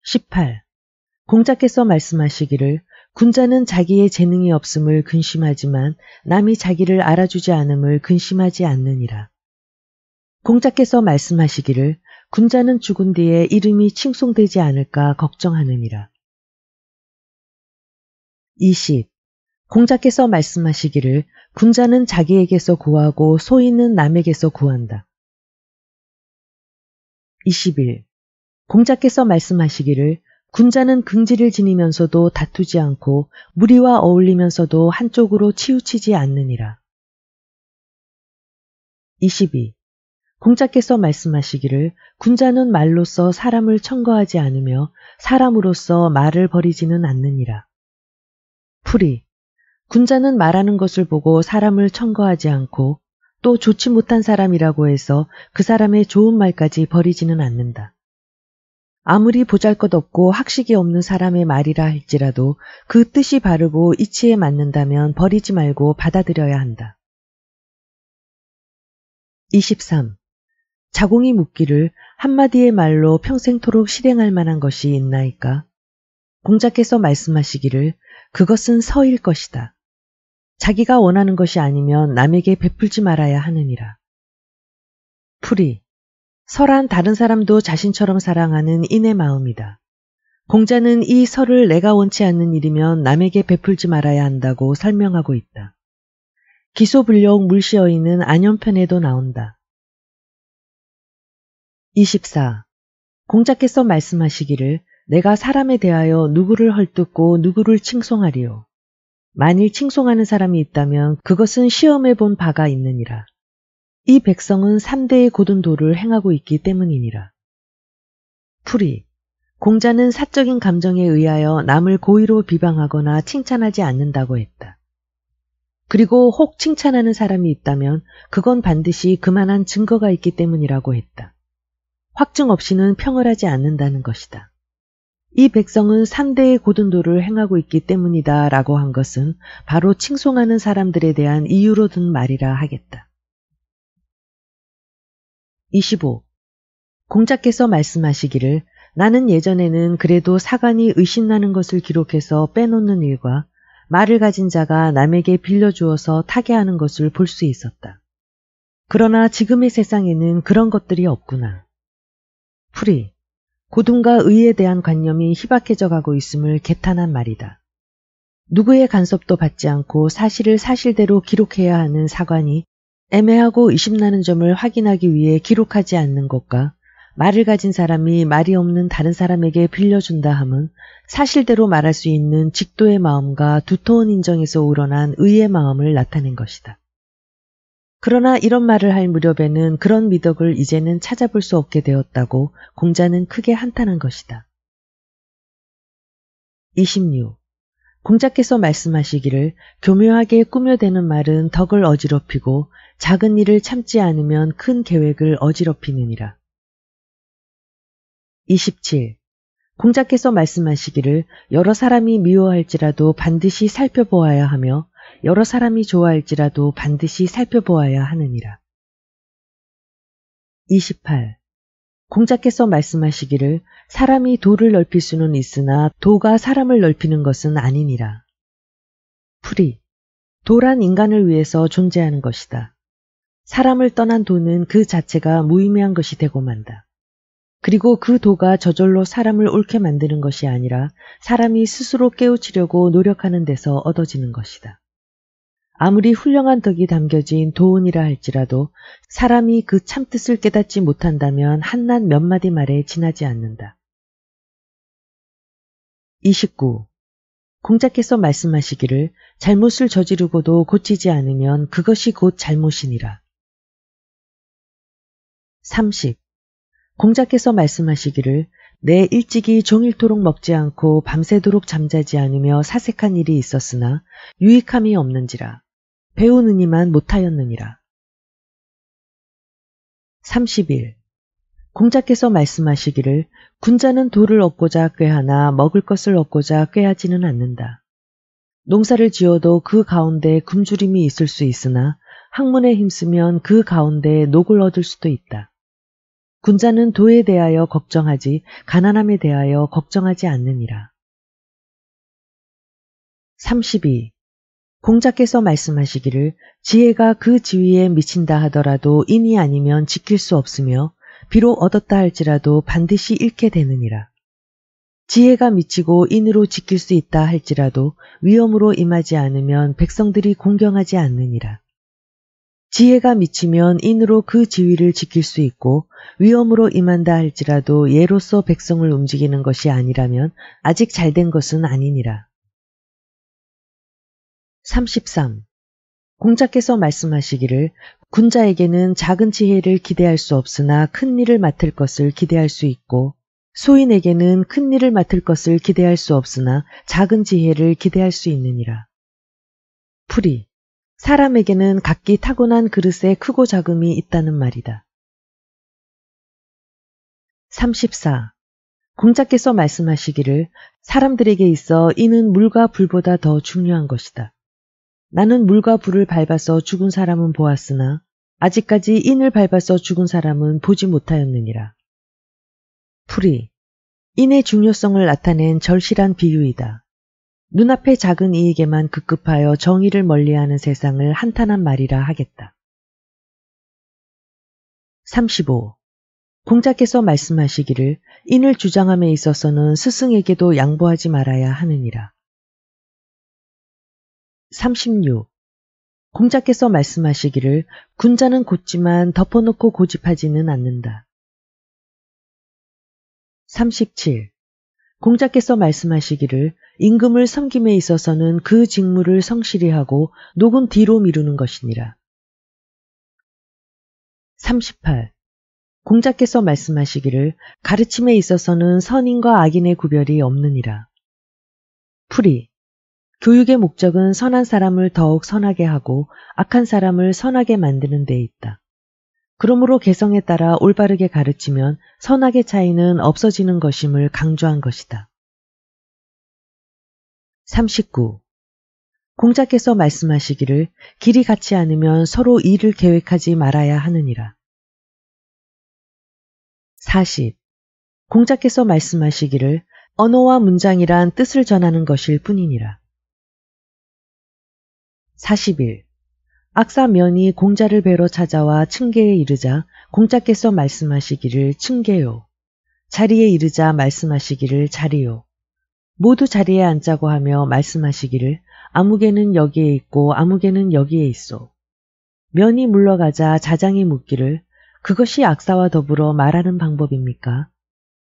18. 공자께서 말씀하시기를 군자는 자기의 재능이 없음을 근심하지만 남이 자기를 알아주지 않음을 근심하지 않느니라. 공자께서 말씀하시기를 군자는 죽은 뒤에 이름이 칭송되지 않을까 걱정하느니라. 20. 공자께서 말씀하시기를 군자는 자기에게서 구하고 소인은 남에게서 구한다. 21. 공자께서 말씀하시기를 군자는 긍지를 지니면서도 다투지 않고 무리와 어울리면서도 한쪽으로 치우치지 않느니라. 22. 공자께서 말씀하시기를 군자는 말로써 사람을 청거하지 않으며 사람으로서 말을 버리지는 않느니라. 풀이 군자는 말하는 것을 보고 사람을 청거하지 않고 또 좋지 못한 사람이라고 해서 그 사람의 좋은 말까지 버리지는 않는다. 아무리 보잘 것 없고 학식이 없는 사람의 말이라 할지라도 그 뜻이 바르고 이치에 맞는다면 버리지 말고 받아들여야 한다. 23. 자공이 묻기를 한마디의 말로 평생토록 실행할 만한 것이 있나이까? 공자께서 말씀하시기를 그것은 서일 것이다. 자기가 원하는 것이 아니면 남에게 베풀지 말아야 하느니라. 풀이 설한 다른 사람도 자신처럼 사랑하는 인의 마음이다. 공자는 이 설을 내가 원치 않는 일이면 남에게 베풀지 말아야 한다고 설명하고 있다. 기소불용 물시어인은 안연편에도 나온다. 24. 공자께서 말씀하시기를 내가 사람에 대하여 누구를 헐뜯고 누구를 칭송하리요. 만일 칭송하는 사람이 있다면 그것은 시험해 본 바가 있느니라. 이 백성은 3대의 고든 도를 행하고 있기 때문이니라. 풀이 공자는 사적인 감정에 의하여 남을 고의로 비방하거나 칭찬하지 않는다고 했다. 그리고 혹 칭찬하는 사람이 있다면 그건 반드시 그만한 증거가 있기 때문이라고 했다. 확증 없이는 평을 하지 않는다는 것이다. 이 백성은 상대의 고든도를 행하고 있기 때문이다 라고 한 것은 바로 칭송하는 사람들에 대한 이유로 든 말이라 하겠다. 25. 공자께서 말씀하시기를 나는 예전에는 그래도 사관이 의심나는 것을 기록해서 빼놓는 일과 말을 가진 자가 남에게 빌려주어서 타게 하는 것을 볼 수 있었다. 그러나 지금의 세상에는 그런 것들이 없구나. 풀이 고등과 의에 대한 관념이 희박해져 가고 있음을 개탄한 말이다. 누구의 간섭도 받지 않고 사실을 사실대로 기록해야 하는 사관이 애매하고 의심나는 점을 확인하기 위해 기록하지 않는 것과 말을 가진 사람이 말이 없는 다른 사람에게 빌려준다 함은 사실대로 말할 수 있는 직도의 마음과 두터운 인정에서 우러난 의의 마음을 나타낸 것이다. 그러나 이런 말을 할 무렵에는 그런 미덕을 이제는 찾아볼 수 없게 되었다고 공자는 크게 한탄한 것이다. 26. 공자께서 말씀하시기를 교묘하게 꾸며대는 말은 덕을 어지럽히고 작은 일을 참지 않으면 큰 계획을 어지럽히느니라. 27. 공자께서 말씀하시기를 여러 사람이 미워할지라도 반드시 살펴보아야 하며 여러 사람이 좋아할지라도 반드시 살펴보아야 하느니라. 28. 공자께서 말씀하시기를 사람이 도를 넓힐 수는 있으나 도가 사람을 넓히는 것은 아니니라. 풀이 도란 인간을 위해서 존재하는 것이다. 사람을 떠난 도는 그 자체가 무의미한 것이 되고 만다. 그리고 그 도가 저절로 사람을 옳게 만드는 것이 아니라 사람이 스스로 깨우치려고 노력하는 데서 얻어지는 것이다. 아무리 훌륭한 덕이 담겨진 도운이라 할지라도 사람이 그 참뜻을 깨닫지 못한다면 한낱 몇 마디 말에 지나지 않는다. 29. 공자께서 말씀하시기를 잘못을 저지르고도 고치지 않으면 그것이 곧 잘못이니라. 30. 공자께서 말씀하시기를 내 일찍이 종일토록 먹지 않고 밤새도록 잠자지 않으며 사색한 일이 있었으나 유익함이 없는지라. 배우느니만 못하였느니라. 3 1 공자께서 말씀하시기를 군자는 돌을 얻고자 꾀하나 먹을 것을 얻고자 꾀하지는 않는다. 농사를 지어도 그 가운데 굶주림이 있을 수 있으나 학문에 힘쓰면 그 가운데 녹을 얻을 수도 있다. 군자는 도에 대하여 걱정하지 가난함에 대하여 걱정하지 않느니라. 32. 공자께서 말씀하시기를 지혜가 그 지위에 미친다 하더라도 인이 아니면 지킬 수 없으며 비록 얻었다 할지라도 반드시 잃게 되느니라. 지혜가 미치고 인으로 지킬 수 있다 할지라도 위험으로 임하지 않으면 백성들이 공경하지 않느니라. 지혜가 미치면 인으로 그 지위를 지킬 수 있고 위험으로 임한다 할지라도 예로서 백성을 움직이는 것이 아니라면 아직 잘된 것은 아니니라. 33. 공자께서 말씀하시기를 군자에게는 작은 지혜를 기대할 수 없으나 큰 일을 맡을 것을 기대할 수 있고 소인에게는 큰 일을 맡을 것을 기대할 수 없으나 작은 지혜를 기대할 수 있느니라. 풀이 사람에게는 각기 타고난 그릇의 크고 작음이 있다는 말이다. 34. 공자께서 말씀하시기를 사람들에게 있어 이는 물과 불보다 더 중요한 것이다. 나는 물과 불을 밟아서 죽은 사람은 보았으나 아직까지 인을 밟아서 죽은 사람은 보지 못하였느니라. 풀이 인의 중요성을 나타낸 절실한 비유이다. 눈앞의 작은 이익에만 급급하여 정의를 멀리하는 세상을 한탄한 말이라 하겠다. 35. 공자께서 말씀하시기를 인을 주장함에 있어서는 스승에게도 양보하지 말아야 하느니라. 36. 공자께서 말씀하시기를 군자는 곧지만 덮어놓고 고집하지는 않는다. 37. 공자께서 말씀하시기를 임금을 섬김에 있어서는 그 직무를 성실히 하고 녹은 뒤로 미루는 것이니라. 38. 공자께서 말씀하시기를 가르침에 있어서는 선인과 악인의 구별이 없느니라. 풀이 교육의 목적은 선한 사람을 더욱 선하게 하고 악한 사람을 선하게 만드는 데 있다. 그러므로 개성에 따라 올바르게 가르치면 선악의 차이는 없어지는 것임을 강조한 것이다. 39. 공자께서 말씀하시기를 길이 같지 않으면 서로 일을 계획하지 말아야 하느니라. 40. 공자께서 말씀하시기를 언어와 문장이란 뜻을 전하는 것일 뿐이니라. 40일 악사면이 공자를 뵈러 찾아와 층계에 이르자 공자께서 말씀하시기를 층계요. 자리에 이르자 말씀하시기를 자리요. 모두 자리에 앉자고 하며 말씀하시기를 아무개는 여기에 있고 아무개는 여기에 있어. 면이 물러가자 자장이 묻기를 그것이 악사와 더불어 말하는 방법입니까?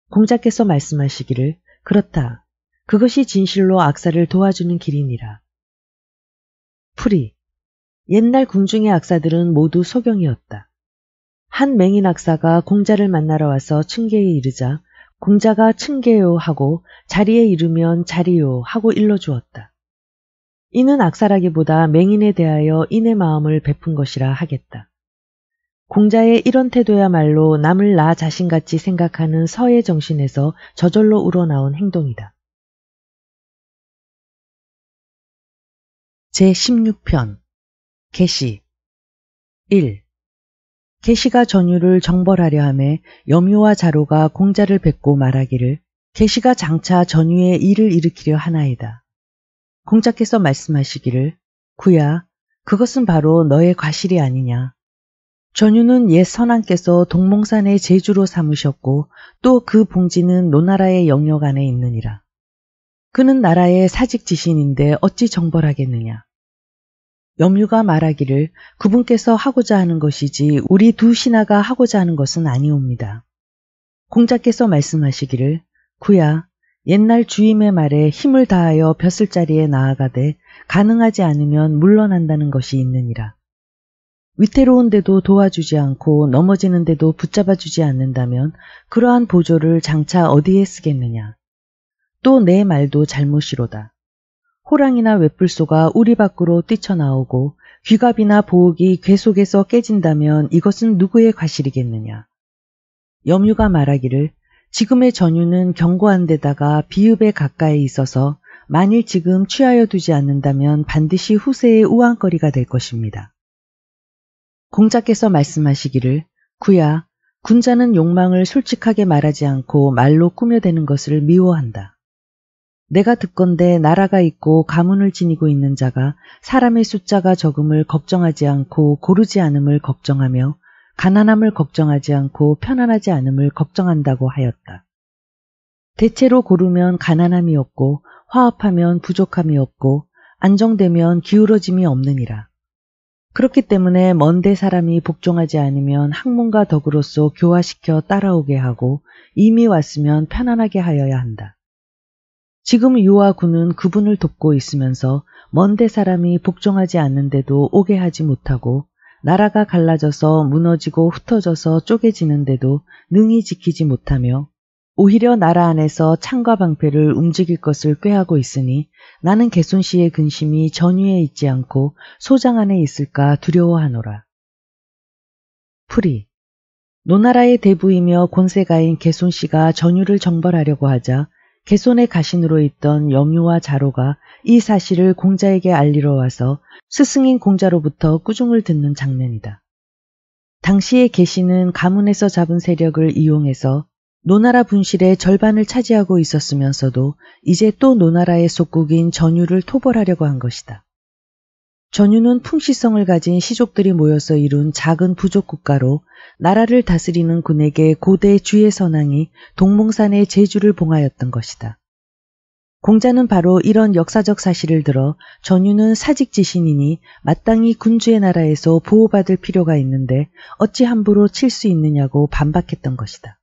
공자께서 말씀하시기를 그렇다. 그것이 진실로 악사를 도와주는 길이니라. 프리. 옛날 궁중의 악사들은 모두 소경이었다. 한 맹인 악사가 공자를 만나러 와서 층계에 이르자 공자가 층계요 하고 자리에 이르면 자리요 하고 일러주었다. 이는 악사라기보다 맹인에 대하여 인의 마음을 베푼 것이라 하겠다. 공자의 이런 태도야말로 남을 나 자신같이 생각하는 서의 정신에서 저절로 우러나온 행동이다. 제16편 계시 1. 계시가 전유를 정벌하려 함에 염유와 자로가 공자를 뵙고 말하기를 계시가 장차 전유의 일을 일으키려 하나이다. 공자께서 말씀하시기를 구야 그것은 바로 너의 과실이 아니냐. 전유는 옛 선왕께서 동몽산의 제주로 삼으셨고 또 그 봉지는 노나라의 영역 안에 있느니라. 그는 나라의 사직 지신인데 어찌 정벌하겠느냐. 염유가 말하기를 그분께서 하고자 하는 것이지 우리 두 신하가 하고자 하는 것은 아니옵니다. 공자께서 말씀하시기를 구야 옛날 주임의 말에 힘을 다하여 벼슬 자리에 나아가되 가능하지 않으면 물러난다는 것이 있느니라. 위태로운데도 도와주지 않고 넘어지는데도 붙잡아주지 않는다면 그러한 보조를 장차 어디에 쓰겠느냐. 또내 말도 잘못이로다. 호랑이나 외뿔소가 우리 밖으로 뛰쳐나오고 귀갑이나 보옥이 괴 속에서 깨진다면 이것은 누구의 과실이겠느냐. 염유가 말하기를 지금의 전유는 견고한 데다가 비읍에 가까이 있어서 만일 지금 취하여 두지 않는다면 반드시 후세의 우환거리가 될 것입니다. 공자께서 말씀하시기를 구야 군자는 욕망을 솔직하게 말하지 않고 말로 꾸며대는 것을 미워한다. 내가 듣건대 나라가 있고 가문을 지니고 있는 자가 사람의 숫자가 적음을 걱정하지 않고 고르지 않음을 걱정하며 가난함을 걱정하지 않고 편안하지 않음을 걱정한다고 하였다. 대체로 고르면 가난함이 없고 화합하면 부족함이 없고 안정되면 기울어짐이 없느니라. 그렇기 때문에 먼데 사람이 복종하지 않으면 학문과 덕으로서 교화시켜 따라오게 하고 이미 왔으면 편안하게 하여야 한다. 지금 유아 군은 그분을 돕고 있으면서 먼데 사람이 복종하지 않는데도 오게 하지 못하고 나라가 갈라져서 무너지고 흩어져서 쪼개지는데도 능히 지키지 못하며 오히려 나라 안에서 창과 방패를 움직일 것을 꾀하고 있으니 나는 개손 씨의 근심이 전위에 있지 않고 소장 안에 있을까 두려워하노라. 프리 노나라의 대부이며 권세가인 개손 씨가 전유를 정벌하려고 하자 개손의 가신으로 있던 영유와 자로가 이 사실을 공자에게 알리러 와서 스승인 공자로부터 꾸중을 듣는 장면이다. 당시의 개신은 가문에서 잡은 세력을 이용해서 노나라 분실의 절반을 차지하고 있었으면서도 이제 또 노나라의 속국인 전유를 토벌하려고 한 것이다. 전유는 풍시성을 가진 시족들이 모여서 이룬 작은 부족 국가로 나라를 다스리는 군에게 고대 주의 선왕이 동몽산의 제주를 봉하였던 것이다. 공자는 바로 이런 역사적 사실을 들어 전유는 사직지신이니 마땅히 군주의 나라에서 보호받을 필요가 있는데 어찌 함부로 칠 수 있느냐고 반박했던 것이다.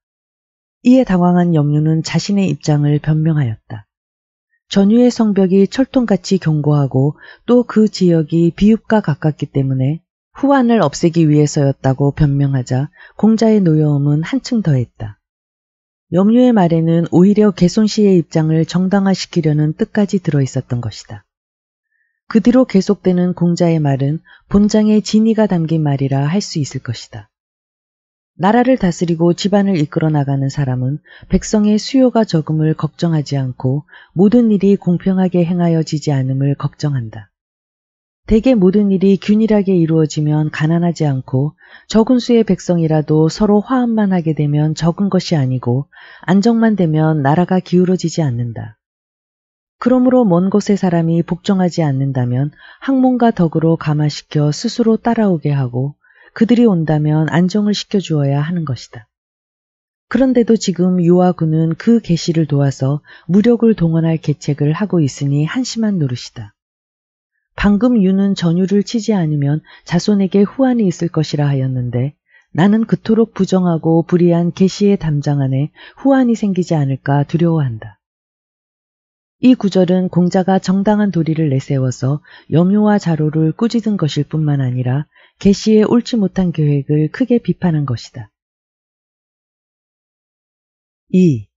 이에 당황한 염유는 자신의 입장을 변명하였다. 전유의 성벽이 철통같이 견고하고 또 그 지역이 비읍과 가깝기 때문에 후환을 없애기 위해서였다고 변명하자 공자의 노여움은 한층 더했다. 염류의 말에는 오히려 개손씨의 입장을 정당화시키려는 뜻까지 들어있었던 것이다. 그 뒤로 계속되는 공자의 말은 본장의 진의가 담긴 말이라 할 수 있을 것이다. 나라를 다스리고 집안을 이끌어 나가는 사람은 백성의 수요가 적음을 걱정하지 않고 모든 일이 공평하게 행하여지지 않음을 걱정한다. 대개 모든 일이 균일하게 이루어지면 가난하지 않고 적은 수의 백성이라도 서로 화합만 하게 되면 적은 것이 아니고 안정만 되면 나라가 기울어지지 않는다. 그러므로 먼 곳의 사람이 복종하지 않는다면 학문과 덕으로 감화시켜 스스로 따라오게 하고 그들이 온다면 안정을 시켜주어야 하는 것이다. 그런데도 지금 유아군은 그 계시를 도와서 무력을 동원할 계책을 하고 있으니 한심한 노릇이다. 방금 유는 전유를 치지 않으면 자손에게 후한이 있을 것이라 하였는데 나는 그토록 부정하고 불의한 계시의 담장 안에 후한이 생기지 않을까 두려워한다. 이 구절은 공자가 정당한 도리를 내세워서 염려와 자로를 꾸짖은 것일 뿐만 아니라 개시에 옳지 못한 계획을 크게 비판한 것이다. 2.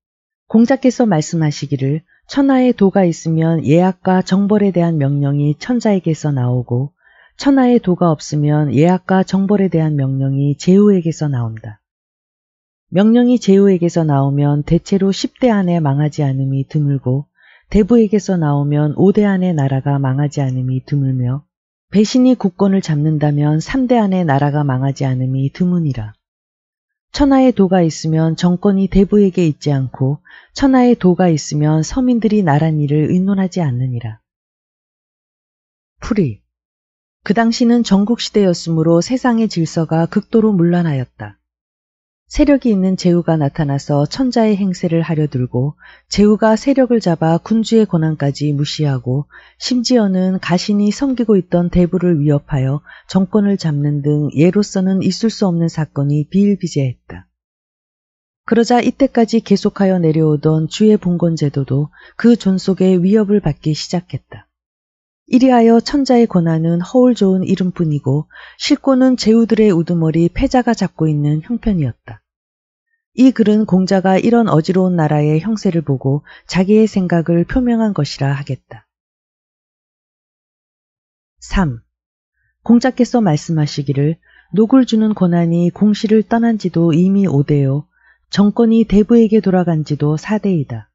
공자께서 말씀하시기를 천하에 도가 있으면 예약과 정벌에 대한 명령이 천자에게서 나오고 천하에 도가 없으면 예약과 정벌에 대한 명령이 제후에게서 나온다. 명령이 제후에게서 나오면 대체로 10대 안에 망하지 않음이 드물고 대부에게서 나오면 5대 안에 나라가 망하지 않음이 드물며 배신이 국권을 잡는다면 3대 안에 나라가 망하지 않음이 드문이라. 천하의 도가 있으면 정권이 대부에게 있지 않고 천하의 도가 있으면 서민들이 나란 일을 의논하지 않느니라. 풀이 그 당시는 전국시대였으므로 세상의 질서가 극도로 문란하였다. 세력이 있는 제후가 나타나서 천자의 행세를 하려 들고 제후가 세력을 잡아 군주의 권한까지 무시하고 심지어는 가신이 섬기고 있던 대부를 위협하여 정권을 잡는 등 예로서는 있을 수 없는 사건이 비일비재했다. 그러자 이때까지 계속하여 내려오던 주의 봉건 제도도 그존속의 위협을 받기 시작했다. 이리하여 천자의 권한은 허울 좋은 이름뿐이고 실고는 제후들의 우두머리 패자가 잡고 있는 형편이었다. 이 글은 공자가 이런 어지러운 나라의 형세를 보고 자기의 생각을 표명한 것이라 하겠다. 3. 공자께서 말씀하시기를 녹을 주는 권한이 공시를 떠난 지도 이미 오대요. 정권이 대부에게 돌아간 지도 4대이다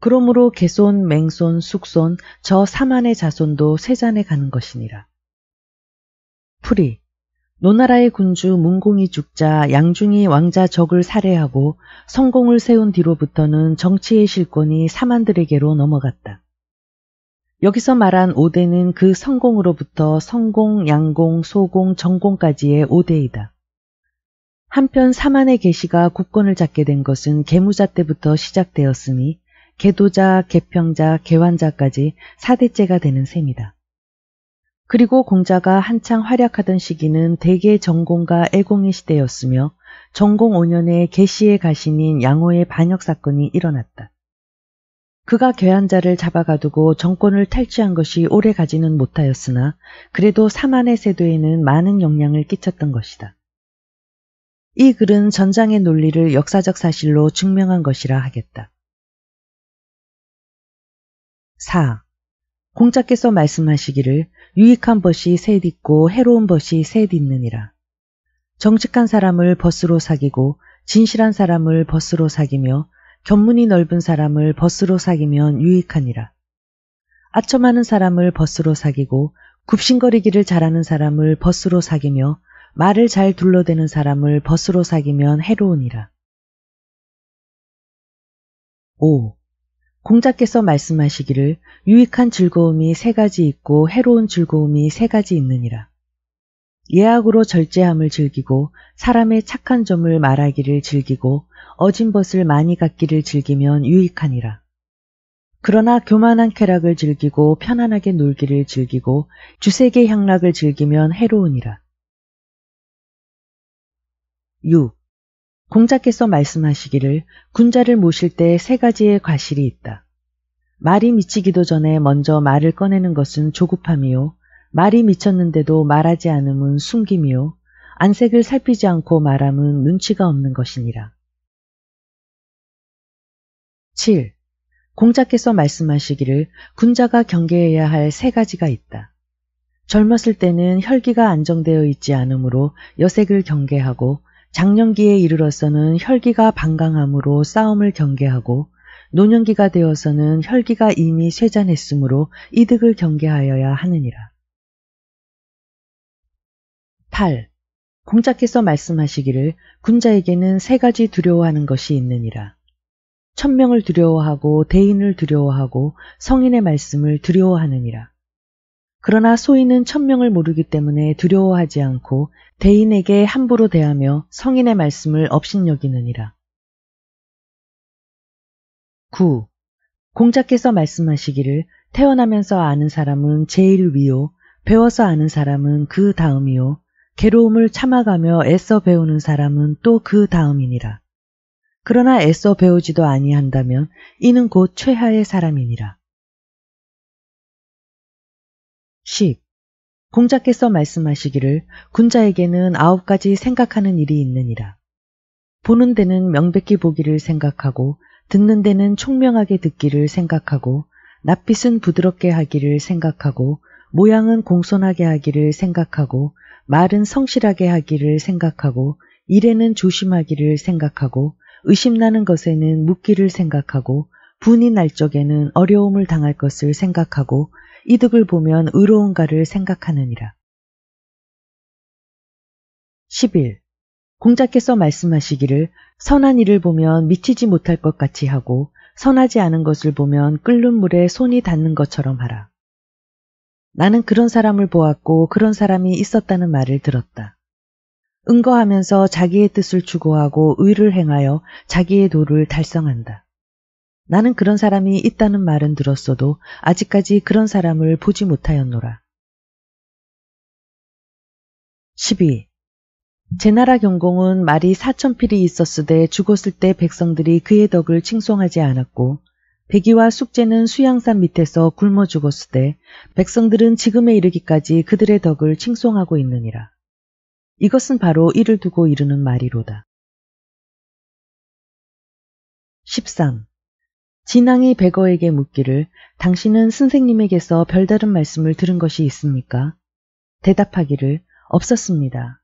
그러므로 개손, 맹손, 숙손, 저 사만의 자손도 세잔에 가는 것이니라. 풀이 노나라의 군주 문공이 죽자 양중이 왕자 적을 살해하고 성공을 세운 뒤로부터는 정치의 실권이 사만들에게로 넘어갔다. 여기서 말한 5대는 그 성공으로부터 성공, 양공, 소공, 정공까지의 5대이다. 한편 사만의 계시가 국권을 잡게 된 것은 계무자 때부터 시작되었으니 개도자개평자개환자까지 4대째가 되는 셈이다. 그리고 공자가 한창 활약하던 시기는 대개 전공과 애공의 시대였으며 전공 5년에 개시의 가신인 양호의 반역 사건이 일어났다. 그가 괴한자를 잡아가두고 정권을 탈취한 것이 오래 가지는 못하였으나 그래도 사만의 세도에는 많은 영향을 끼쳤던 것이다. 이 글은 전장의 논리를 역사적 사실로 증명한 것이라 하겠다. 4. 공자께서 말씀하시기를 유익한 벗이 셋 있고 해로운 벗이 셋 있느니라. 정직한 사람을 벗으로 사귀고 진실한 사람을 벗으로 사귀며 견문이 넓은 사람을 벗으로 사귀면 유익하니라. 아첨하는 사람을 벗으로 사귀고 굽신거리기를 잘하는 사람을 벗으로 사귀며 말을 잘 둘러대는 사람을 벗으로 사귀면 해로우니라. 5. 공자께서 말씀하시기를 유익한 즐거움이 세 가지 있고 해로운 즐거움이 세 가지 있느니라. 예악으로 절제함을 즐기고 사람의 착한 점을 말하기를 즐기고 어진 벗을 많이 갖기를 즐기면 유익하니라. 그러나 교만한 쾌락을 즐기고 편안하게 놀기를 즐기고 주색의 향락을 즐기면 해로우니라. 6. 공자께서 말씀하시기를 군자를 모실 때 세 가지의 과실이 있다. 말이 미치기도 전에 먼저 말을 꺼내는 것은 조급함이요. 말이 미쳤는데도 말하지 않음은 숨김이요. 안색을 살피지 않고 말함은 눈치가 없는 것이니라. 7. 공자께서 말씀하시기를 군자가 경계해야 할 세 가지가 있다. 젊었을 때는 혈기가 안정되어 있지 않으므로 여색을 경계하고 작년기에 이르러서는 혈기가 방강함으로 싸움을 경계하고 노년기가 되어서는 혈기가 이미 쇠잔했으므로 이득을 경계하여야 하느니라. 8. 공자께서 말씀하시기를 군자에게는 세 가지 두려워하는 것이 있느니라. 천명을 두려워하고 대인을 두려워하고 성인의 말씀을 두려워하느니라. 그러나 소인은 천명을 모르기 때문에 두려워하지 않고 대인에게 함부로 대하며 성인의 말씀을 업신여기느니라. 9. 공자께서 말씀하시기를 태어나면서 아는 사람은 제일 위요, 배워서 아는 사람은 그 다음이요, 괴로움을 참아가며 애써 배우는 사람은 또 그 다음이니라. 그러나 애써 배우지도 아니한다면 이는 곧 최하의 사람이니라. 10. 공자께서 말씀하시기를 군자에게는 아홉 가지 생각하는 일이 있느니라. 보는 데는 명백히 보기를 생각하고 듣는 데는 총명하게 듣기를 생각하고 낯빛은 부드럽게 하기를 생각하고 모양은 공손하게 하기를 생각하고 말은 성실하게 하기를 생각하고 일에는 조심하기를 생각하고 의심나는 것에는 묻기를 생각하고 분이 날 적에는 어려움을 당할 것을 생각하고 이득을 보면 의로운가를 생각하느니라. 1 1 공자께서 말씀하시기를 선한 일을 보면 미치지 못할 것 같이 하고 선하지 않은 것을 보면 끓는 물에 손이 닿는 것처럼 하라. 나는 그런 사람을 보았고 그런 사람이 있었다는 말을 들었다. 응거하면서 자기의 뜻을 추구하고 의를 행하여 자기의 도를 달성한다. 나는 그런 사람이 있다는 말은 들었어도 아직까지 그런 사람을 보지 못하였노라. 12. 제나라 경공은 말이 사천필이 있었으되 죽었을 때 백성들이 그의 덕을 칭송하지 않았고 백이와 숙제는 수양산 밑에서 굶어 죽었으되 백성들은 지금에 이르기까지 그들의 덕을 칭송하고 있느니라. 이것은 바로 이를 두고 이르는 말이로다. 13. 진앙이 베거에게 묻기를 당신은 선생님에게서 별다른 말씀을 들은 것이 있습니까? 대답하기를 없었습니다.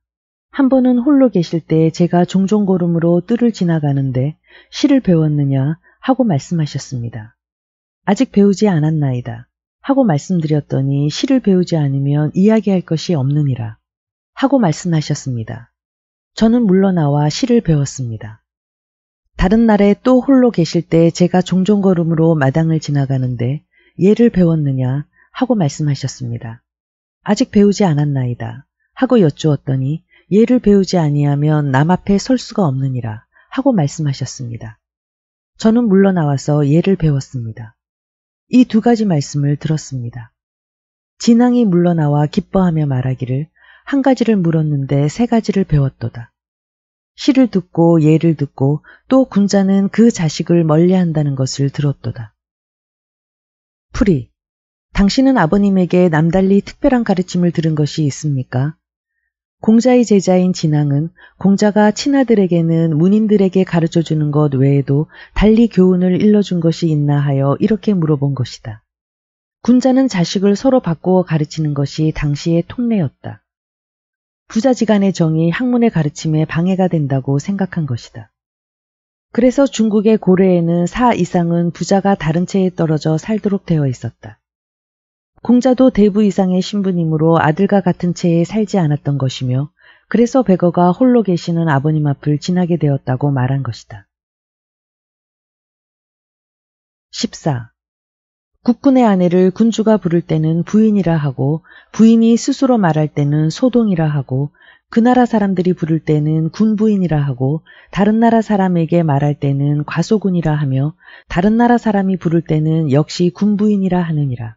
한 번은 홀로 계실 때 제가 종종 걸음으로 뜰을 지나가는데 시를 배웠느냐 하고 말씀하셨습니다. 아직 배우지 않았나이다 하고 말씀드렸더니 시를 배우지 않으면 이야기할 것이 없느니라 하고 말씀하셨습니다. 저는 물러나와 시를 배웠습니다. 다른 날에 또 홀로 계실 때 제가 종종 걸음으로 마당을 지나가는데 예를 배웠느냐 하고 말씀하셨습니다. 아직 배우지 않았나이다 하고 여쭈었더니 예를 배우지 아니하면 남 앞에 설 수가 없느니라 하고 말씀하셨습니다. 저는 물러나와서 예를 배웠습니다. 이 두 가지 말씀을 들었습니다. 진앙이 물러나와 기뻐하며 말하기를 한 가지를 물었는데 세 가지를 배웠도다. 시를 듣고 예를 듣고 또 군자는 그 자식을 멀리한다는 것을 들었도다. 프리, 당신은 아버님에게 남달리 특별한 가르침을 들은 것이 있습니까? 공자의 제자인 진앙은 공자가 친아들에게는 문인들에게 가르쳐 주는 것 외에도 달리 교훈을 일러준 것이 있나 하여 이렇게 물어본 것이다. 군자는 자식을 서로 바꾸어 가르치는 것이 당시의 통례였다. 부자지간의 정이 학문의 가르침에 방해가 된다고 생각한 것이다. 그래서 중국의 고래에는 사 이상은 부자가 다른 채에 떨어져 살도록 되어 있었다. 공자도 대부 이상의 신부님으로 아들과 같은 채에 살지 않았던 것이며 그래서 백어가 홀로 계시는 아버님 앞을 지나게 되었다고 말한 것이다. 14. 국군의 아내를 군주가 부를 때는 부인이라 하고 부인이 스스로 말할 때는 소동이라 하고 그 나라 사람들이 부를 때는 군부인이라 하고 다른 나라 사람에게 말할 때는 과소군이라 하며 다른 나라 사람이 부를 때는 역시 군부인이라 하느니라.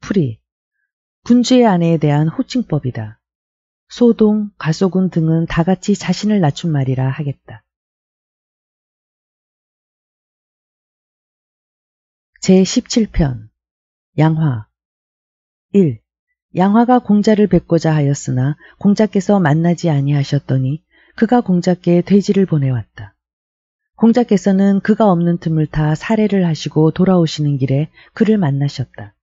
풀이 군주의 아내에 대한 호칭법이다. 소동, 과소군 등은 다 같이 자신을 낮춘 말이라 하겠다. 제17편 양화 1. 양화가 공자를 뵙고자 하였으나 공자께서 만나지 아니하셨더니 그가 공자께 돼지를 보내왔다. 공자께서는 그가 없는 틈을 타 사례를 하시고 돌아오시는 길에 그를 만나셨다.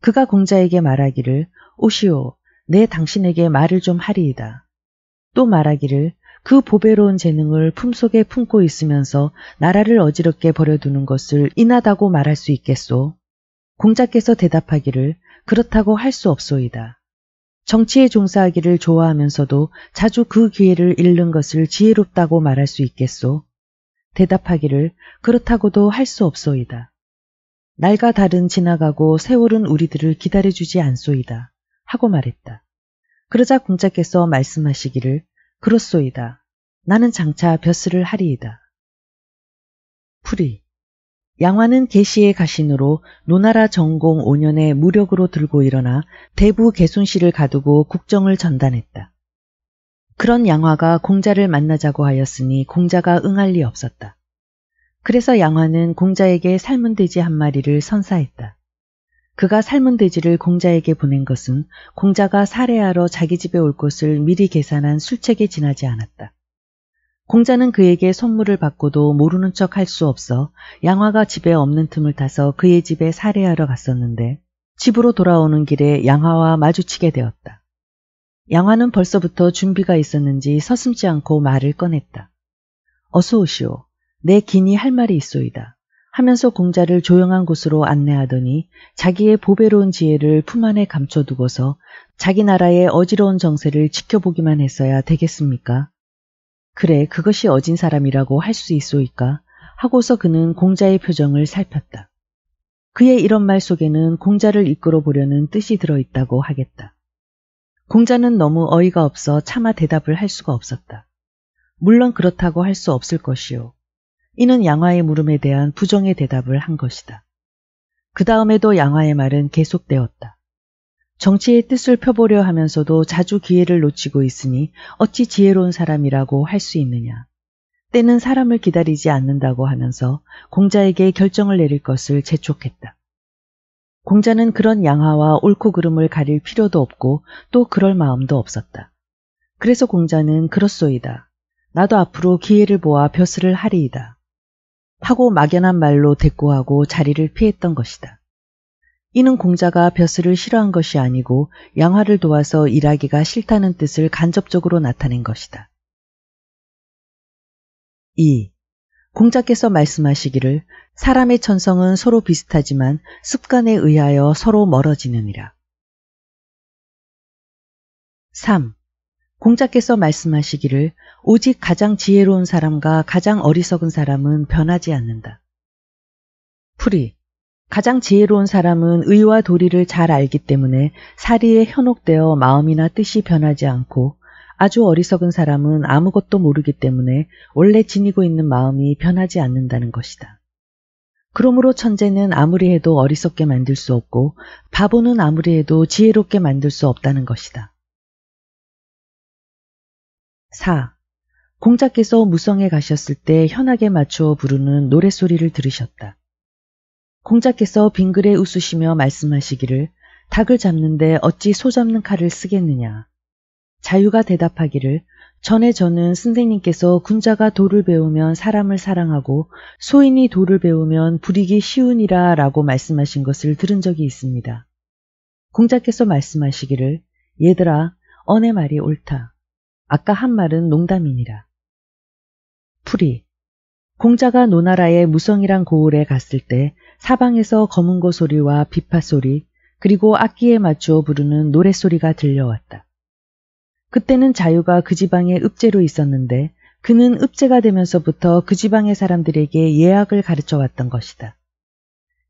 그가 공자에게 말하기를 오시오 내 당신에게 말을 좀 하리이다. 또 말하기를 그 보배로운 재능을 품속에 품고 있으면서 나라를 어지럽게 버려두는 것을 인하다고 말할 수 있겠소. 공자께서 대답하기를 그렇다고 할 수 없소이다. 정치에 종사하기를 좋아하면서도 자주 그 기회를 잃는 것을 지혜롭다고 말할 수 있겠소. 대답하기를 그렇다고도 할 수 없소이다. 날과 달은 지나가고 세월은 우리들을 기다려주지 않소이다. 하고 말했다. 그러자 공자께서 말씀하시기를 그렇소이다. 나는 장차 벼슬을 하리이다. 풀이 양화는 계시의 가신으로 노나라 전공 5년에 무력으로 들고 일어나 대부 개순씨를 가두고 국정을 전단했다. 그런 양화가 공자를 만나자고 하였으니 공자가 응할 리 없었다. 그래서 양화는 공자에게 삶은 돼지 한 마리를 선사했다. 그가 삶은 돼지를 공자에게 보낸 것은 공자가 살해하러 자기 집에 올 것을 미리 계산한 술책에 지나지 않았다. 공자는 그에게 선물을 받고도 모르는 척할 수 없어 양화가 집에 없는 틈을 타서 그의 집에 살해하러 갔었는데 집으로 돌아오는 길에 양화와 마주치게 되었다. 양화는 벌써부터 준비가 있었는지 서슴지 않고 말을 꺼냈다. 어서 오시오. 내긴니할 말이 있소이다. 하면서 공자를 조용한 곳으로 안내하더니 자기의 보배로운 지혜를 품 안에 감춰두고서 자기 나라의 어지러운 정세를 지켜보기만 했어야 되겠습니까? 그래 그것이 어진 사람이라고 할 수 있소이까 하고서 그는 공자의 표정을 살폈다. 그의 이런 말 속에는 공자를 이끌어 보려는 뜻이 들어있다고 하겠다. 공자는 너무 어이가 없어 차마 대답을 할 수가 없었다. 물론 그렇다고 할 수 없을 것이요. 이는 양화의 물음에 대한 부정의 대답을 한 것이다. 그 다음에도 양화의 말은 계속되었다. 정치의 뜻을 펴보려 하면서도 자주 기회를 놓치고 있으니 어찌 지혜로운 사람이라고 할 수 있느냐. 때는 사람을 기다리지 않는다고 하면서 공자에게 결정을 내릴 것을 재촉했다. 공자는 그런 양화와 옳고 그름을 가릴 필요도 없고 또 그럴 마음도 없었다. 그래서 공자는 그렇소이다. 나도 앞으로 기회를 보아 벼슬을 하리이다. 하고 막연한 말로 대꾸하고 자리를 피했던 것이다. 이는 공자가 벼슬을 싫어한 것이 아니고 양화를 도와서 일하기가 싫다는 뜻을 간접적으로 나타낸 것이다. 2. 공자께서 말씀하시기를 사람의 천성은 서로 비슷하지만 습관에 의하여 서로 멀어지느니라. 3. 공자께서 말씀하시기를 오직 가장 지혜로운 사람과 가장 어리석은 사람은 변하지 않는다. 풀이 가장 지혜로운 사람은 의와 도리를 잘 알기 때문에 사리에 현혹되어 마음이나 뜻이 변하지 않고 아주 어리석은 사람은 아무것도 모르기 때문에 원래 지니고 있는 마음이 변하지 않는다는 것이다. 그러므로 천재는 아무리 해도 어리석게 만들 수 없고 바보는 아무리 해도 지혜롭게 만들 수 없다는 것이다. 4. 공자께서 무성에 가셨을 때 현악에 맞추어 부르는 노랫소리를 들으셨다. 공자께서 빙그레 웃으시며 말씀하시기를 닭을 잡는데 어찌 소 잡는 칼을 쓰겠느냐. 자유가 대답하기를 전에 저는 선생님께서 군자가 도를 배우면 사람을 사랑하고 소인이 도를 배우면 부리기 쉬우니라 라고 말씀하신 것을 들은 적이 있습니다. 공자께서 말씀하시기를 얘들아, 언의 말이 옳다. 아까 한 말은 농담이니라. 풀이 공자가 노나라의 무성이란 고을에 갔을 때 사방에서 검은고 소리와 비파 소리 그리고 악기에 맞추어 부르는 노랫소리가 들려왔다. 그때는 자유가 그지방의 읍제로 있었는데 그는 읍제가 되면서부터 그 지방의 사람들에게 예악을 가르쳐 왔던 것이다.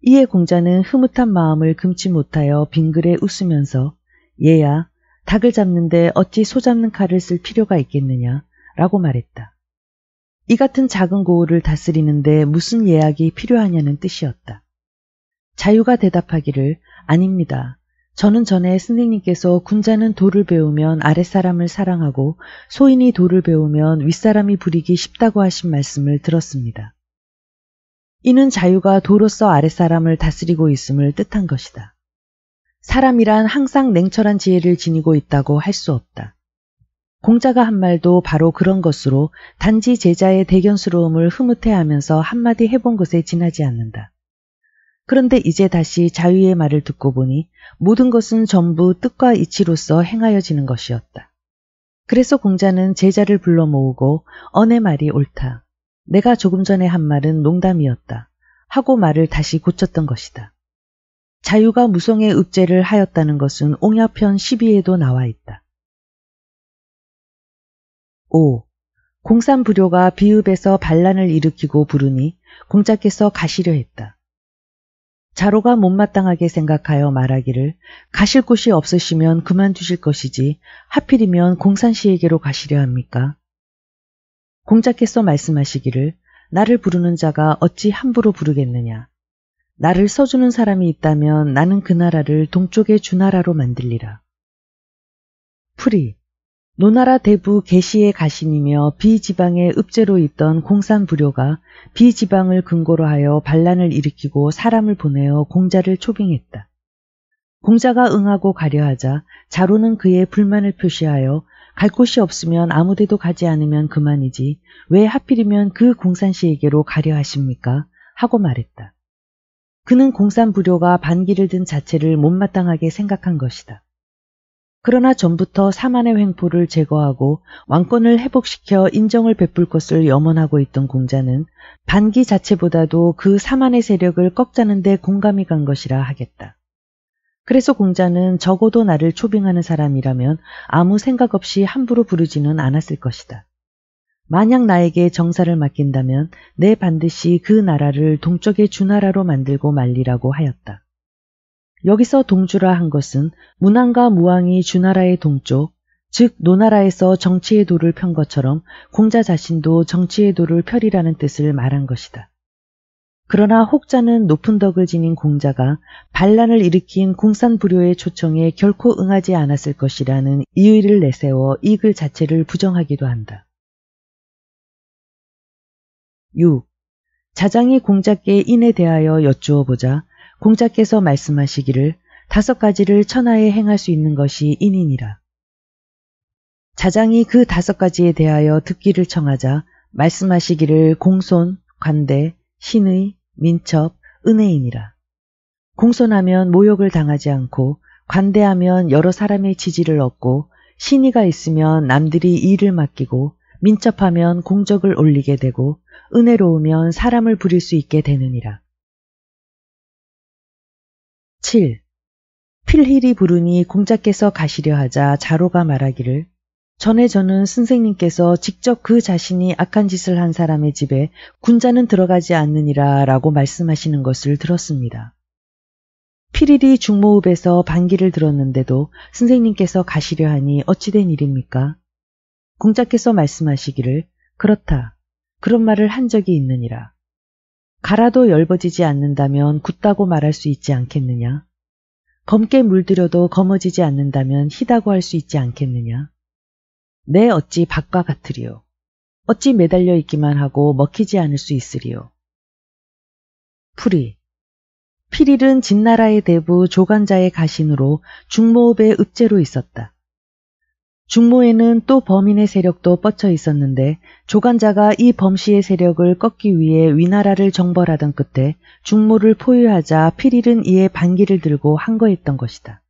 이에 공자는 흐뭇한 마음을 금치 못하여 빙그레 웃으면서 예야 닭을 잡는데 어찌 소 잡는 칼을 쓸 필요가 있겠느냐라고 말했다. 이 같은 작은 고을을 다스리는데 무슨 예약이 필요하냐는 뜻이었다. 자유가 대답하기를 아닙니다. 저는 전에 선생님께서 군자는 도를 배우면 아랫사람을 사랑하고 소인이 도를 배우면 윗사람이 부리기 쉽다고 하신 말씀을 들었습니다. 이는 자유가 도로서 아랫사람을 다스리고 있음을 뜻한 것이다. 사람이란 항상 냉철한 지혜를 지니고 있다고 할 수 없다. 공자가 한 말도 바로 그런 것으로 단지 제자의 대견스러움을 흐뭇해하면서 한마디 해본 것에 지나지 않는다. 그런데 이제 다시 자유의 말을 듣고 보니 모든 것은 전부 뜻과 이치로서 행하여지는 것이었다. 그래서 공자는 제자를 불러 모으고 어의 말이 옳다. 내가 조금 전에 한 말은 농담이었다. 하고 말을 다시 고쳤던 것이다. 자유가 무성의 읍제를 하였다는 것은 옹야편 12에도 나와 있다. 5. 공산부료가 비읍에서 반란을 일으키고 부르니 공자께서 가시려 했다. 자로가 못마땅하게 생각하여 말하기를 가실 곳이 없으시면 그만두실 것이지 하필이면 공산시에게로 가시려 합니까? 공자께서 말씀하시기를 나를 부르는 자가 어찌 함부로 부르겠느냐. 나를 써주는 사람이 있다면 나는 그 나라를 동쪽의 주나라로 만들리라. 풀이 노나라 대부 개시의 가신이며 비지방의 읍제로 있던 공산 부료가 비지방을 근거로 하여 반란을 일으키고 사람을 보내어 공자를 초빙했다. 공자가 응하고 가려하자 자로는 그의 불만을 표시하여 갈 곳이 없으면 아무데도 가지 않으면 그만이지 왜 하필이면 그공산시에게로 가려하십니까? 하고 말했다. 그는 공산부료가 반기를 든 자체를 못마땅하게 생각한 것이다. 그러나 전부터 사만의 횡포를 제거하고 왕권을 회복시켜 인정을 베풀 것을 염원하고 있던 공자는 반기 자체보다도 그 사만의 세력을 꺾자는데 공감이 간 것이라 하겠다. 그래서 공자는 적어도 나를 초빙하는 사람이라면 아무 생각 없이 함부로 부르지는 않았을 것이다. 만약 나에게 정사를 맡긴다면 내 반드시 그 나라를 동쪽의 주나라로 만들고 말리라고 하였다. 여기서 동주라 한 것은 문왕과 무왕이 주나라의 동쪽, 즉 노나라에서 정치의 도를 편 것처럼 공자 자신도 정치의 도를 펴리라는 뜻을 말한 것이다. 그러나 혹자는 높은 덕을 지닌 공자가 반란을 일으킨 공산부료의 초청에 결코 응하지 않았을 것이라는 이유를 내세워 이 글 자체를 부정하기도 한다. 6. 자장이 공자께 인에 대하여 여쭈어 보자 공자께서 말씀하시기를 다섯 가지를 천하에 행할 수 있는 것이 인인이라 자장이 그 다섯 가지에 대하여 듣기를 청하자 말씀하시기를 공손, 관대, 신의, 민첩, 은혜인이라 공손하면 모욕을 당하지 않고 관대하면 여러 사람의 지지를 얻고 신의가 있으면 남들이 일을 맡기고 민첩하면 공적을 올리게 되고 은혜로우면 사람을 부릴 수 있게 되느니라. 7. 필힐이 부르니 공자께서 가시려 하자 자로가 말하기를 전에 저는 선생님께서 직접 그 자신이 악한 짓을 한 사람의 집에 군자는 들어가지 않느니라 라고 말씀하시는 것을 들었습니다. 필리리 중모읍에서 반기를 들었는데도 선생님께서 가시려 하니 어찌된 일입니까? 공자께서 말씀하시기를 그렇다. 그런 말을 한 적이 있느니라. 가라도 열버지지 않는다면 굳다고 말할 수 있지 않겠느냐? 검게 물들여도 검어지지 않는다면 희다고 할 수 있지 않겠느냐? 내 네, 어찌 박과 같으리요. 어찌 매달려 있기만 하고 먹히지 않을 수 있으리요. 풀이 피일은 진나라의 대부 조간자의 가신으로 중모읍의 읍제로 있었다. 중모에는 또 범인의 세력도 뻗쳐 있었는데 조간자가 이 범씨의 세력을 꺾기 위해 위나라를 정벌하던 끝에 중모를 포위하자 피일은 이에 반기를 들고 항거했던 것이다.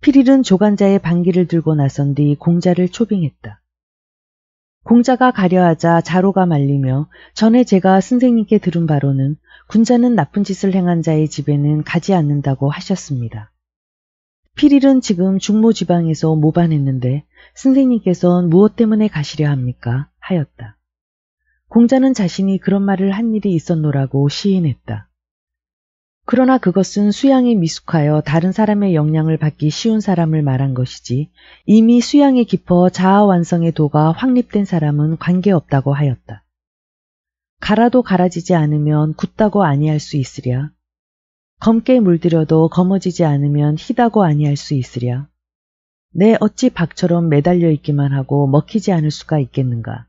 피일은 조간자의 반기를 들고 나선 뒤 공자를 초빙했다. 공자가 가려하자 자로가 말리며 전에 제가 선생님께 들은 바로는 군자는 나쁜 짓을 행한 자의 집에는 가지 않는다고 하셨습니다. 피일은 지금 중모지방에서 모반했는데 선생님께서는 무엇 때문에 가시려 합니까? 하였다. 공자는 자신이 그런 말을 한 일이 있었노라고 시인했다. 그러나 그것은 수양에 미숙하여 다른 사람의 영향을 받기 쉬운 사람을 말한 것이지 이미 수양에 깊어 자아 완성의 도가 확립된 사람은 관계없다고 하였다. 갈아도 갈아지지 않으면 굳다고 아니할 수 있으랴 검게 물들여도 검어지지 않으면 희다고 아니할 수 있으랴. 내 어찌 박처럼 매달려 있기만 하고 먹히지 않을 수가 있겠는가.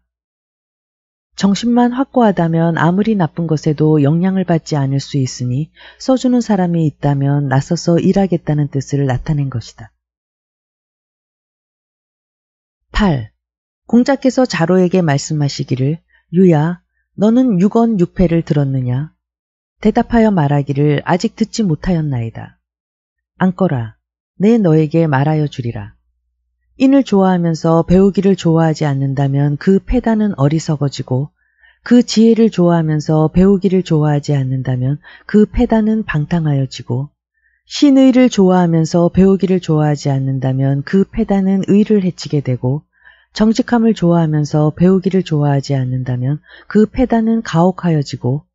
정신만 확고하다면 아무리 나쁜 것에도 영향을 받지 않을 수 있으니 써주는 사람이 있다면 나서서 일하겠다는 뜻을 나타낸 것이다. 8. 공자께서 자로에게 말씀하시기를 유야 너는 6원 6패를 들었느냐 대답하여 말하기를 아직 듣지 못하였나이다. 안꺼라내 너에게 말하여 주리라. 인을 좋아하면서 배우기를 좋아하지 않는다면 그 패단은 어리석어지고 그 지혜를 좋아하면서 배우기를 좋아하지 않는다면 그 패단은 방탕하여지고 신의를 좋아하면서 배우기를 좋아하지 않는다면 그 패단은 의를 해치게 되고 정직함을 좋아하면서 배우기를 좋아하지 않는다면 그 패단은 가혹하여지고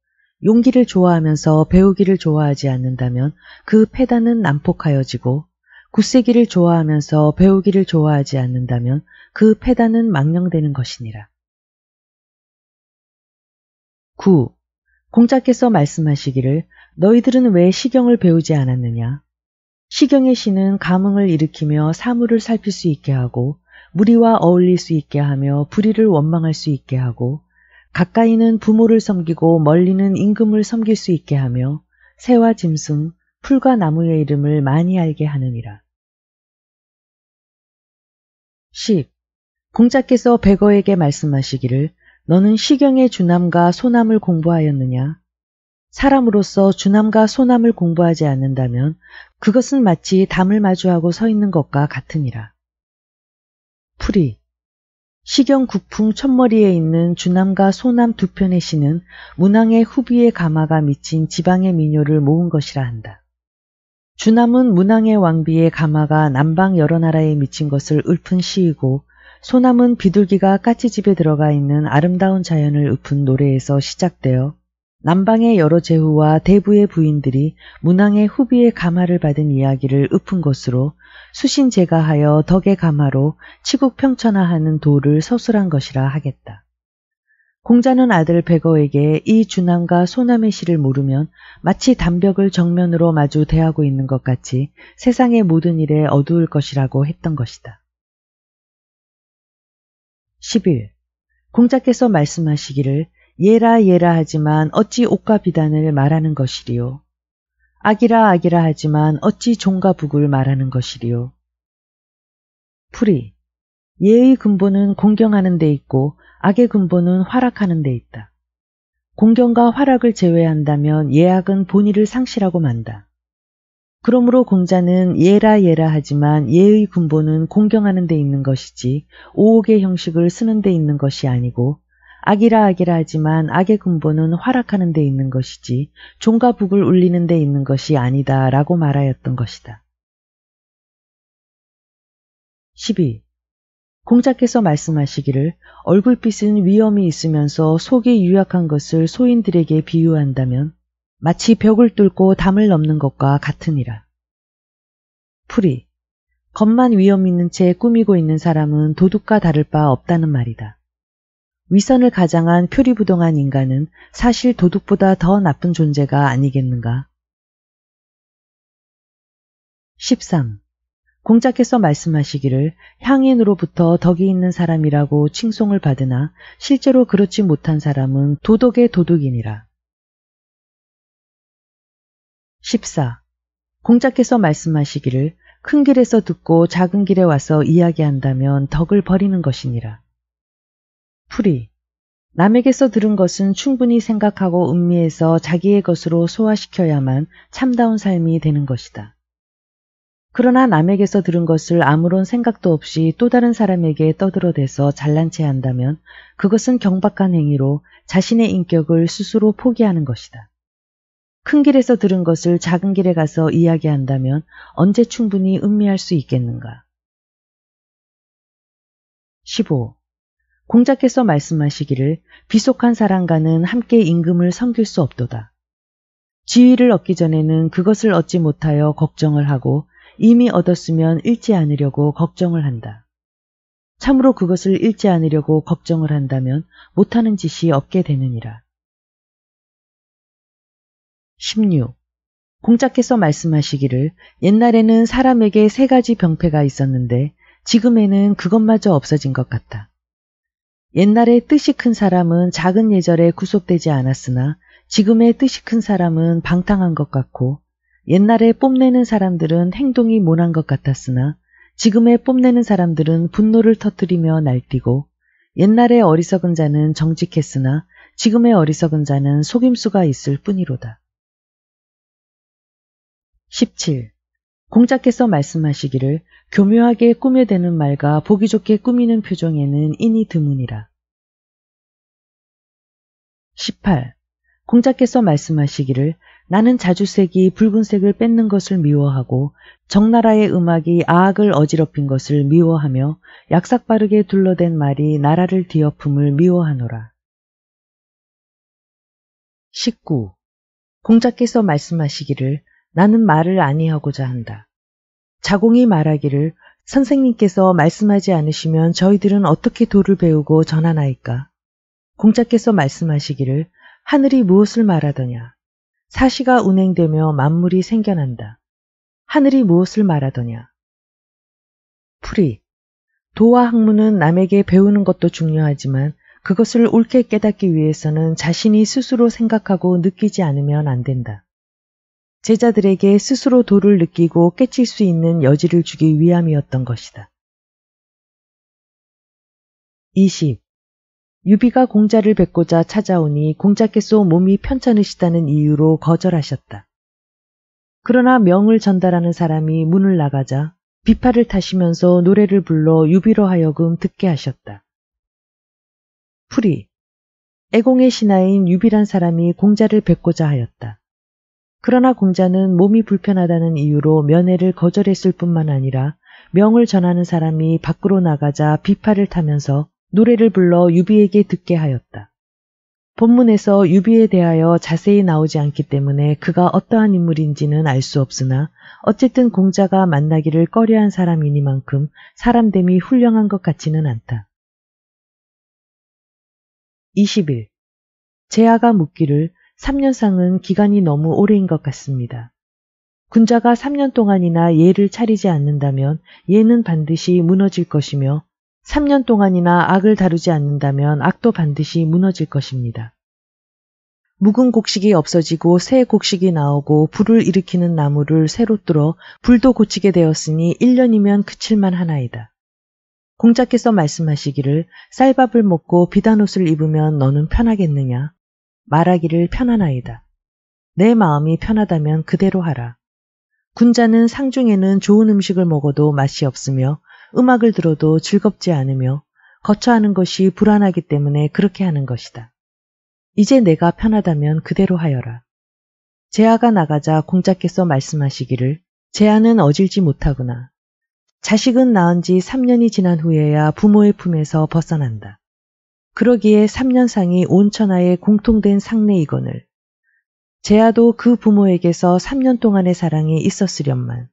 용기를 좋아하면서 배우기를 좋아하지 않는다면 그 패단은 난폭하여지고 굳세기를 좋아하면서 배우기를 좋아하지 않는다면 그 패단은 망령되는 것이니라. 9. 공자께서 말씀하시기를 너희들은 왜 시경을 배우지 않았느냐? 시경의 신은 감흥을 일으키며 사물을 살필 수 있게 하고 무리와 어울릴 수 있게 하며 불의를 원망할 수 있게 하고 가까이는 부모를 섬기고 멀리는 임금을 섬길 수 있게 하며 새와 짐승, 풀과 나무의 이름을 많이 알게 하느니라. 10. 공자께서 백어에게 말씀하시기를 너는 시경의 주남과 소남을 공부하였느냐? 사람으로서 주남과 소남을 공부하지 않는다면 그것은 마치 담을 마주하고 서 있는 것과 같으니라. 풀이 시경 국풍 첫머리에 있는 주남과 소남 두 편의 시는 문항의 후비의 가마가 미친 지방의 민요를 모은 것이라 한다. 주남은 문항의 왕비의 가마가 남방 여러 나라에 미친 것을 읊은 시이고 소남은 비둘기가 까치집에 들어가 있는 아름다운 자연을 읊은 노래에서 시작되어 남방의 여러 제후와 대부의 부인들이 문왕의 후비의 감화를 받은 이야기를 읊은 것으로 수신제가 하여 덕의 감화로 치국평천하하는 도를 서술한 것이라 하겠다. 공자는 아들 백어에게 이 주남과 소남의 시를 모르면 마치 담벽을 정면으로 마주 대하고 있는 것 같이 세상의 모든 일에 어두울 것이라고 했던 것이다. 11. 공자께서 말씀하시기를 예라 예라 하지만 어찌 옷과 비단을 말하는 것이리요. 악이라 악이라 하지만 어찌 종과 북을 말하는 것이리요. 풀이 예의 근본은 공경하는 데 있고 악의 근본은 활약하는데 있다. 공경과 활약을 제외한다면 예악은 본의를 상실하고 만다. 그러므로 공자는 예라 예라 하지만 예의 근본은 공경하는 데 있는 것이지 오옥의 형식을 쓰는 데 있는 것이 아니고 악이라 악이라 하지만 악의 근본은 활락하는 데 있는 것이지 종과 북을 울리는 데 있는 것이 아니다 라고 말하였던 것이다. 12. 공자께서 말씀하시기를 얼굴빛은 위험이 있으면서 속이 유약한 것을 소인들에게 비유한다면 마치 벽을 뚫고 담을 넘는 것과 같으니라. 풀이 겉만 위험 있는 채 꾸미고 있는 사람은 도둑과 다를 바 없다는 말이다. 위선을 가장한 표리부동한 인간은 사실 도둑보다 더 나쁜 존재가 아니겠는가. 13. 공자께서 말씀하시기를 향인으로부터 덕이 있는 사람이라고 칭송을 받으나 실제로 그렇지 못한 사람은 도덕의 도둑이니라. 14. 공자께서 말씀하시기를 큰 길에서 듣고 작은 길에 와서 이야기한다면 덕을 버리는 것이니라. 풀이 남에게서 들은 것은 충분히 생각하고 음미해서 자기의 것으로 소화시켜야만 참다운 삶이 되는 것이다. 그러나 남에게서 들은 것을 아무런 생각도 없이 또 다른 사람에게 떠들어대서 잘난 체 한다면 그것은 경박한 행위로 자신의 인격을 스스로 포기하는 것이다. 큰 길에서 들은 것을 작은 길에 가서 이야기한다면 언제 충분히 음미할 수 있겠는가? 15. 공자께서 말씀하시기를 비속한 사람과는 함께 임금을 섬길 수 없도다. 지위를 얻기 전에는 그것을 얻지 못하여 걱정을 하고 이미 얻었으면 잃지 않으려고 걱정을 한다. 참으로 그것을 잃지 않으려고 걱정을 한다면 못하는 짓이 없게 되느니라. 16. 공자께서 말씀하시기를 옛날에는 사람에게 세 가지 병폐가 있었는데 지금에는 그것마저 없어진 것 같다. 옛날에 뜻이 큰 사람은 작은 예절에 구속되지 않았으나 지금의 뜻이 큰 사람은 방탕한 것 같고 옛날에 뽐내는 사람들은 행동이 모난 것 같았으나 지금의 뽐내는 사람들은 분노를 터뜨리며 날뛰고 옛날의 어리석은 자는 정직했으나 지금의 어리석은 자는 속임수가 있을 뿐이로다. 17. 공자께서 말씀하시기를 교묘하게 꾸며대는 말과 보기 좋게 꾸미는 표정에는 인이 드문이라. 18. 공자께서 말씀하시기를 나는 자주색이 붉은색을 뺏는 것을 미워하고 정나라의 음악이 아악을 어지럽힌 것을 미워하며 약삭빠르게 둘러댄 말이 나라를 뒤엎음을 미워하노라. 19. 공자께서 말씀하시기를 나는 말을 아니하고자 한다. 자공이 말하기를 선생님께서 말씀하지 않으시면 저희들은 어떻게 도를 배우고 전하나이까? 공자께서 말씀하시기를 하늘이 무엇을 말하더냐. 사시가 운행되며 만물이 생겨난다. 하늘이 무엇을 말하더냐. 풀이. 도와 학문은 남에게 배우는 것도 중요하지만 그것을 옳게 깨닫기 위해서는 자신이 스스로 생각하고 느끼지 않으면 안 된다. 제자들에게 스스로 도를 느끼고 깨칠 수 있는 여지를 주기 위함이었던 것이다. 20. 유비가 공자를 뵙고자 찾아오니 공자께서 몸이 편찮으시다는 이유로 거절하셨다. 그러나 명을 전달하는 사람이 문을 나가자 비파를 타시면서 노래를 불러 유비로 하여금 듣게 하셨다. 풀이 애공의 신하인 유비란 사람이 공자를 뵙고자 하였다. 그러나 공자는 몸이 불편하다는 이유로 면회를 거절했을 뿐만 아니라 명을 전하는 사람이 밖으로 나가자 비파를 타면서 노래를 불러 유비에게 듣게 하였다. 본문에서 유비에 대하여 자세히 나오지 않기 때문에 그가 어떠한 인물인지는 알 수 없으나 어쨌든 공자가 만나기를 꺼려한 사람이니만큼 사람됨이 훌륭한 것 같지는 않다. 20일 제아가 묻기를 3년상은 기간이 너무 오래인 것 같습니다. 군자가 3년 동안이나 예를 차리지 않는다면 예는 반드시 무너질 것이며 3년 동안이나 악을 다루지 않는다면 악도 반드시 무너질 것입니다. 묵은 곡식이 없어지고 새 곡식이 나오고 불을 일으키는 나무를 새로 뚫어 불도 고치게 되었으니 1년이면 그칠만 하나이다. 공자께서 말씀하시기를 쌀밥을 먹고 비단옷을 입으면 너는 편하겠느냐? 말하기를 편하나이다. 내 마음이 편하다면 그대로 하라. 군자는 상중에는 좋은 음식을 먹어도 맛이 없으며 음악을 들어도 즐겁지 않으며 거처하는 것이 불안하기 때문에 그렇게 하는 것이다. 이제 내가 편하다면 그대로 하여라. 제아가 나가자 공작께서 말씀하시기를 제아는 어질지 못하구나. 자식은 낳은 지 3년이 지난 후에야 부모의 품에서 벗어난다. 그러기에 3년상이 온 천하에 공통된 상례이건을. 제아도그 부모에게서 3년 동안의 사랑이 있었으련만.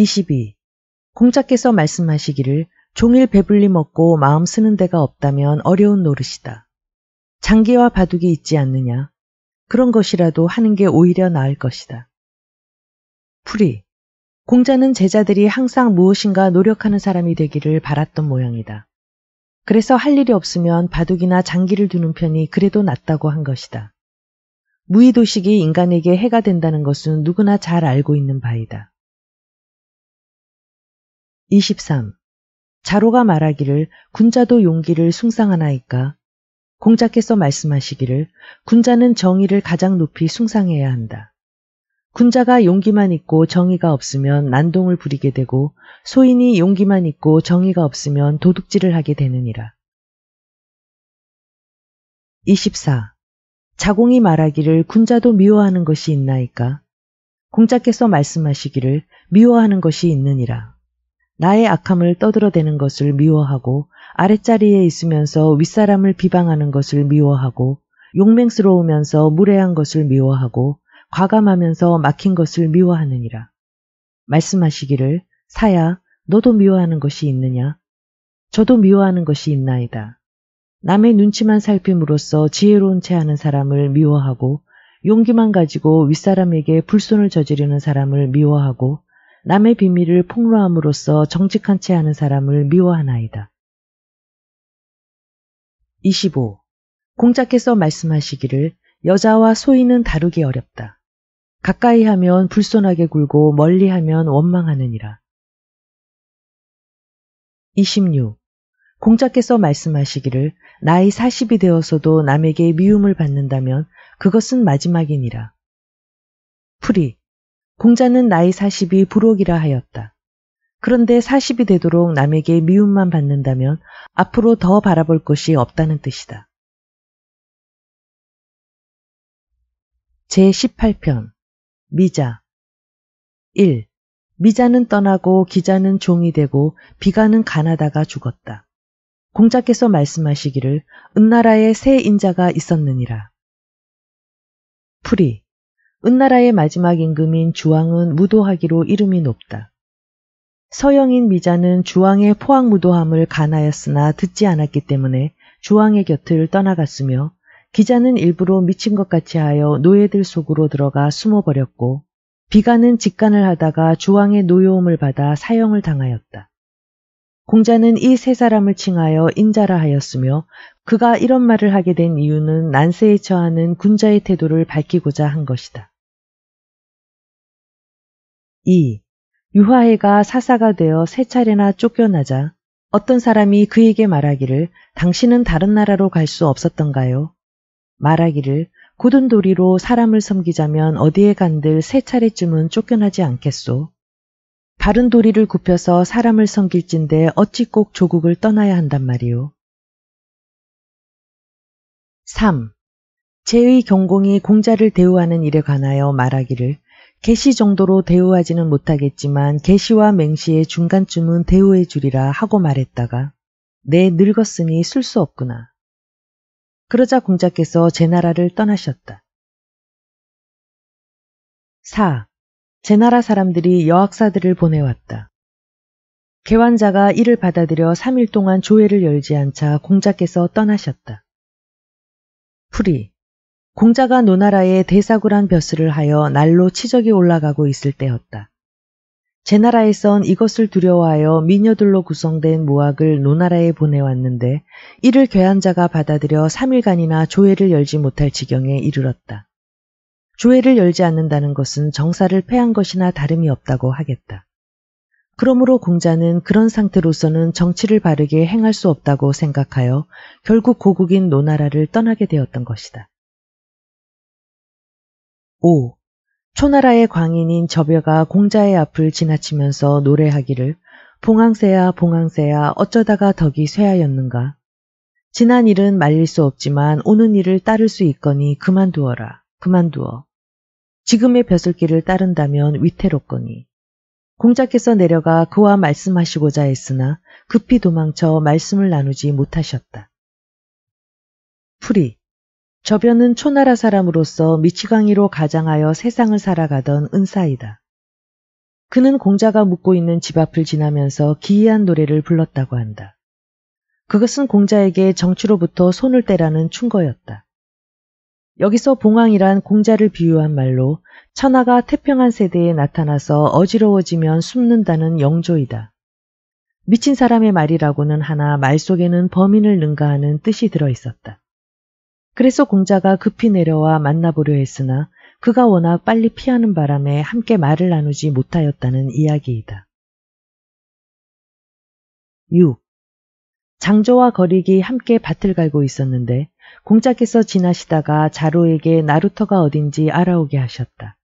22. 공자께서 말씀하시기를 종일 배불리 먹고 마음 쓰는 데가 없다면 어려운 노릇이다. 장기와 바둑이 있지 않느냐. 그런 것이라도 하는 게 오히려 나을 것이다. 풀이. 공자는 제자들이 항상 무엇인가 노력하는 사람이 되기를 바랐던 모양이다. 그래서 할 일이 없으면 바둑이나 장기를 두는 편이 그래도 낫다고 한 것이다. 무의도식이 인간에게 해가 된다는 것은 누구나 잘 알고 있는 바이다. 23. 자로가 말하기를 군자도 용기를 숭상하나이까 공자께서 말씀하시기를 군자는 정의를 가장 높이 숭상해야 한다. 군자가 용기만 있고 정의가 없으면 난동을 부리게 되고 소인이 용기만 있고 정의가 없으면 도둑질을 하게 되느니라. 24. 자공이 말하기를 군자도 미워하는 것이 있나이까? 공자께서 말씀하시기를 미워하는 것이 있느니라. 나의 악함을 떠들어대는 것을 미워하고 아랫자리에 있으면서 윗사람을 비방하는 것을 미워하고 용맹스러우면서 무례한 것을 미워하고 과감하면서 막힌 것을 미워하느니라. 말씀하시기를 사야 너도 미워하는 것이 있느냐? 저도 미워하는 것이 있나이다. 남의 눈치만 살핌으로써 지혜로운 채 하는 사람을 미워하고 용기만 가지고 윗사람에게 불손을 저지르는 사람을 미워하고 남의 비밀을 폭로함으로써 정직한 채 하는 사람을 미워하나이다. 25. 공자께서 말씀하시기를 여자와 소인은 다루기 어렵다. 가까이 하면 불손하게 굴고 멀리 하면 원망하느니라. 26. 공자께서 말씀하시기를 나이 40이 되어서도 남에게 미움을 받는다면 그것은 마지막이니라. 프리. 공자는 나이 40이 불혹이라 하였다. 그런데 40이 되도록 남에게 미움만 받는다면 앞으로 더 바라볼 것이 없다는 뜻이다. 제18편 미자 1. 미자는 떠나고 기자는 종이 되고 비가는 가나다가 죽었다. 공자께서 말씀하시기를 은나라에 새 인자가 있었느니라. 풀이 은나라의 마지막 임금인 주왕은 무도하기로 이름이 높다. 서영인 미자는 주왕의 포항무도함을 간하였으나 듣지 않았기 때문에 주왕의 곁을 떠나갔으며 기자는 일부러 미친 것 같이 하여 노예들 속으로 들어가 숨어버렸고 비가는 직관을 하다가 주왕의 노여움을 받아 사형을 당하였다. 공자는 이 세 사람을 칭하여 인자라 하였으며 그가 이런 말을 하게 된 이유는 난세에 처하는 군자의 태도를 밝히고자 한 것이다. 2. 유화해가 사사가 되어 세 차례나 쫓겨나자 어떤 사람이 그에게 말하기를 당신은 다른 나라로 갈 수 없었던가요? 말하기를 굳은 도리로 사람을 섬기자면 어디에 간들 세 차례쯤은 쫓겨나지 않겠소. 바른 도리를 굽혀서 사람을 섬길진데 어찌 꼭 조국을 떠나야 한단 말이오. 3. 제의 경공이 공자를 대우하는 일에 관하여 말하기를 계시 정도로 대우하지는 못하겠지만 계시와 맹시의 중간쯤은 대우해 주리라 하고 말했다가 내 네, 늙었으니 쓸 수 없구나. 그러자 공자께서 제 나라를 떠나셨다. 4. 제 나라 사람들이 여학사들을 보내왔다. 개환자가 이를 받아들여 3일 동안 조회를 열지 않자 공자께서 떠나셨다. 풀이 공자가 노나라에 대사구란 벼슬을 하여 날로 치적이 올라가고 있을 때였다. 제 나라에선 이것을 두려워하여 미녀들로 구성된 모학을 노나라에 보내왔는데 이를 괴한자가 받아들여 3일간이나 조회를 열지 못할 지경에 이르렀다. 조회를 열지 않는다는 것은 정사를 패한 것이나 다름이 없다고 하겠다. 그러므로 공자는 그런 상태로서는 정치를 바르게 행할 수 없다고 생각하여 결국 고국인 노나라를 떠나게 되었던 것이다. 5. 초나라의 광인인 저벼가 공자의 앞을 지나치면서 노래하기를 봉황새야봉황새야 어쩌다가 덕이 쇠하였는가. 지난 일은 말릴 수 없지만 오는 일을 따를 수 있거니 그만두어라. 그만두어. 지금의 벼슬길을 따른다면 위태롭거니. 공자께서 내려가 그와 말씀하시고자 했으나 급히 도망쳐 말씀을 나누지 못하셨다. 프리 저변은 초나라 사람으로서 미치광이로 가장하여 세상을 살아가던 은사이다. 그는 공자가 묵고 있는 집 앞을 지나면서 기이한 노래를 불렀다고 한다. 그것은 공자에게 정치로부터 손을 떼라는 충거였다. 여기서 봉황이란 공자를 비유한 말로 천하가 태평한 세대에 나타나서 어지러워지면 숨는다는 영조이다. 미친 사람의 말이라고는 하나 말 속에는 범인을 능가하는 뜻이 들어 있었다. 그래서 공자가 급히 내려와 만나보려 했으나 그가 워낙 빨리 피하는 바람에 함께 말을 나누지 못하였다는 이야기이다. 6. 장조와 거리기 함께 밭을 갈고 있었는데 공자께서 지나시다가 자로에게 나루터가 어딘지 알아오게 하셨다.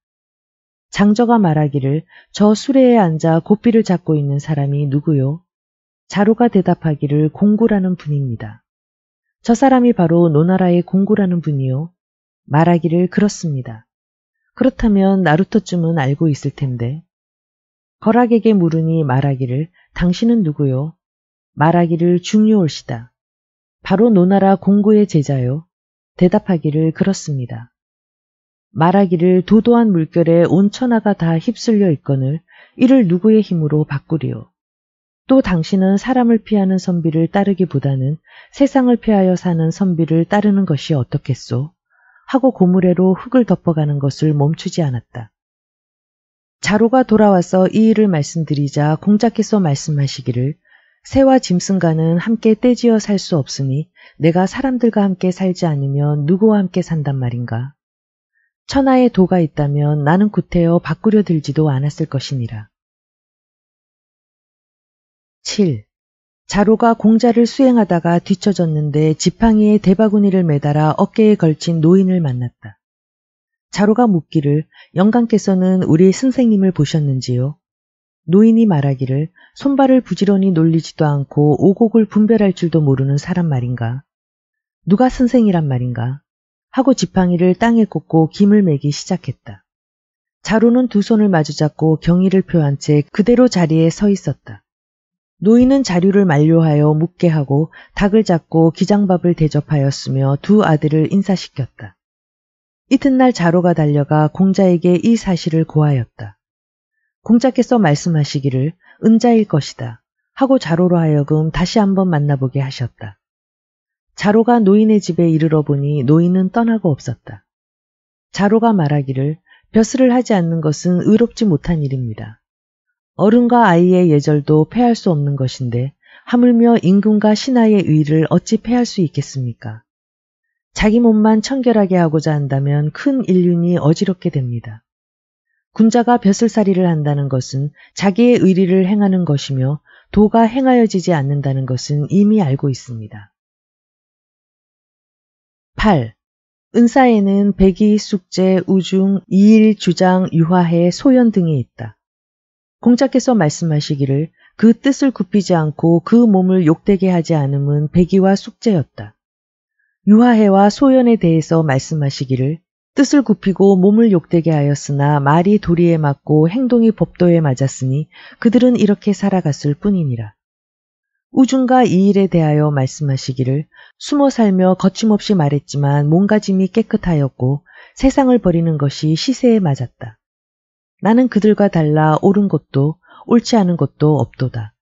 장저가 말하기를 저 수레에 앉아 고삐를 잡고 있는 사람이 누구요? 자로가 대답하기를 공구라는 분입니다. 저 사람이 바로 노나라의 공구라는 분이요. 말하기를 그렇습니다. 그렇다면 나루터쯤은 알고 있을 텐데. 거락에게 물으니 말하기를 당신은 누구요? 말하기를 중요올시다. 바로 노나라 공고의 제자요. 대답하기를 그렇습니다. 말하기를 도도한 물결에 온 천하가 다 휩쓸려 있거늘 이를 누구의 힘으로 바꾸리오또 당신은 사람을 피하는 선비를 따르기보다는 세상을 피하여 사는 선비를 따르는 것이 어떻겠소? 하고 고무래로 흙을 덮어가는 것을 멈추지 않았다. 자로가 돌아와서 이 일을 말씀드리자 공작께서 말씀하시기를 새와 짐승과는 함께 떼지어 살 수 없으니 내가 사람들과 함께 살지 않으면 누구와 함께 산단 말인가. 천하에 도가 있다면 나는 구태여 바꾸려 들지도 않았을 것이니라. 7. 자로가 공자를 수행하다가 뒤쳐졌는데 지팡이에 대바구니를 매달아 어깨에 걸친 노인을 만났다. 자로가 묻기를 영감께서는 우리 선생님을 보셨는지요? 노인이 말하기를 손발을 부지런히 놀리지도 않고 오곡을 분별할 줄도 모르는 사람 말인가. 누가 선생이란 말인가. 하고 지팡이를 땅에 꽂고 김을 매기 시작했다. 자로는 두 손을 마주잡고 경의를 표한 채 그대로 자리에 서 있었다. 노인은 자료를 만료하여 묵게 하고 닭을 잡고 기장밥을 대접하였으며 두 아들을 인사시켰다. 이튿날 자로가 달려가 공자에게 이 사실을 고하였다. 공자께서 말씀하시기를 은자일 것이다 하고 자로로 하여금 다시 한번 만나보게 하셨다. 자로가 노인의 집에 이르러 보니 노인은 떠나고 없었다. 자로가 말하기를 벼슬을 하지 않는 것은 의롭지 못한 일입니다. 어른과 아이의 예절도 패할 수 없는 것인데 하물며 임금과 신하의 의를 어찌 패할 수 있겠습니까? 자기 몸만 청결하게 하고자 한다면 큰 인륜이 어지럽게 됩니다. 군자가 벼슬살이를 한다는 것은 자기의 의리를 행하는 것이며 도가 행하여지지 않는다는 것은 이미 알고 있습니다. 8. 은사에는 백이, 숙제, 우중, 이일, 주장, 유화해, 소연 등이 있다. 공자께서 말씀하시기를 그 뜻을 굽히지 않고 그 몸을 욕되게 하지 않음은 백이와 숙제였다. 유화해와 소연에 대해서 말씀하시기를 뜻을 굽히고 몸을 욕되게 하였으나 말이 도리에 맞고 행동이 법도에 맞았으니 그들은 이렇게 살아갔을 뿐이니라. 우중과 이 일에 대하여 말씀하시기를 숨어 살며 거침없이 말했지만 몸가짐이 깨끗하였고 세상을 버리는 것이 시세에 맞았다. 나는 그들과 달라 옳은 것도 옳지 않은 것도 없도다.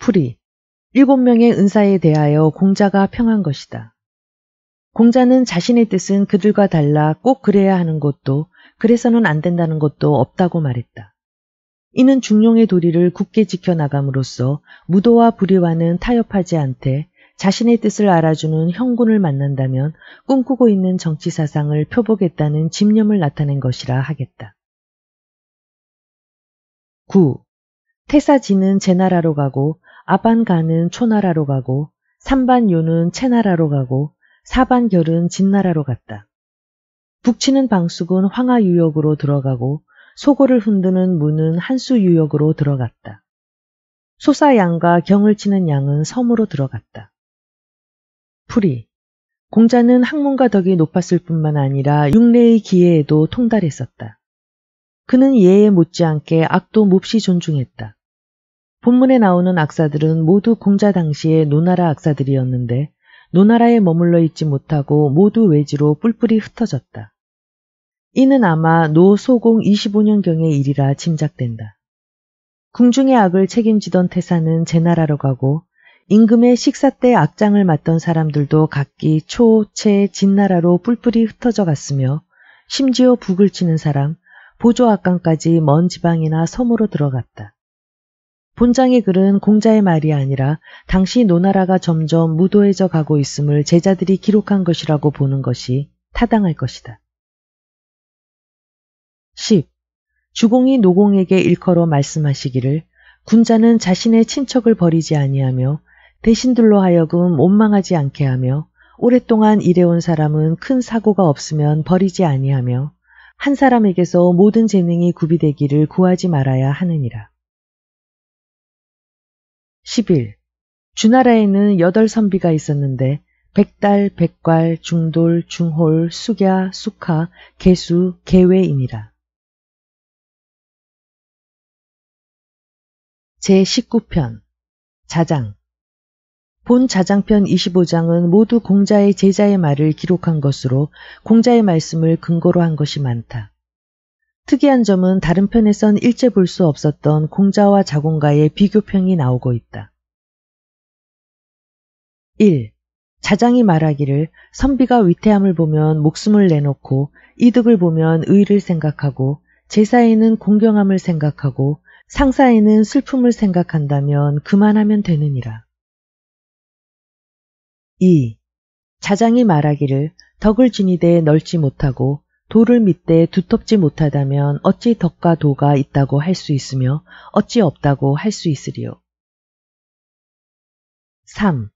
풀이 일곱 명의 은사에 대하여 공자가 평한 것이다. 공자는 자신의 뜻은 그들과 달라 꼭 그래야 하는 것도 그래서는 안 된다는 것도 없다고 말했다. 이는 중용의 도리를 굳게 지켜나감으로써 무도와 불의와는 타협하지 않되 자신의 뜻을 알아주는 형군을 만난다면 꿈꾸고 있는 정치 사상을 표복했다는 집념을 나타낸 것이라 하겠다. 9. 태사지는 제나라로 가고 아반가는 초나라로 가고 삼반요는 체나라로 가고 사반결은 진나라로 갔다. 북치는 방숙은 황하유역으로 들어가고 소고를 흔드는 문은 한수유역으로 들어갔다. 소사양과 경을 치는 양은 섬으로 들어갔다. 풀이 공자는 학문과 덕이 높았을 뿐만 아니라 육례의 기회에도 통달했었다. 그는 예에 못지않게 악도 몹시 존중했다. 본문에 나오는 악사들은 모두 공자 당시의 노나라 악사들이었는데 노나라에 머물러 있지 못하고 모두 외지로 뿔뿔이 흩어졌다. 이는 아마 노소공 25년경의 일이라 짐작된다. 궁중의 악을 책임지던 태사는 제나라로 가고 임금의 식사 때 악장을 맡던 사람들도 각기 초, 채, 진나라로 뿔뿔이 흩어져 갔으며 심지어 북을 치는 사람, 보조악강까지 먼 지방이나 섬으로 들어갔다. 본장의 글은 공자의 말이 아니라 당시 노나라가 점점 무도해져 가고 있음을 제자들이 기록한 것이라고 보는 것이 타당할 것이다. 10. 주공이 노공에게 일컬어 말씀하시기를 군자는 자신의 친척을 버리지 아니하며 대신들로 하여금 원망하지 않게 하며 오랫동안 일해온 사람은 큰 사고가 없으면 버리지 아니하며 한 사람에게서 모든 재능이 구비되기를 구하지 말아야 하느니라. 1 1 주나라에는 여덟 선비가 있었는데 백달, 백괄, 중돌, 중홀, 숙야, 숙하, 개수, 개외이니라. 제19편 자장 본 자장편 25장은 모두 공자의 제자의 말을 기록한 것으로 공자의 말씀을 근거로 한 것이 많다. 특이한 점은 다른 편에선 일제 볼 수 없었던 공자와 자공가의 비교평이 나오고 있다. 1. 자장이 말하기를 선비가 위태함을 보면 목숨을 내놓고 이득을 보면 의를 생각하고 제사에는 공경함을 생각하고 상사에는 슬픔을 생각한다면 그만하면 되느니라. 2. 자장이 말하기를 덕을 지니되 넓지 못하고 도를 밑에 두텁지 못하다면 어찌 덕과 도가 있다고 할 수 있으며 어찌 없다고 할 수 있으리요. 3.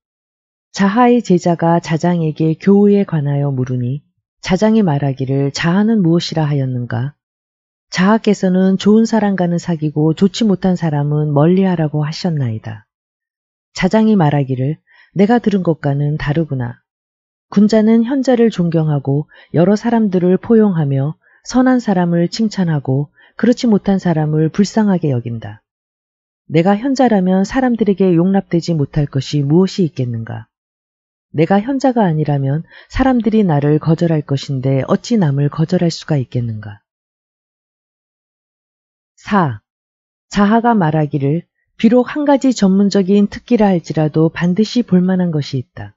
자하의 제자가 자장에게 교우에 관하여 물으니 자장이 말하기를 자하는 무엇이라 하였는가? 자하께서는 좋은 사람과는 사귀고 좋지 못한 사람은 멀리하라고 하셨나이다. 자장이 말하기를 내가 들은 것과는 다르구나. 군자는 현자를 존경하고 여러 사람들을 포용하며 선한 사람을 칭찬하고 그렇지 못한 사람을 불쌍하게 여긴다. 내가 현자라면 사람들에게 용납되지 못할 것이 무엇이 있겠는가? 내가 현자가 아니라면 사람들이 나를 거절할 것인데 어찌 남을 거절할 수가 있겠는가? 4. 자하가 말하기를 비록 한 가지 전문적인 특기라 할지라도 반드시 볼만한 것이 있다.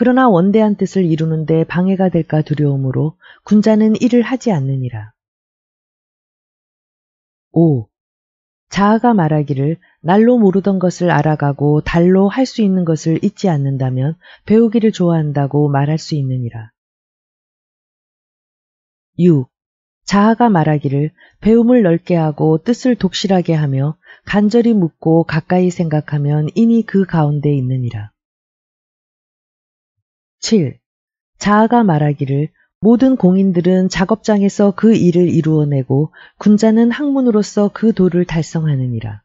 그러나 원대한 뜻을 이루는데 방해가 될까 두려움으로 군자는 일을 하지 않느니라. 5. 자아가 말하기를 날로 모르던 것을 알아가고 달로 할 수 있는 것을 잊지 않는다면 배우기를 좋아한다고 말할 수 있느니라. 6. 자아가 말하기를 배움을 넓게 하고 뜻을 독실하게 하며 간절히 묻고 가까이 생각하면 인이 그 가운데 있느니라. 7. 자아가 말하기를 모든 공인들은 작업장에서 그 일을 이루어내고 군자는 학문으로서 그 도를 달성하느니라.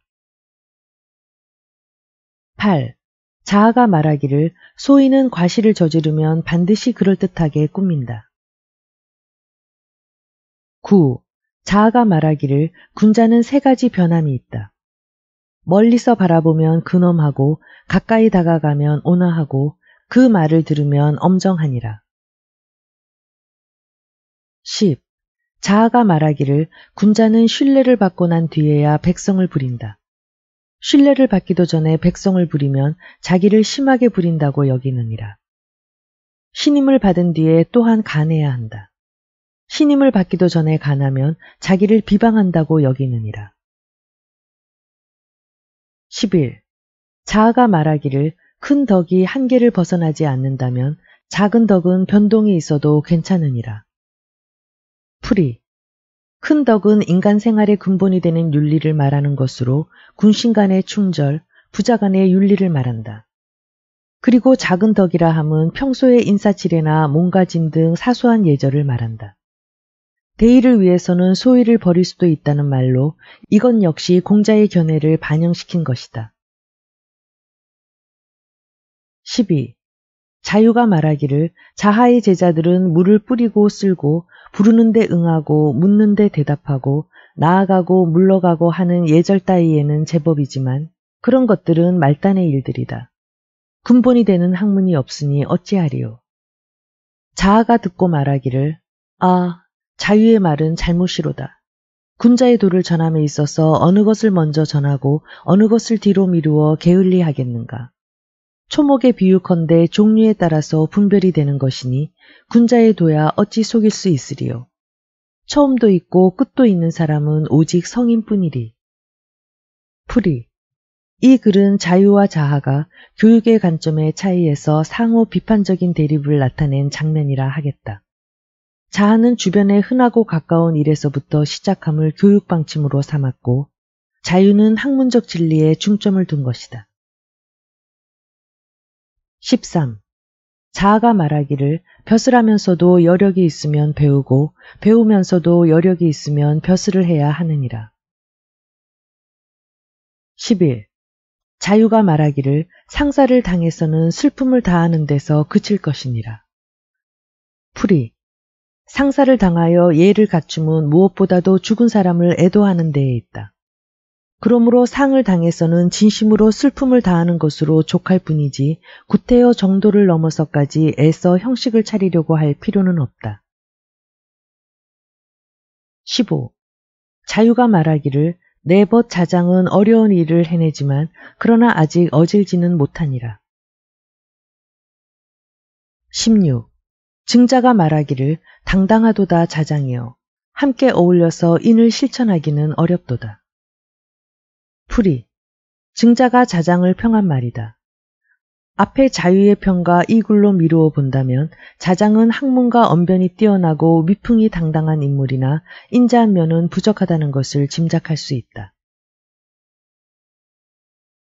8. 자아가 말하기를 소인은 과실을 저지르면 반드시 그럴듯하게 꾸민다. 9. 자아가 말하기를 군자는 세 가지 변함이 있다. 멀리서 바라보면 근엄하고 가까이 다가가면 온화하고 그 말을 들으면 엄정하니라. 10. 자아가 말하기를 군자는 신뢰를 받고 난 뒤에야 백성을 부린다. 신뢰를 받기도 전에 백성을 부리면 자기를 심하게 부린다고 여기느니라. 신임을 받은 뒤에 또한 간해야 한다. 신임을 받기도 전에 간하면 자기를 비방한다고 여기느니라. 11. 자아가 말하기를 큰 덕이 한계를 벗어나지 않는다면 작은 덕은 변동이 있어도 괜찮으니라. 풀이 큰 덕은 인간 생활의 근본이 되는 윤리를 말하는 것으로 군신 간의 충절, 부자 간의 윤리를 말한다. 그리고 작은 덕이라 함은 평소의 인사치레나 몸가짐 등 사소한 예절을 말한다. 대의를 위해서는 소위를 버릴 수도 있다는 말로 이것 역시 공자의 견해를 반영시킨 것이다. 12. 자유가 말하기를 자하의 제자들은 물을 뿌리고 쓸고 부르는데 응하고 묻는데 대답하고 나아가고 물러가고 하는 예절 따위에는 제법이지만 그런 것들은 말단의 일들이다. 근본이 되는 학문이 없으니 어찌하리요. 자아가 듣고 말하기를 아 자유의 말은 잘못이로다. 군자의 도를 전함에 있어서 어느 것을 먼저 전하고 어느 것을 뒤로 미루어 게을리 하겠는가. 초목의 비유컨대 종류에 따라서 분별이 되는 것이니 군자에 둬야 어찌 속일 수 있으리요. 처음도 있고 끝도 있는 사람은 오직 성인뿐이리. 풀이 이 글은 자유와 자아가 교육의 관점의 차이에서 상호 비판적인 대립을 나타낸 장면이라 하겠다. 자아는 주변의 흔하고 가까운 일에서부터 시작함을 교육 방침으로 삼았고, 자유는 학문적 진리에 중점을 둔 것이다. 13. 자아가 말하기를 벼슬하면서도 여력이 있으면 배우고 배우면서도 여력이 있으면 벼슬을 해야 하느니라. 11. 자유가 말하기를 상사를 당해서는 슬픔을 다하는 데서 그칠 것이니라. 풀이 상사를 당하여 예를 갖춤은 무엇보다도 죽은 사람을 애도하는 데에 있다. 그러므로 상을 당해서는 진심으로 슬픔을 다하는 것으로 족할 뿐이지 구태여 정도를 넘어서까지 애써 형식을 차리려고 할 필요는 없다. 15. 자유가 말하기를 내 벗 자장은 어려운 일을 해내지만 그러나 아직 어질지는 못하니라. 16. 증자가 말하기를 당당하도다 자장이여 함께 어울려서 인을 실천하기는 어렵도다. 풀이 증자가 자장을 평한 말이다. 앞에 자유의 평과 이글로 미루어 본다면 자장은 학문과 언변이 뛰어나고 미풍이 당당한 인물이나 인자한 면은 부족하다는 것을 짐작할 수 있다.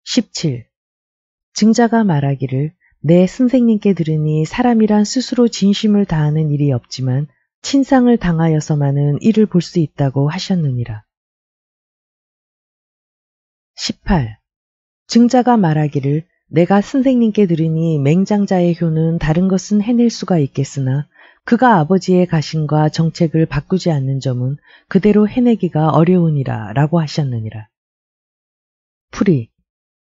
17. 증자가 말하기를 내 선생님께 들으니 사람이란 스스로 진심을 다하는 일이 없지만 친상을 당하여서만은 이를 볼 수 있다고 하셨느니라. 18. 증자가 말하기를 내가 선생님께 드리니 맹장자의 효는 다른 것은 해낼 수가 있겠으나 그가 아버지의 가신과 정책을 바꾸지 않는 점은 그대로 해내기가 어려우니라 라고 하셨느니라. 풀이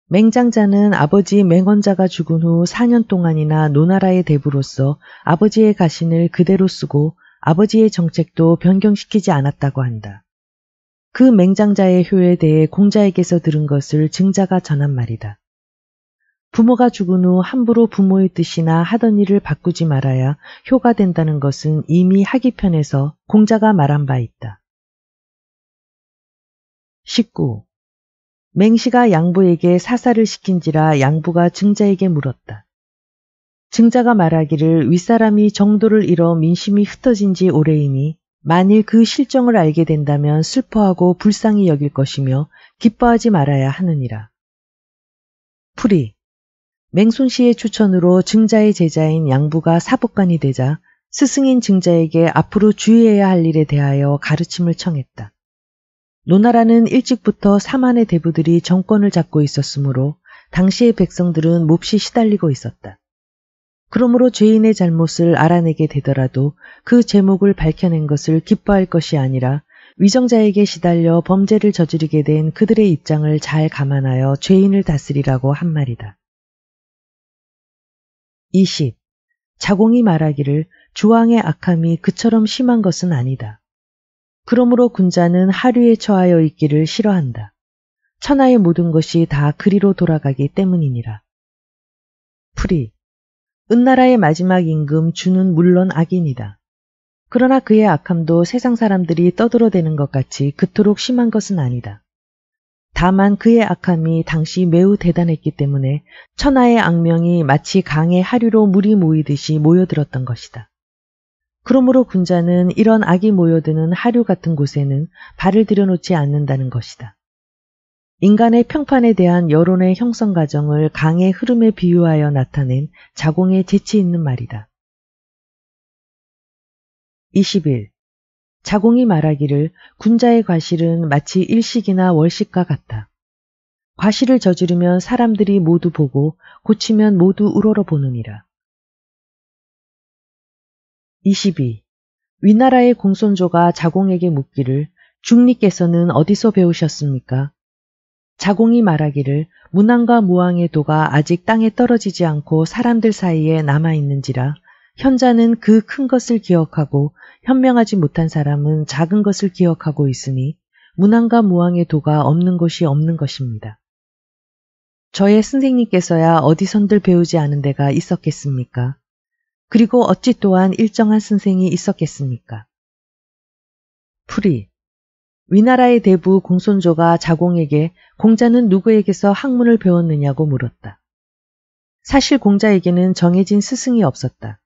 맹장자는 아버지 맹원자가 죽은 후 4년 동안이나 노나라의 대부로서 아버지의 가신을 그대로 쓰고 아버지의 정책도 변경시키지 않았다고 한다. 그 맹장자의 효에 대해 공자에게서 들은 것을 증자가 전한 말이다. 부모가 죽은 후 함부로 부모의 뜻이나 하던 일을 바꾸지 말아야 효가 된다는 것은 이미 하기편에서 공자가 말한 바 있다. 19. 맹시가 양부에게 사사를 시킨지라 양부가 증자에게 물었다. 증자가 말하기를 윗사람이 정도를 잃어 민심이 흩어진 지 오래이니 만일 그 실정을 알게 된다면 슬퍼하고 불쌍히 여길 것이며 기뻐하지 말아야 하느니라. 프리 맹손 씨의 추천으로 증자의 제자인 양부가 사복관이 되자 스승인 증자에게 앞으로 주의해야 할 일에 대하여 가르침을 청했다. 노나라는 일찍부터 사만의 대부들이 정권을 잡고 있었으므로 당시의 백성들은 몹시 시달리고 있었다. 그러므로 죄인의 잘못을 알아내게 되더라도 그 제목을 밝혀낸 것을 기뻐할 것이 아니라 위정자에게 시달려 범죄를 저지르게 된 그들의 입장을 잘 감안하여 죄인을 다스리라고 한 말이다. 20. 자공이 말하기를 주왕의 악함이 그처럼 심한 것은 아니다. 그러므로 군자는 하류에 처하여 있기를 싫어한다. 천하의 모든 것이 다 그리로 돌아가기 때문이니라. 프리, 은나라의 마지막 임금 주는 물론 악인이다. 그러나 그의 악함도 세상 사람들이 떠들어대는 것 같이 그토록 심한 것은 아니다. 다만 그의 악함이 당시 매우 대단했기 때문에 천하의 악명이 마치 강의 하류로 물이 모이듯이 모여들었던 것이다. 그러므로 군자는 이런 악이 모여드는 하류 같은 곳에는 발을 들여놓지 않는다는 것이다. 인간의 평판에 대한 여론의 형성 과정을 강의 흐름에 비유하여 나타낸 자공의 재치 있는 말이다. 21. 자공이 말하기를 군자의 과실은 마치 일식이나 월식과 같다. 과실을 저지르면 사람들이 모두 보고 고치면 모두 우러러 보느니라. 22. 위나라의 공손조가 자공에게 묻기를 중리께서는 어디서 배우셨습니까? 자공이 말하기를 문왕과 무왕의 도가 아직 땅에 떨어지지 않고 사람들 사이에 남아있는지라 현자는 그 큰 것을 기억하고 현명하지 못한 사람은 작은 것을 기억하고 있으니 문왕과 무왕의 도가 없는 것이 없는 것입니다. 저의 선생님께서야 어디선들 배우지 않은 데가 있었겠습니까? 그리고 어찌 또한 일정한 선생이 있었겠습니까? 풀이 위나라의 대부 공손조가 자공에게 공자는 누구에게서 학문을 배웠느냐고 물었다. 사실 공자에게는 정해진 스승이 없었다.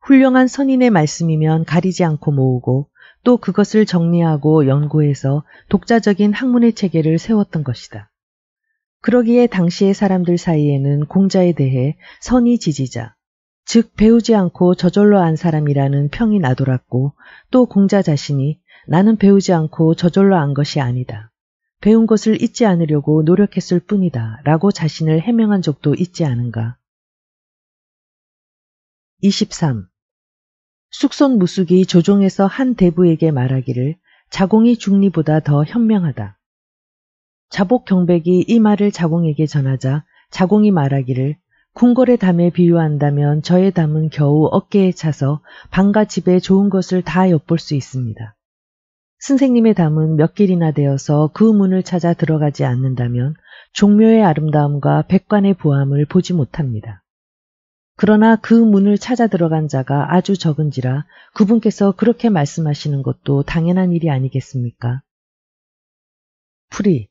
훌륭한 선인의 말씀이면 가리지 않고 모으고 또 그것을 정리하고 연구해서 독자적인 학문의 체계를 세웠던 것이다. 그러기에 당시의 사람들 사이에는 공자에 대해 선이 지지자, 즉 배우지 않고 저절로 안 사람이라는 평이 나돌았고 또 공자 자신이 나는 배우지 않고 저절로 안 것이 아니다. 배운 것을 잊지 않으려고 노력했을 뿐이다. 라고 자신을 해명한 적도 있지 않은가. 23. 숙선 무숙이 조종에서 한 대부에게 말하기를 자공이 중리보다 더 현명하다. 자복 경백이 이 말을 자공에게 전하자 자공이 말하기를 궁궐의 담에 비유한다면 저의 담은 겨우 어깨에 차서 방과 집에 좋은 것을 다 엿볼 수 있습니다. 선생님의 담은 몇 길이나 되어서 그 문을 찾아 들어가지 않는다면 종묘의 아름다움과 백관의 보함을 보지 못합니다. 그러나 그 문을 찾아 들어간 자가 아주 적은지라 그분께서 그렇게 말씀하시는 것도 당연한 일이 아니겠습니까? 프리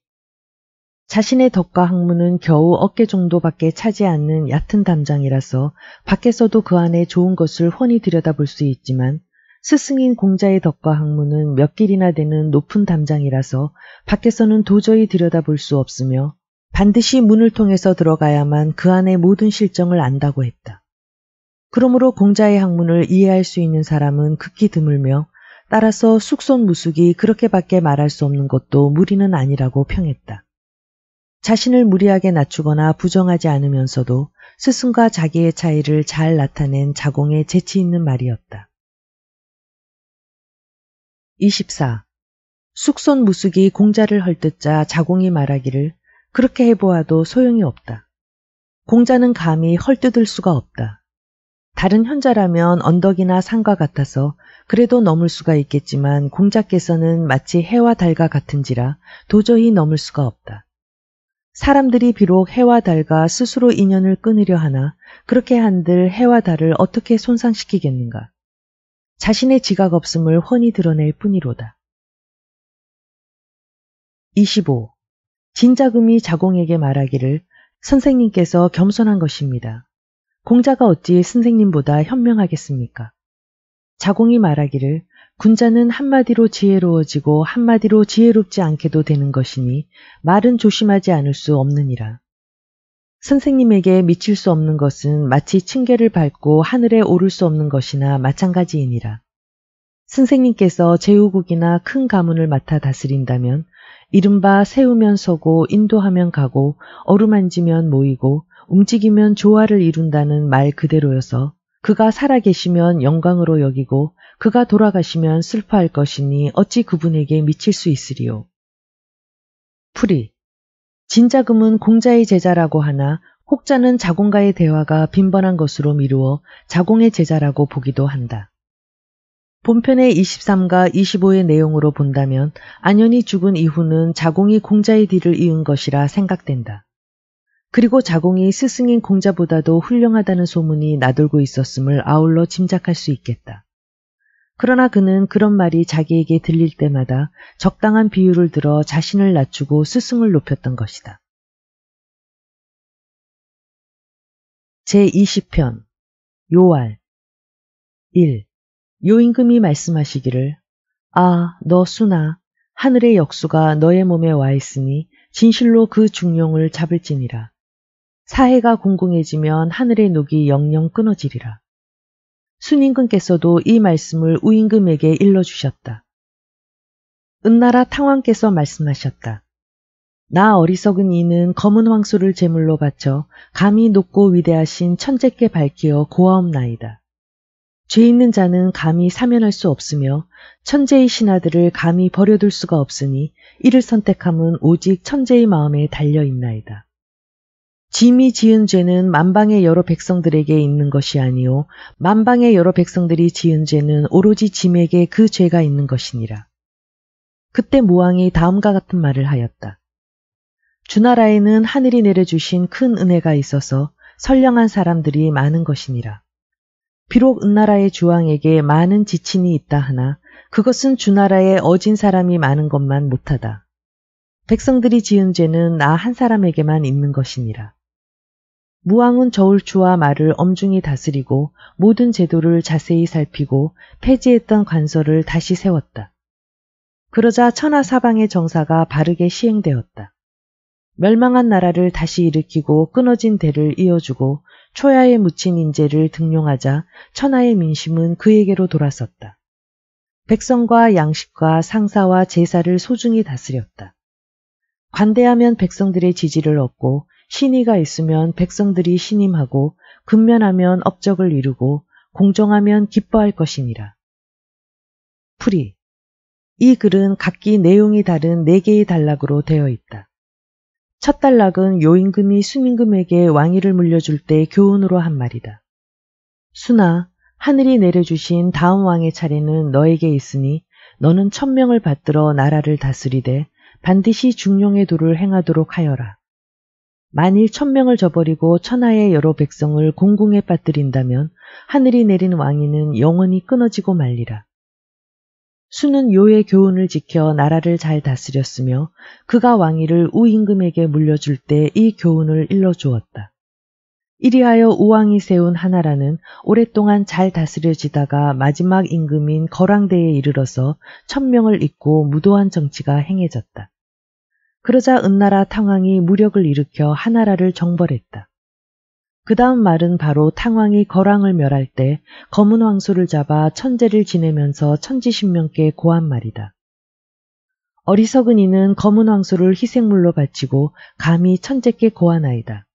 자신의 덕과 학문은 겨우 어깨 정도밖에 차지 않는 얕은 담장이라서 밖에서도 그 안에 좋은 것을 훤히 들여다볼 수 있지만 스승인 공자의 덕과 학문은 몇 길이나 되는 높은 담장이라서 밖에서는 도저히 들여다볼 수 없으며 반드시 문을 통해서 들어가야만 그 안의 모든 실정을 안다고 했다. 그러므로 공자의 학문을 이해할 수 있는 사람은 극히 드물며 따라서 숙손 무숙이 그렇게밖에 말할 수 없는 것도 무리는 아니라고 평했다. 자신을 무리하게 낮추거나 부정하지 않으면서도 스승과 자기의 차이를 잘 나타낸 자공의 재치 있는 말이었다. 24. 숙손 무숙이 공자를 헐뜯자 자공이 말하기를 그렇게 해보아도 소용이 없다. 공자는 감히 헐뜯을 수가 없다. 다른 현자라면 언덕이나 산과 같아서 그래도 넘을 수가 있겠지만 공자께서는 마치 해와 달과 같은지라 도저히 넘을 수가 없다. 사람들이 비록 해와 달과 스스로 인연을 끊으려 하나 그렇게 한들 해와 달을 어떻게 손상시키겠는가. 자신의 지각 없음을 훤히 드러낼 뿐이로다. 25. 진자금이 자공에게 말하기를 선생님께서 겸손한 것입니다. 공자가 어찌 선생님보다 현명하겠습니까? 자공이 말하기를 군자는 한마디로 지혜로워지고 한마디로 지혜롭지 않게도 되는 것이니 말은 조심하지 않을 수 없느니라. 선생님에게 미칠 수 없는 것은 마치 층계를 밟고 하늘에 오를 수 없는 것이나 마찬가지이니라. 선생님께서 제후국이나 큰 가문을 맡아 다스린다면 이른바 세우면 서고 인도하면 가고 어루만지면 모이고 움직이면 조화를 이룬다는 말 그대로여서 그가 살아계시면 영광으로 여기고 그가 돌아가시면 슬퍼할 것이니 어찌 그분에게 미칠 수 있으리요. 프리 진자금은 공자의 제자라고 하나 혹자는 자공과의 대화가 빈번한 것으로 미루어 자공의 제자라고 보기도 한다. 본편의 2 3과 25의 내용으로 본다면 안연이 죽은 이후는 자공이 공자의 뒤를 이은 것이라 생각된다. 그리고 자공이 스승인 공자보다도 훌륭하다는 소문이 나돌고 있었음을 아울러 짐작할 수 있겠다. 그러나 그는 그런 말이 자기에게 들릴 때마다 적당한 비유를 들어 자신을 낮추고 스승을 높였던 것이다. 제20편 요알 1. 요임금이 말씀하시기를 아, 너 수나, 하늘의 역수가 너의 몸에 와 있으니 진실로 그 중용을 잡을지니라. 사해가 공공해지면 하늘의 녹이 영영 끊어지리라. 순임금께서도 이 말씀을 우임금에게 일러주셨다. 은나라 탕왕께서 말씀하셨다. 나 어리석은 이는 검은 황소를 제물로 바쳐 감히 높고 위대하신 천재께 밝히어 고하옵나이다. 죄 있는 자는 감히 사면할 수 없으며 천재의 신하들을 감히 버려둘 수가 없으니 이를 선택함은 오직 천재의 마음에 달려 있나이다. 짐이 지은 죄는 만방의 여러 백성들에게 있는 것이 아니요 만방의 여러 백성들이 지은 죄는 오로지 짐에게 그 죄가 있는 것이니라. 그때 무왕이 다음과 같은 말을 하였다. 주나라에는 하늘이 내려주신 큰 은혜가 있어서 선량한 사람들이 많은 것이니라. 비록 은나라의 주왕에게 많은 지친이 있다 하나 그것은 주나라에 어진 사람이 많은 것만 못하다. 백성들이 지은 죄는 나 한 사람에게만 있는 것이니라. 무왕은 저울추와 말을 엄중히 다스리고 모든 제도를 자세히 살피고 폐지했던 관서를 다시 세웠다. 그러자 천하 사방의 정사가 바르게 시행되었다. 멸망한 나라를 다시 일으키고 끊어진 대를 이어주고 초야에 묻힌 인재를 등용하자 천하의 민심은 그에게로 돌아섰다. 백성과 양식과 상사와 제사를 소중히 다스렸다. 관대하면 백성들의 지지를 얻고 신의가 있으면 백성들이 신임하고 근면하면 업적을 이루고 공정하면 기뻐할 것이니라. 풀이 이 글은 각기 내용이 다른 네개의 단락으로 되어 있다. 첫 단락은 요임금이 순임금에게 왕위를 물려줄 때 교훈으로 한 말이다. 순아, 하늘이 내려주신 다음 왕의 차례는 너에게 있으니 너는 천명을 받들어 나라를 다스리되 반드시 중용의 도를 행하도록 하여라. 만일 천명을 저버리고 천하의 여러 백성을 공궁에 빠뜨린다면 하늘이 내린 왕위는 영원히 끊어지고 말리라. 수는 요의 교훈을 지켜 나라를 잘 다스렸으며 그가 왕위를 우임금에게 물려줄 때 이 교훈을 일러주었다. 이리하여 우왕이 세운 하나라는 오랫동안 잘 다스려지다가 마지막 임금인 거랑대에 이르러서 천명을 잇고 무도한 정치가 행해졌다. 그러자 은나라 탕왕이 무력을 일으켜 하나라를 정벌했다. 그 다음 말은 바로 탕왕이 거랑을 멸할 때 검은 황소를 잡아 천재를 지내면서 천지신명께 고한 말이다. 어리석은 이는 검은 황소를 희생물로 바치고 감히 천재께 고한아이다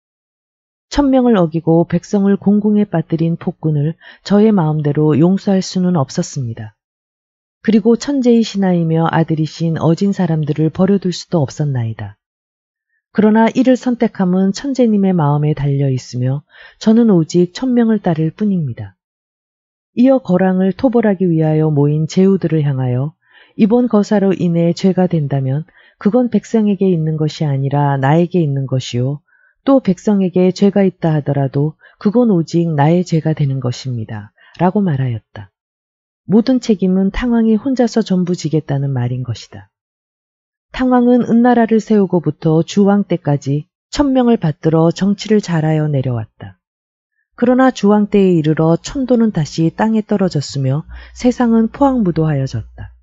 천명을 어기고 백성을 공공에 빠뜨린 폭군을 저의 마음대로 용서할 수는 없었습니다. 그리고 천재의 신하이며 아들이신 어진 사람들을 버려둘 수도 없었나이다. 그러나 이를 선택함은 천재님의 마음에 달려 있으며 저는 오직 천명을 따를 뿐입니다. 이어 거랑을 토벌하기 위하여 모인 제후들을 향하여 이번 거사로 인해 죄가 된다면 그건 백성에게 있는 것이 아니라 나에게 있는 것이요. 또 백성에게 죄가 있다 하더라도 그건 오직 나의 죄가 되는 것입니다. 라고 말하였다. 모든 책임은 탕왕이 혼자서 전부 지겠다는 말인 것이다. 탕왕은 은나라를 세우고부터 주왕 때까지 천명을 받들어 정치를 잘하여 내려왔다. 그러나 주왕 때에 이르러 천도는 다시 땅에 떨어졌으며 세상은 포항무도하여졌다.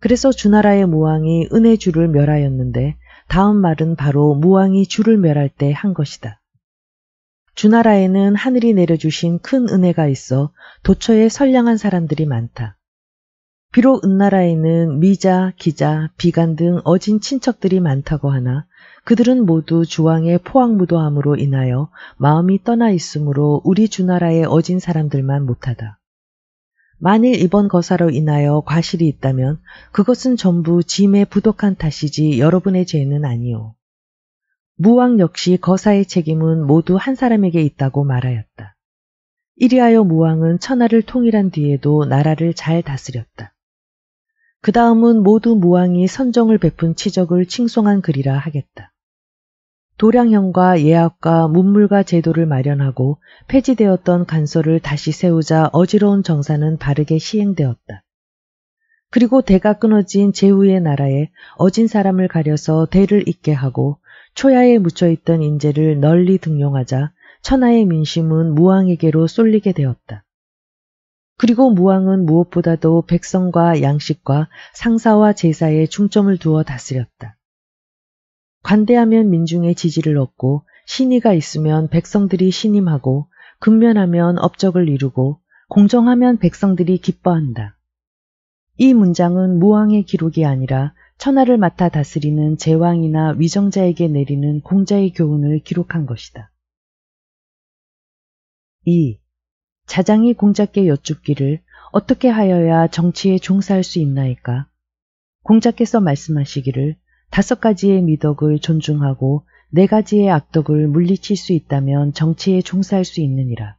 그래서 주나라의 무왕이 은혜주를 멸하였는데 다음 말은 바로 무왕이 주를 멸할 때 한 것이다. 주나라에는 하늘이 내려주신 큰 은혜가 있어 도처에 선량한 사람들이 많다. 비록 은나라에는 미자, 기자, 비간 등 어진 친척들이 많다고 하나 그들은 모두 주왕의 포항무도함으로 인하여 마음이 떠나 있으므로 우리 주나라의 어진 사람들만 못하다. 만일 이번 거사로 인하여 과실이 있다면 그것은 전부 짐의 부덕한 탓이지 여러분의 죄는 아니오. 무왕 역시 거사의 책임은 모두 한 사람에게 있다고 말하였다. 이리하여 무왕은 천하를 통일한 뒤에도 나라를 잘 다스렸다. 그 다음은 모두 무왕이 선정을 베푼 치적을 칭송한 글이라 하겠다. 도량형과 예학과 문물과 제도를 마련하고 폐지되었던 간서를 다시 세우자 어지러운 정사는 바르게 시행되었다. 그리고 대가 끊어진 제후의 나라에 어진 사람을 가려서 대를 잇게 하고 초야에 묻혀있던 인재를 널리 등용하자 천하의 민심은 무왕에게로 쏠리게 되었다. 그리고 무왕은 무엇보다도 백성과 양식과 상사와 제사에 중점을 두어 다스렸다. 관대하면 민중의 지지를 얻고 신의가 있으면 백성들이 신임하고 근면하면 업적을 이루고 공정하면 백성들이 기뻐한다. 이 문장은 무왕의 기록이 아니라 천하를 맡아 다스리는 제왕이나 위정자에게 내리는 공자의 교훈을 기록한 것이다. 2. 자장이 공자께 여쭙기를 어떻게 하여야 정치에 종사할 수 있나이까? 공자께서 말씀하시기를 다섯 가지의 미덕을 존중하고 네 가지의 악덕을 물리칠 수 있다면 정치에 종사할 수 있느니라.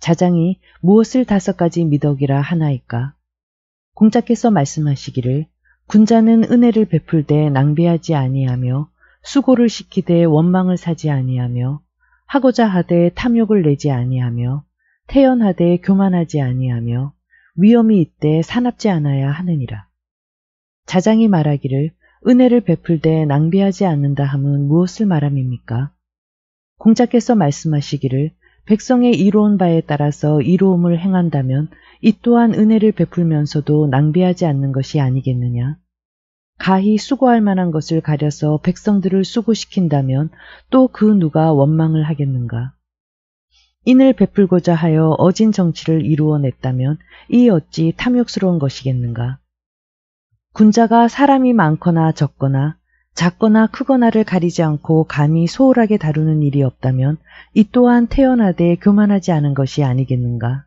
자장이 무엇을 다섯 가지 미덕이라 하나이까? 공자께서 말씀하시기를 군자는 은혜를 베풀 때 낭비하지 아니하며 수고를 시키되 원망을 사지 아니하며 하고자 하되 탐욕을 내지 아니하며 태연하되 교만하지 아니하며 위험이 있되 사납지 않아야 하느니라. 자장이 말하기를 은혜를 베풀되 낭비하지 않는다 함은 무엇을 말함입니까? 공자께서 말씀하시기를 백성의 이로운 바에 따라서 이로움을 행한다면 이 또한 은혜를 베풀면서도 낭비하지 않는 것이 아니겠느냐. 가히 수고할 만한 것을 가려서 백성들을 수고시킨다면 또 그 누가 원망을 하겠는가. 인을 베풀고자 하여 어진 정치를 이루어냈다면 이 어찌 탐욕스러운 것이겠는가. 군자가 사람이 많거나 적거나 작거나 크거나를 가리지 않고 감히 소홀하게 다루는 일이 없다면 이 또한 태어나되 교만하지 않은 것이 아니겠는가.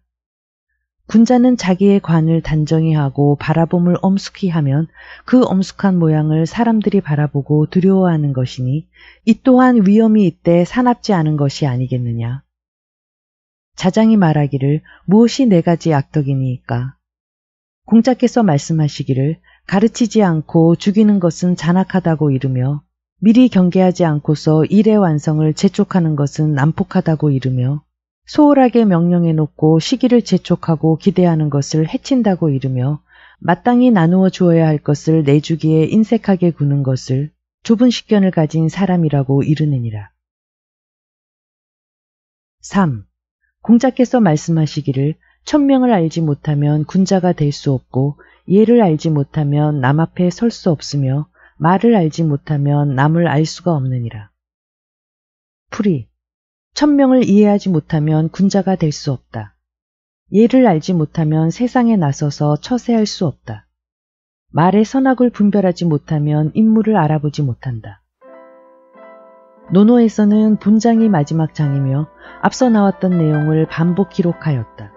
군자는 자기의 관을 단정히 하고 바라봄을 엄숙히 하면 그 엄숙한 모양을 사람들이 바라보고 두려워하는 것이니 이 또한 위험이 있되 사납지 않은 것이 아니겠느냐. 자장이 말하기를 무엇이 네 가지 악덕이니까 공자께서 말씀하시기를 가르치지 않고 죽이는 것은 잔악하다고 이르며 미리 경계하지 않고서 일의 완성을 재촉하는 것은 난폭하다고 이르며 소홀하게 명령해 놓고 시기를 재촉하고 기대하는 것을 해친다고 이르며 마땅히 나누어 주어야 할 것을 내주기에 인색하게 구는 것을 좁은 식견을 가진 사람이라고 이르느니라. 3. 공자께서 말씀하시기를 천명을 알지 못하면 군자가 될 수 없고 예를 알지 못하면 남 앞에 설 수 없으며 말을 알지 못하면 남을 알 수가 없느니라. 풀이 천명을 이해하지 못하면 군자가 될 수 없다. 예를 알지 못하면 세상에 나서서 처세할 수 없다. 말의 선악을 분별하지 못하면 인물을 알아보지 못한다. 노노에서는 본장이 마지막 장이며 앞서 나왔던 내용을 반복 기록하였다.